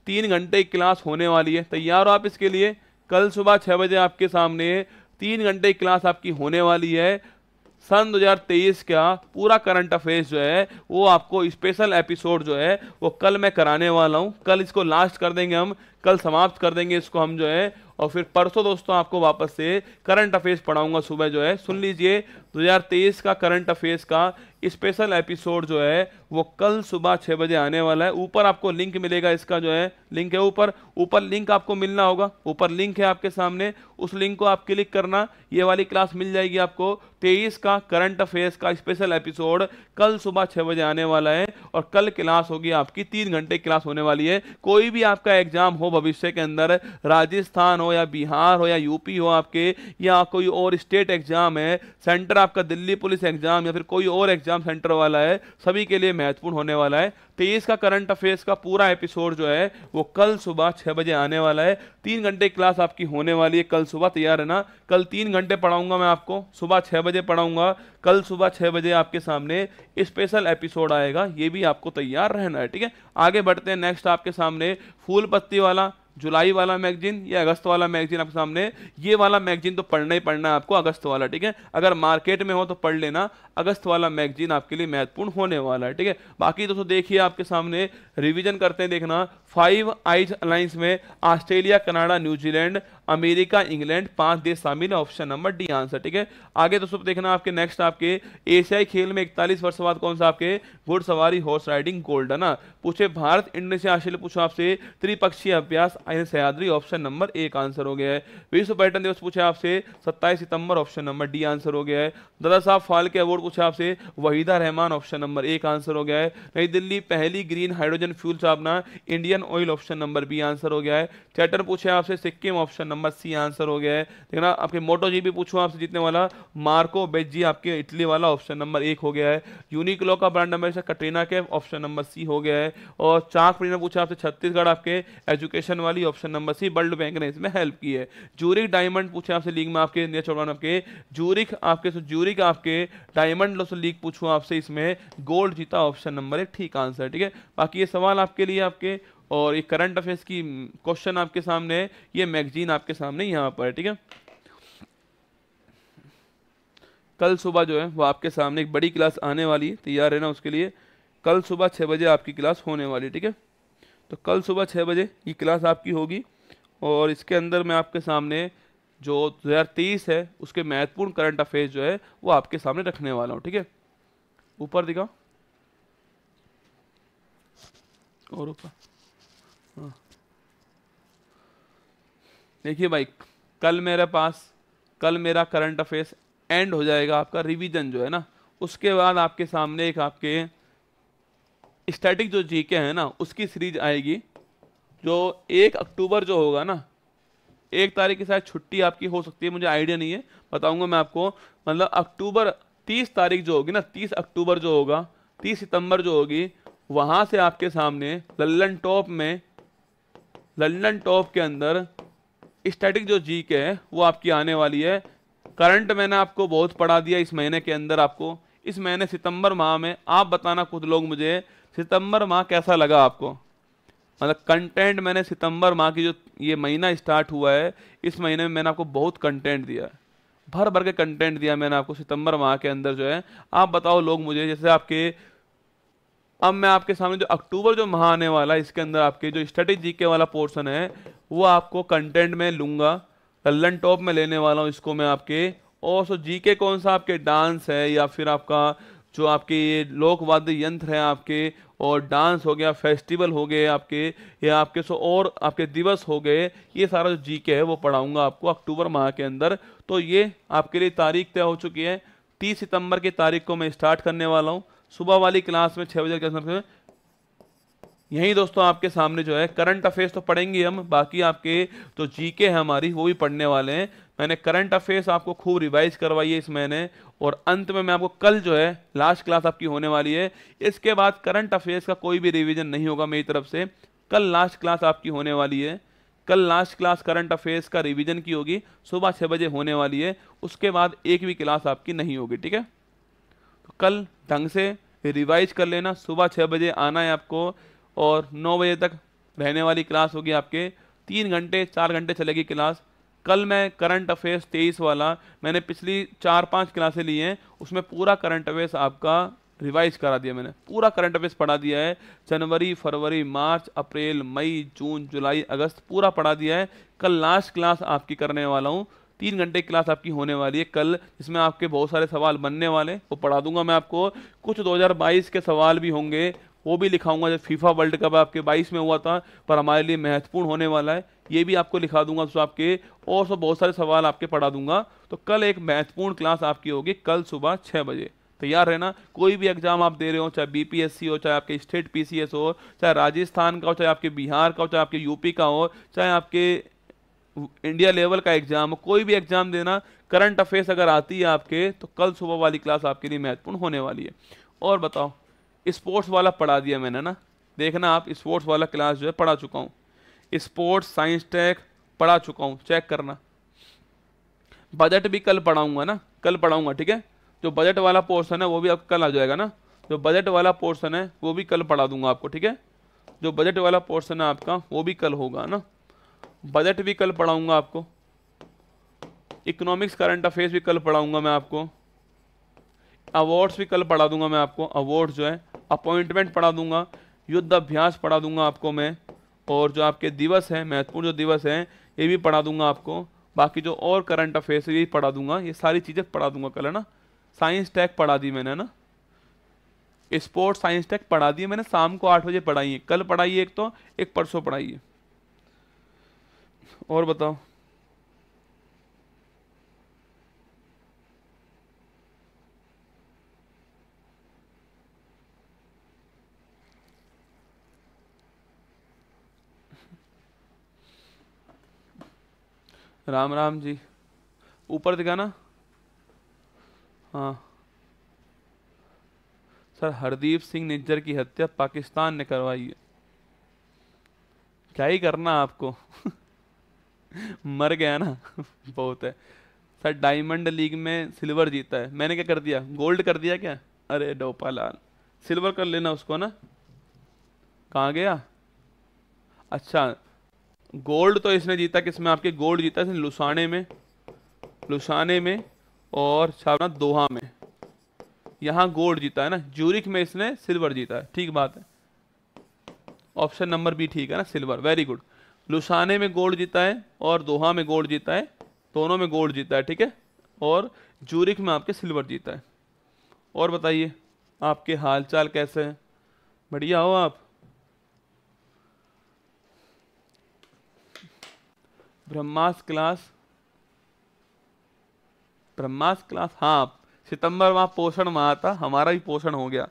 तीन घंटे की क्लास होने वाली है तैयार हो आप इसके लिए कल सुबह छः बजे आपके सामने तीन घंटे की क्लास आपकी होने वाली है सन 2023 का पूरा करंट अफेयर्स जो है वो आपको स्पेशल एपिसोड जो है वो कल मैं कराने वाला हूँ कल इसको लास्ट कर देंगे हम कल समाप्त कर देंगे इसको हम जो है और फिर परसों दोस्तों आपको वापस से करंट अफेयर्स पढ़ाऊंगा सुबह जो है सुन लीजिए 2023 का करंट अफेयर्स का स्पेशल एपिसोड जो है वो कल सुबह छः बजे आने वाला है ऊपर आपको लिंक मिलेगा इसका जो है लिंक है ऊपर ऊपर लिंक आपको मिलना होगा ऊपर लिंक है आपके सामने उस लिंक को आप क्लिक करना ये वाली क्लास मिल जाएगी आपको तेईस का करंट अफेयर्स का स्पेशल एपिसोड कल सुबह छः बजे आने वाला है और कल क्लास होगी आपकी तीन घंटे क्लास होने वाली है कोई भी आपका एग्जाम हो भविष्य के अंदर राजस्थान हो या बिहार हो या यूपी हो आपके या कोई और स्टेट एग्जाम है सेंटर आपका दिल्ली पुलिस एग्जाम या फिर कोई और एग्जाम एग्जाम सेंटर वाला है सभी के लिए महत्वपूर्ण होने वाला है तेईस का करंट अफेयर्स का पूरा एपिसोड जो है वो कल सुबह छः बजे आने वाला है तीन घंटे क्लास आपकी होने वाली है कल सुबह तैयार है ना कल तीन घंटे पढ़ाऊंगा मैं आपको सुबह छः बजे पढ़ाऊंगा कल सुबह छः बजे आपके सामने स्पेशल एपिसोड आएगा ये भी आपको तैयार रहना है ठीक है आगे बढ़ते हैं नेक्स्ट आपके सामने फूल पत्ती वाला जुलाई वाला मैगजीन या अगस्त वाला मैगजीन आपके सामने ये वाला मैगजीन तो पढ़ना ही पढ़ना है आपको अगस्त वाला ठीक है अगर मार्केट में हो तो पढ़ लेना अगस्त वाला मैगजीन आपके लिए महत्वपूर्ण होने वाला है ठीक है बाकी दोस्तों देखिए आपके सामने रिविजन करते हैं देखना फाइव आइज अलाइंस में Australia Canada New Zealand America England पांच देश शामिल है ऑप्शन नंबर डी आंसर ठीक है आगे दोस्तों देखना आपके नेक्स्ट आपके एशियाई खेल में इकतालीस वर्ष बाद कौन सा आपके घुड़सवारी हॉर्स राइडिंग गोल्ड है ना पूछे भारत इंडोनेशिया ऑस्ट्रेलिया पूछो आपसे त्रिपक्षीय अभ्यास सहयाद्री ऑप्शन नंबर एक आंसर हो गया है विश्व पर्यटन दिवस पूछे आपसे सत्ताईस सितंबर ऑप्शन नंबर डी आंसर हो गया है दादा साहब के अवार्ड पूछे आपसे वहीदा रहमान ऑप्शन नंबर एक आंसर हो गया है नई दिल्ली पहली ग्रीन हाइड्रोजन फ्यूल स्थापना Indian Oil option number B answer हो गया है चैटर पूछे आपसे Sikkim option number number C answer हो गया है ठीक ना आपके मोटो जी भी पूछूँ आपसे जीतने वाला मार्को बेजी आपके इटली वाला ऑप्शन नंबर एक हो गया है यूनिक्लो का ब्रांड नंबर एम्बेसडर कटरीना के ऑप्शन नंबर सी हो गया है और चाक प्री पूछा आपसे छत्तीसगढ़ आपके एजुकेशन वाली option number C world bank ने इसमें हेल्प की है जूरिक डायमंड पूछे आपसे लीग में आपके इंडिया चौड़ान आपके जूरिक आपके जूरिक आपके डायमंड लीग पूछूँ आपसे इसमें गोल्ड जीता ऑप्शन नंबर एक ठीक आंसर ठीक है बाकी ये सवाल आपके लिए आपके और ये करंट अफेयर्स की क्वेश्चन आपके सामने है ये मैगजीन आपके सामने यहाँ पर है ठीक है कल सुबह जो है वो आपके सामने एक बड़ी क्लास आने वाली है तैयार है ना उसके लिए कल सुबह छः बजे आपकी क्लास होने वाली है ठीक है तो कल सुबह छः बजे ये क्लास आपकी होगी और इसके अंदर मैं आपके सामने जो दो है उसके महत्वपूर्ण करंट अफेयर्स जो है वो आपके सामने रखने वाला हूँ ठीक है ऊपर दिखाओ और ऊपर देखिए भाई कल मेरे पास कल मेरा करंट अफेयर्स एंड हो जाएगा आपका रिवीजन जो है ना उसके बाद आपके सामने एक आपके स्टैटिक जो जीके है ना उसकी सीरीज आएगी जो एक अक्टूबर जो होगा ना एक तारीख के साथ छुट्टी आपकी हो सकती है मुझे आइडिया नहीं है बताऊंगा मैं आपको मतलब अक्टूबर तीस तारीख जो होगी ना तीस अक्टूबर जो होगा तीस सितंबर जो होगी वहाँ से आपके सामने लल्लन टॉप में लंडन टॉप के अंदर स्टैटिक जो जी के है वो आपकी आने वाली है करंट मैंने आपको बहुत पढ़ा दिया इस महीने के अंदर आपको इस महीने सितंबर माह में आप बताना खुद लोग मुझे सितंबर माह कैसा लगा आपको मतलब कंटेंट मैंने सितंबर माह की जो ये महीना स्टार्ट हुआ है इस महीने में मैंने आपको बहुत कंटेंट दिया भर भर के कंटेंट दिया मैंने आपको सितंबर माह के अंदर जो है आप बताओ लोग मुझे जैसे आपके अब मैं आपके सामने जो अक्टूबर जो माह आने वाला है इसके अंदर आपके जो स्टडी के वाला पोर्सन है वो आपको कंटेंट में लूँगा लल्लन टॉप में लेने वाला हूँ इसको मैं आपके और सो जी के कौन सा आपके डांस है या फिर आपका जो आपके ये लोकवाद्य यंत्र है आपके और डांस हो गया फेस्टिवल हो गए आपके या आपके सो और आपके दिवस हो गए ये सारा जो जी के है वो पढ़ाऊँगा आपको अक्टूबर माह के अंदर तो ये आपके लिए तारीख तय हो चुकी है तीस सितंबर की तारीख को मैं स्टार्ट करने वाला हूँ सुबह वाली क्लास में छः बजे क्लास में यही दोस्तों आपके सामने जो है करंट अफेयर्स तो पढ़ेंगे हम बाकी आपके जो तो जीके है हमारी वो भी पढ़ने वाले हैं मैंने करंट अफेयर्स आपको खूब रिवाइज करवाई है इस महीने और अंत में मैं आपको कल जो है लास्ट क्लास आपकी होने वाली है इसके बाद करंट अफेयर्स का कोई भी रिविजन नहीं होगा मेरी तरफ से कल लास्ट क्लास आपकी होने वाली है कल लास्ट क्लास करंट अफेयर्स का रिविजन की होगी सुबह छः बजे होने वाली है उसके बाद एक भी क्लास आपकी नहीं होगी ठीक है कल ढंग से रिवाइज कर लेना सुबह छः बजे आना है आपको और नौ बजे तक रहने वाली क्लास होगी आपके तीन घंटे चार घंटे चलेगी क्लास कल मैं करंट अफेयर्स तेईस वाला मैंने पिछली चार पांच क्लासें ली हैं उसमें पूरा करंट अफेयर्स आपका रिवाइज करा दिया मैंने पूरा करंट अफेयर्स पढ़ा दिया है जनवरी फरवरी मार्च अप्रैल मई जून जुलाई अगस्त पूरा पढ़ा दिया है कल लास्ट क्लास आपकी करने वाला हूँ तीन घंटे की क्लास आपकी होने वाली है कल इसमें आपके बहुत सारे सवाल बनने वाले वो पढ़ा दूंगा मैं आपको कुछ 2022 के सवाल भी होंगे वो भी लिखाऊंगा जब फीफा वर्ल्ड कप आपके 22 में हुआ था पर हमारे लिए महत्वपूर्ण होने वाला है ये भी आपको लिखा दूंगा उस आपके और सब बहुत सारे सवाल आपके पढ़ा दूंगा तो कल एक महत्वपूर्ण क्लास आपकी होगी कल सुबह छः बजे तैयार रहना कोई भी एग्जाम आप दे रहे हो चाहे बीपीएससी हो चाहे आपके स्टेट पीसीएस हो चाहे राजस्थान का हो चाहे आपके बिहार का हो चाहे आपके यूपी का हो चाहे आपके इंडिया लेवल का एग्जाम कोई भी एग्जाम देना करंट अफेयर्स अगर आती है आपके तो कल सुबह वाली क्लास आपके लिए महत्वपूर्ण होने वाली है और बताओ स्पोर्ट्स वाला पढ़ा दिया मैंने ना देखना आप स्पोर्ट्स वाला क्लास जो है पढ़ा चुका हूँ स्पोर्ट्स साइंस टेक पढ़ा चुका हूँ चेक करना बजट भी कल पढ़ाऊंगा ना कल पढ़ाऊंगा ठीक है जो बजट वाला पोर्सन है वो भी आपका कल आ जाएगा ना जो बजट वाला पोर्सन है वो भी कल पढ़ा दूंगा आपको ठीक है जो बजट वाला पोर्सन है आपका वो भी कल होगा ना बजट भी कल पढ़ाऊँगा आपको इकोनॉमिक्स करंट अफेयर्स भी कल पढ़ाऊंगा मैं आपको अवार्ड्स भी कल पढ़ा दूंगा मैं आपको अवार्ड्स जो है अपॉइंटमेंट पढ़ा दूंगा युद्ध अभ्यास पढ़ा दूंगा आपको मैं और जो आपके दिवस हैं महत्वपूर्ण जो दिवस हैं ये भी पढ़ा दूंगा आपको बाकी जो और करंट अफेयर्स ये पढ़ा दूंगा ये सारी चीज़ें पढ़ा दूंगा कल है ना साइंस टैग पढ़ा दी मैंने ना स्पोर्ट्स साइंस टैग पढ़ा दी मैंने शाम को आठ बजे पढ़ाई है कल पढ़ाई एक तो एक परसों पढ़ाई है और बताओ राम राम जी ऊपर दिखाना हाँ सर हरदीप सिंह निज्जर की हत्या पाकिस्तान ने करवाई है क्या ही करना आपको <laughs> मर गया ना बहुत है सर डायमंड लीग में सिल्वर जीता है मैंने क्या कर दिया गोल्ड कर दिया क्या अरे डोपा लाल सिल्वर कर लेना उसको ना कहाँ गया अच्छा गोल्ड तो इसने जीता किसमें आपके गोल्ड जीता इसने लुसाने में लुसाने में और छापना दोहा में यहाँ गोल्ड जीता है ना जूरिक में इसने सिल्वर जीता है ठीक बात है ऑप्शन नंबर बी ठीक है ना सिल्वर वेरी गुड लुसाने में गोल्ड जीता है और दोहा में गोल्ड जीता है दोनों में गोल्ड जीता है ठीक है और जूरिक में आपके सिल्वर जीता है और बताइए आपके हालचाल कैसे हैं बढ़िया हो आप ब्रह्मास क्लास ब्रह्मास क्लास हाँ सितंबर वहाँ पोषण वहाँ था हमारा भी पोषण हो गया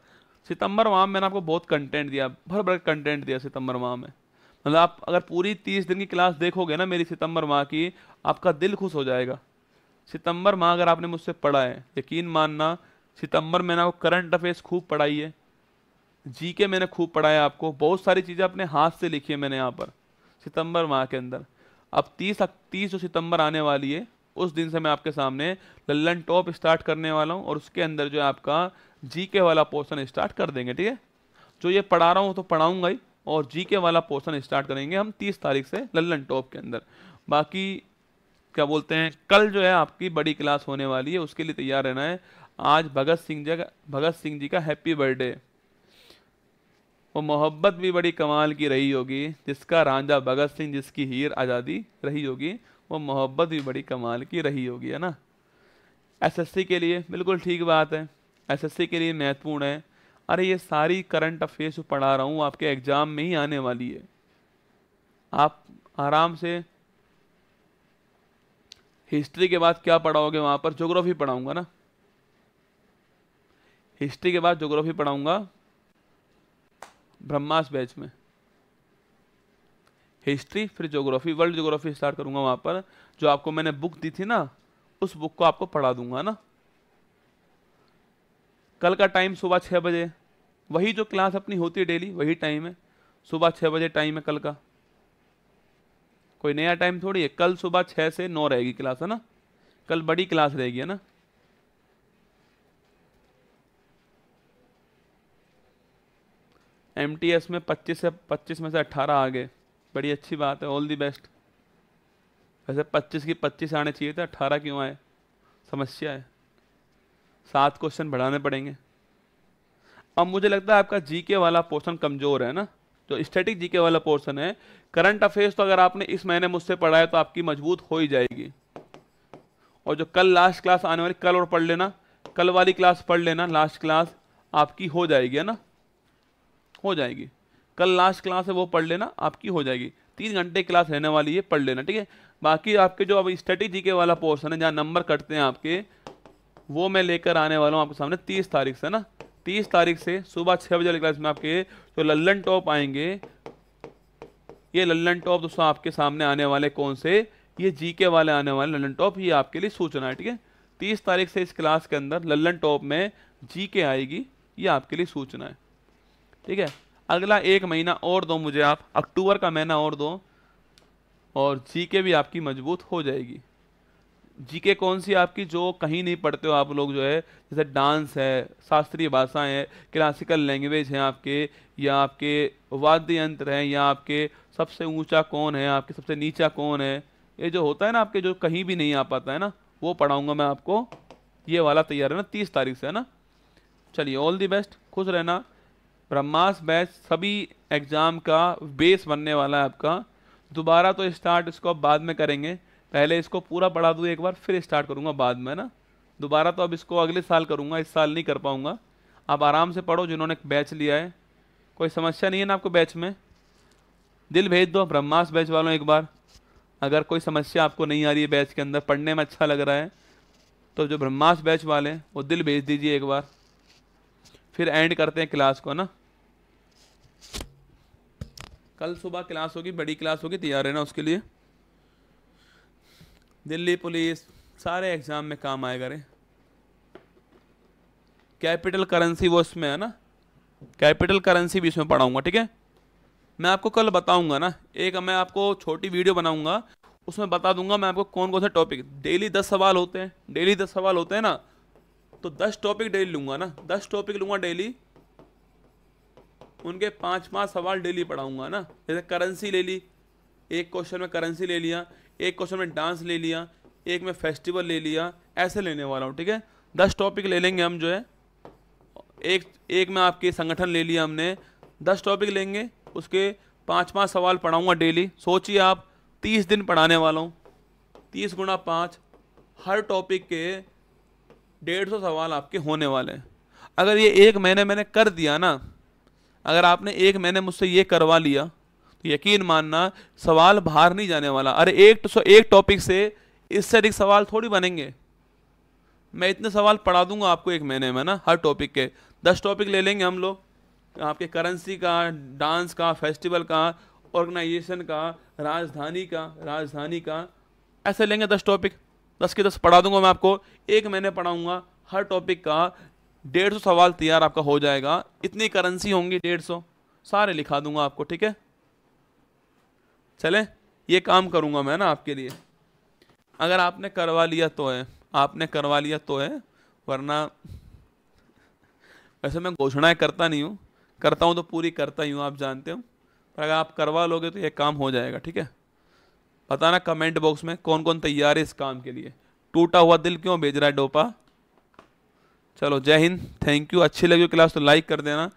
सितंबर वहाँ में मैंने आपको बहुत कंटेंट दिया भर भर कंटेंट दिया सितंबर माह में मतलब आप अगर पूरी तीस दिन की क्लास देखोगे ना मेरी सितंबर माह की आपका दिल खुश हो जाएगा सितंबर माह अगर आपने मुझसे पढ़ा है यकीन मानना सितंबर मैंने आपको करंट अफेयर्स खूब पढ़ाई है जी के मैंने खूब पढ़ाया आपको बहुत सारी चीज़ें अपने हाथ से लिखी है मैंने यहाँ पर सितंबर माह के अंदर अब तीस तीस जो सितंबर आने वाली है उस दिन से मैं आपके सामने लल्लन टॉप स्टार्ट करने वाला हूँ और उसके अंदर जो है आपका जी के वाला पोर्सन स्टार्ट कर देंगे ठीक है जो ये पढ़ा रहा हूँ तो पढ़ाऊँगा ही और जी के वाला पोर्सन स्टार्ट करेंगे हम तीस तारीख से लल्लन टॉप के अंदर बाकी क्या बोलते हैं कल जो है आपकी बड़ी क्लास होने वाली है उसके लिए तैयार रहना है आज भगत सिंह जी भगत सिंह जी का हैप्पी बर्थडे वो मोहब्बत भी बड़ी कमाल की रही होगी जिसका रांझा भगत सिंह जिसकी हीर आज़ादी रही होगी वो मोहब्बत भी बड़ी कमाल की रही होगी है ना एसएससी के लिए बिल्कुल ठीक बात है एसएससी के लिए महत्वपूर्ण है अरे ये सारी करंट अफेयर्स पढ़ा रहा हूँ आपके एग्ज़ाम में ही आने वाली है आप आराम से हिस्ट्री के बाद क्या पढ़ाओगे वहां पर जोग्राफी पढ़ाऊंगा ना हिस्ट्री के बाद जोग्राफी पढ़ाऊंगा ब्रह्मास बैच में हिस्ट्री फिर जोग्राफी वर्ल्ड जोग्राफी स्टार्ट करूंगा वहां पर जो आपको मैंने बुक दी थी ना उस बुक को आपको पढ़ा दूंगा ना कल का टाइम सुबह छः बजे वही जो क्लास अपनी होती है डेली वही टाइम है सुबह छः बजे टाइम है कल का कोई नया टाइम थोड़ी है कल सुबह छः से नौ रहेगी क्लास है ना कल बड़ी क्लास रहेगी है ना एम में 25 से 25 में से 18 आ गए बड़ी अच्छी बात है ऑल दी बेस्ट वैसे 25 की 25 आने चाहिए थे 18 क्यों आए समस्या है सात क्वेश्चन बढ़ाने पड़ेंगे अब मुझे लगता है आपका जीके वाला पोर्सन कमजोर है ना जो स्टैटिक जीके वाला पोर्सन है करंट अफेयर्स तो अगर आपने इस महीने मुझसे पढ़ा है तो आपकी मजबूत हो ही जाएगी और जो कल लास्ट क्लास आने वाली कल और पढ़ लेना कल वाली क्लास पढ़ लेना लास्ट क्लास आपकी हो जाएगी है ना हो जाएगी कल लास्ट क्लास है वो पढ़ लेना आपकी हो जाएगी तीन घंटे क्लास रहने वाली है पढ़ लेना ठीक है बाकी आपके जो अब स्टडी जी के वाला पोर्सन है जहाँ नंबर कटते हैं आपके वो मैं लेकर आने वाला हूँ आपके सामने तीस तारीख से ना तीस तारीख से सुबह छः बजे वाली क्लास में आपके जो लल्लन टॉप आएंगे ये लल्लन टॉप दोस्तों आपके सामने आने वाले कौन से ये जी के वाले आने वाले लल्लन टॉप ये आपके लिए सूचना है ठीक है तीस तारीख से इस क्लास के अंदर लल्लन टॉप में जी के आएगी ये आपके लिए सूचना है ठीक है अगला एक महीना और दो मुझे आप अक्टूबर का महीना और दो और जी के भी आपकी मजबूत हो जाएगी जीके कौन सी आपकी जो कहीं नहीं पढ़ते हो आप लोग जो है जैसे डांस है शास्त्रीय भाषाएं हैं क्लासिकल लैंग्वेज हैं आपके या आपके वाद्य यंत्र हैं या आपके सबसे ऊंचा कौन है आपके सबसे नीचा कौन है ये जो होता है ना आपके जो कहीं भी नहीं आ पाता है ना वो पढ़ाऊँगा मैं आपको ये वाला तैयार है ना तीस तारीख से है ना चलिए ऑल दी बेस्ट खुश रहना ब्रह्मास बैच सभी एग्ज़ाम का बेस बनने वाला है आपका दोबारा तो स्टार्ट इसको आप बाद में करेंगे पहले इसको पूरा पढ़ा दूँ एक बार फिर स्टार्ट करूँगा बाद में ना दोबारा तो अब इसको अगले साल करूँगा इस साल नहीं कर पाऊँगा आप आराम से पढ़ो जिन्होंने बैच लिया है कोई समस्या नहीं है ना आपको बैच में दिल भेज दो ब्रह्मास बैच वालों एक बार अगर कोई समस्या आपको नहीं आ रही है बैच के अंदर पढ़ने में अच्छा लग रहा है तो जो ब्रह्मास बैच वाले हैं वो दिल भेज दीजिए एक बार फिर एंड करते हैं क्लास को ना कल सुबह क्लास होगी बड़ी क्लास होगी तैयार है ना उसके लिए दिल्ली पुलिस सारे एग्ज़ाम में काम आए करें कैपिटल करेंसी वो इसमें है ना कैपिटल करेंसी भी इसमें पढ़ाऊंगा ठीक है मैं आपको कल बताऊंगा ना एक मैं आपको छोटी वीडियो बनाऊंगा उसमें बता दूंगा मैं आपको कौन कौन से टॉपिक डेली दस सवाल होते हैं डेली दस सवाल होते हैं ना तो दस टॉपिक डेली लूंगा ना दस टॉपिक लूंगा डेली उनके पांच पाँच सवाल डेली पढ़ाऊंगा ना जैसे करेंसी ले ली एक क्वेश्चन में करेंसी ले लिया एक क्वेश्चन में डांस ले लिया एक में फेस्टिवल ले लिया ऐसे लेने वाला हूँ ठीक है दस टॉपिक ले लेंगे हम जो है एक एक में आपके संगठन ले लिया हमने दस टॉपिक लेंगे उसके पाँच पाँच सवाल पढ़ाऊँगा डेली सोचिए आप तीस दिन पढ़ाने वाला हूँ तीस गुणा पाँच हर टॉपिक के डेढ़ सौ सवाल आपके होने वाले हैं अगर ये एक महीने मैंने कर दिया ना अगर आपने एक महीने मुझसे ये करवा लिया यकीन मानना सवाल बाहर नहीं जाने वाला अरे एक तो एक टॉपिक से इससे अधिक सवाल थोड़ी बनेंगे मैं इतने सवाल पढ़ा दूंगा आपको एक महीने में ना हर टॉपिक के दस टॉपिक ले लेंगे हम लोग आपके करेंसी का डांस का फेस्टिवल का ऑर्गेनाइजेशन का राजधानी का राजधानी का ऐसे लेंगे दस टॉपिक दस के दस पढ़ा दूंगा मैं आपको एक महीने पढ़ाऊंगा हर टॉपिक का डेढ़ सौ सवाल तैयार आपका हो जाएगा इतनी करेंसी होंगी डेढ़ सौ सारे लिखा दूंगा आपको ठीक है चले ये काम करूँगा मैं ना आपके लिए अगर आपने करवा लिया तो है आपने करवा लिया तो है वरना वैसे मैं घोषणाएं करता नहीं हूँ करता हूँ तो पूरी करता ही हूँ आप जानते हो पर अगर आप करवा लोगे तो ये काम हो जाएगा ठीक है बताना कमेंट बॉक्स में कौन कौन तैयार है इस काम के लिए टूटा हुआ दिल क्यों भेज रहा है डोपा चलो जय हिंद थैंक यू अच्छी लगी क्लास तो लाइक कर देना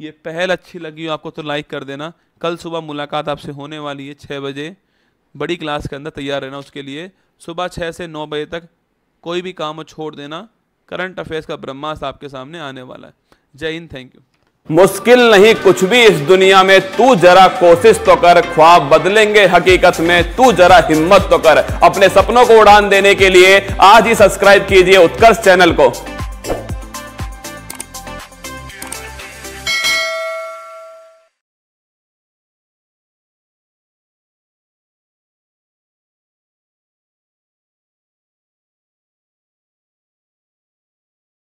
ये पहल अच्छी लगी हो आपको तो लाइक कर देना कल सुबह मुलाकात आपसे होने वाली है छः बजे बड़ी क्लास के अंदर तैयार रहना उसके लिए सुबह छः से नौ बजे तक कोई भी काम छोड़ देना करंट अफेयर्स का ब्रह्मास्त्र आपके सामने आने वाला है जय हिंद थैंक यू मुश्किल नहीं कुछ भी इस दुनिया में तू जरा कोशिश तो कर ख्वाब बदलेंगे हकीकत में तू जरा हिम्मत तो कर अपने सपनों को उड़ान देने के लिए आज ही सब्सक्राइब कीजिए उत्कर्ष चैनल को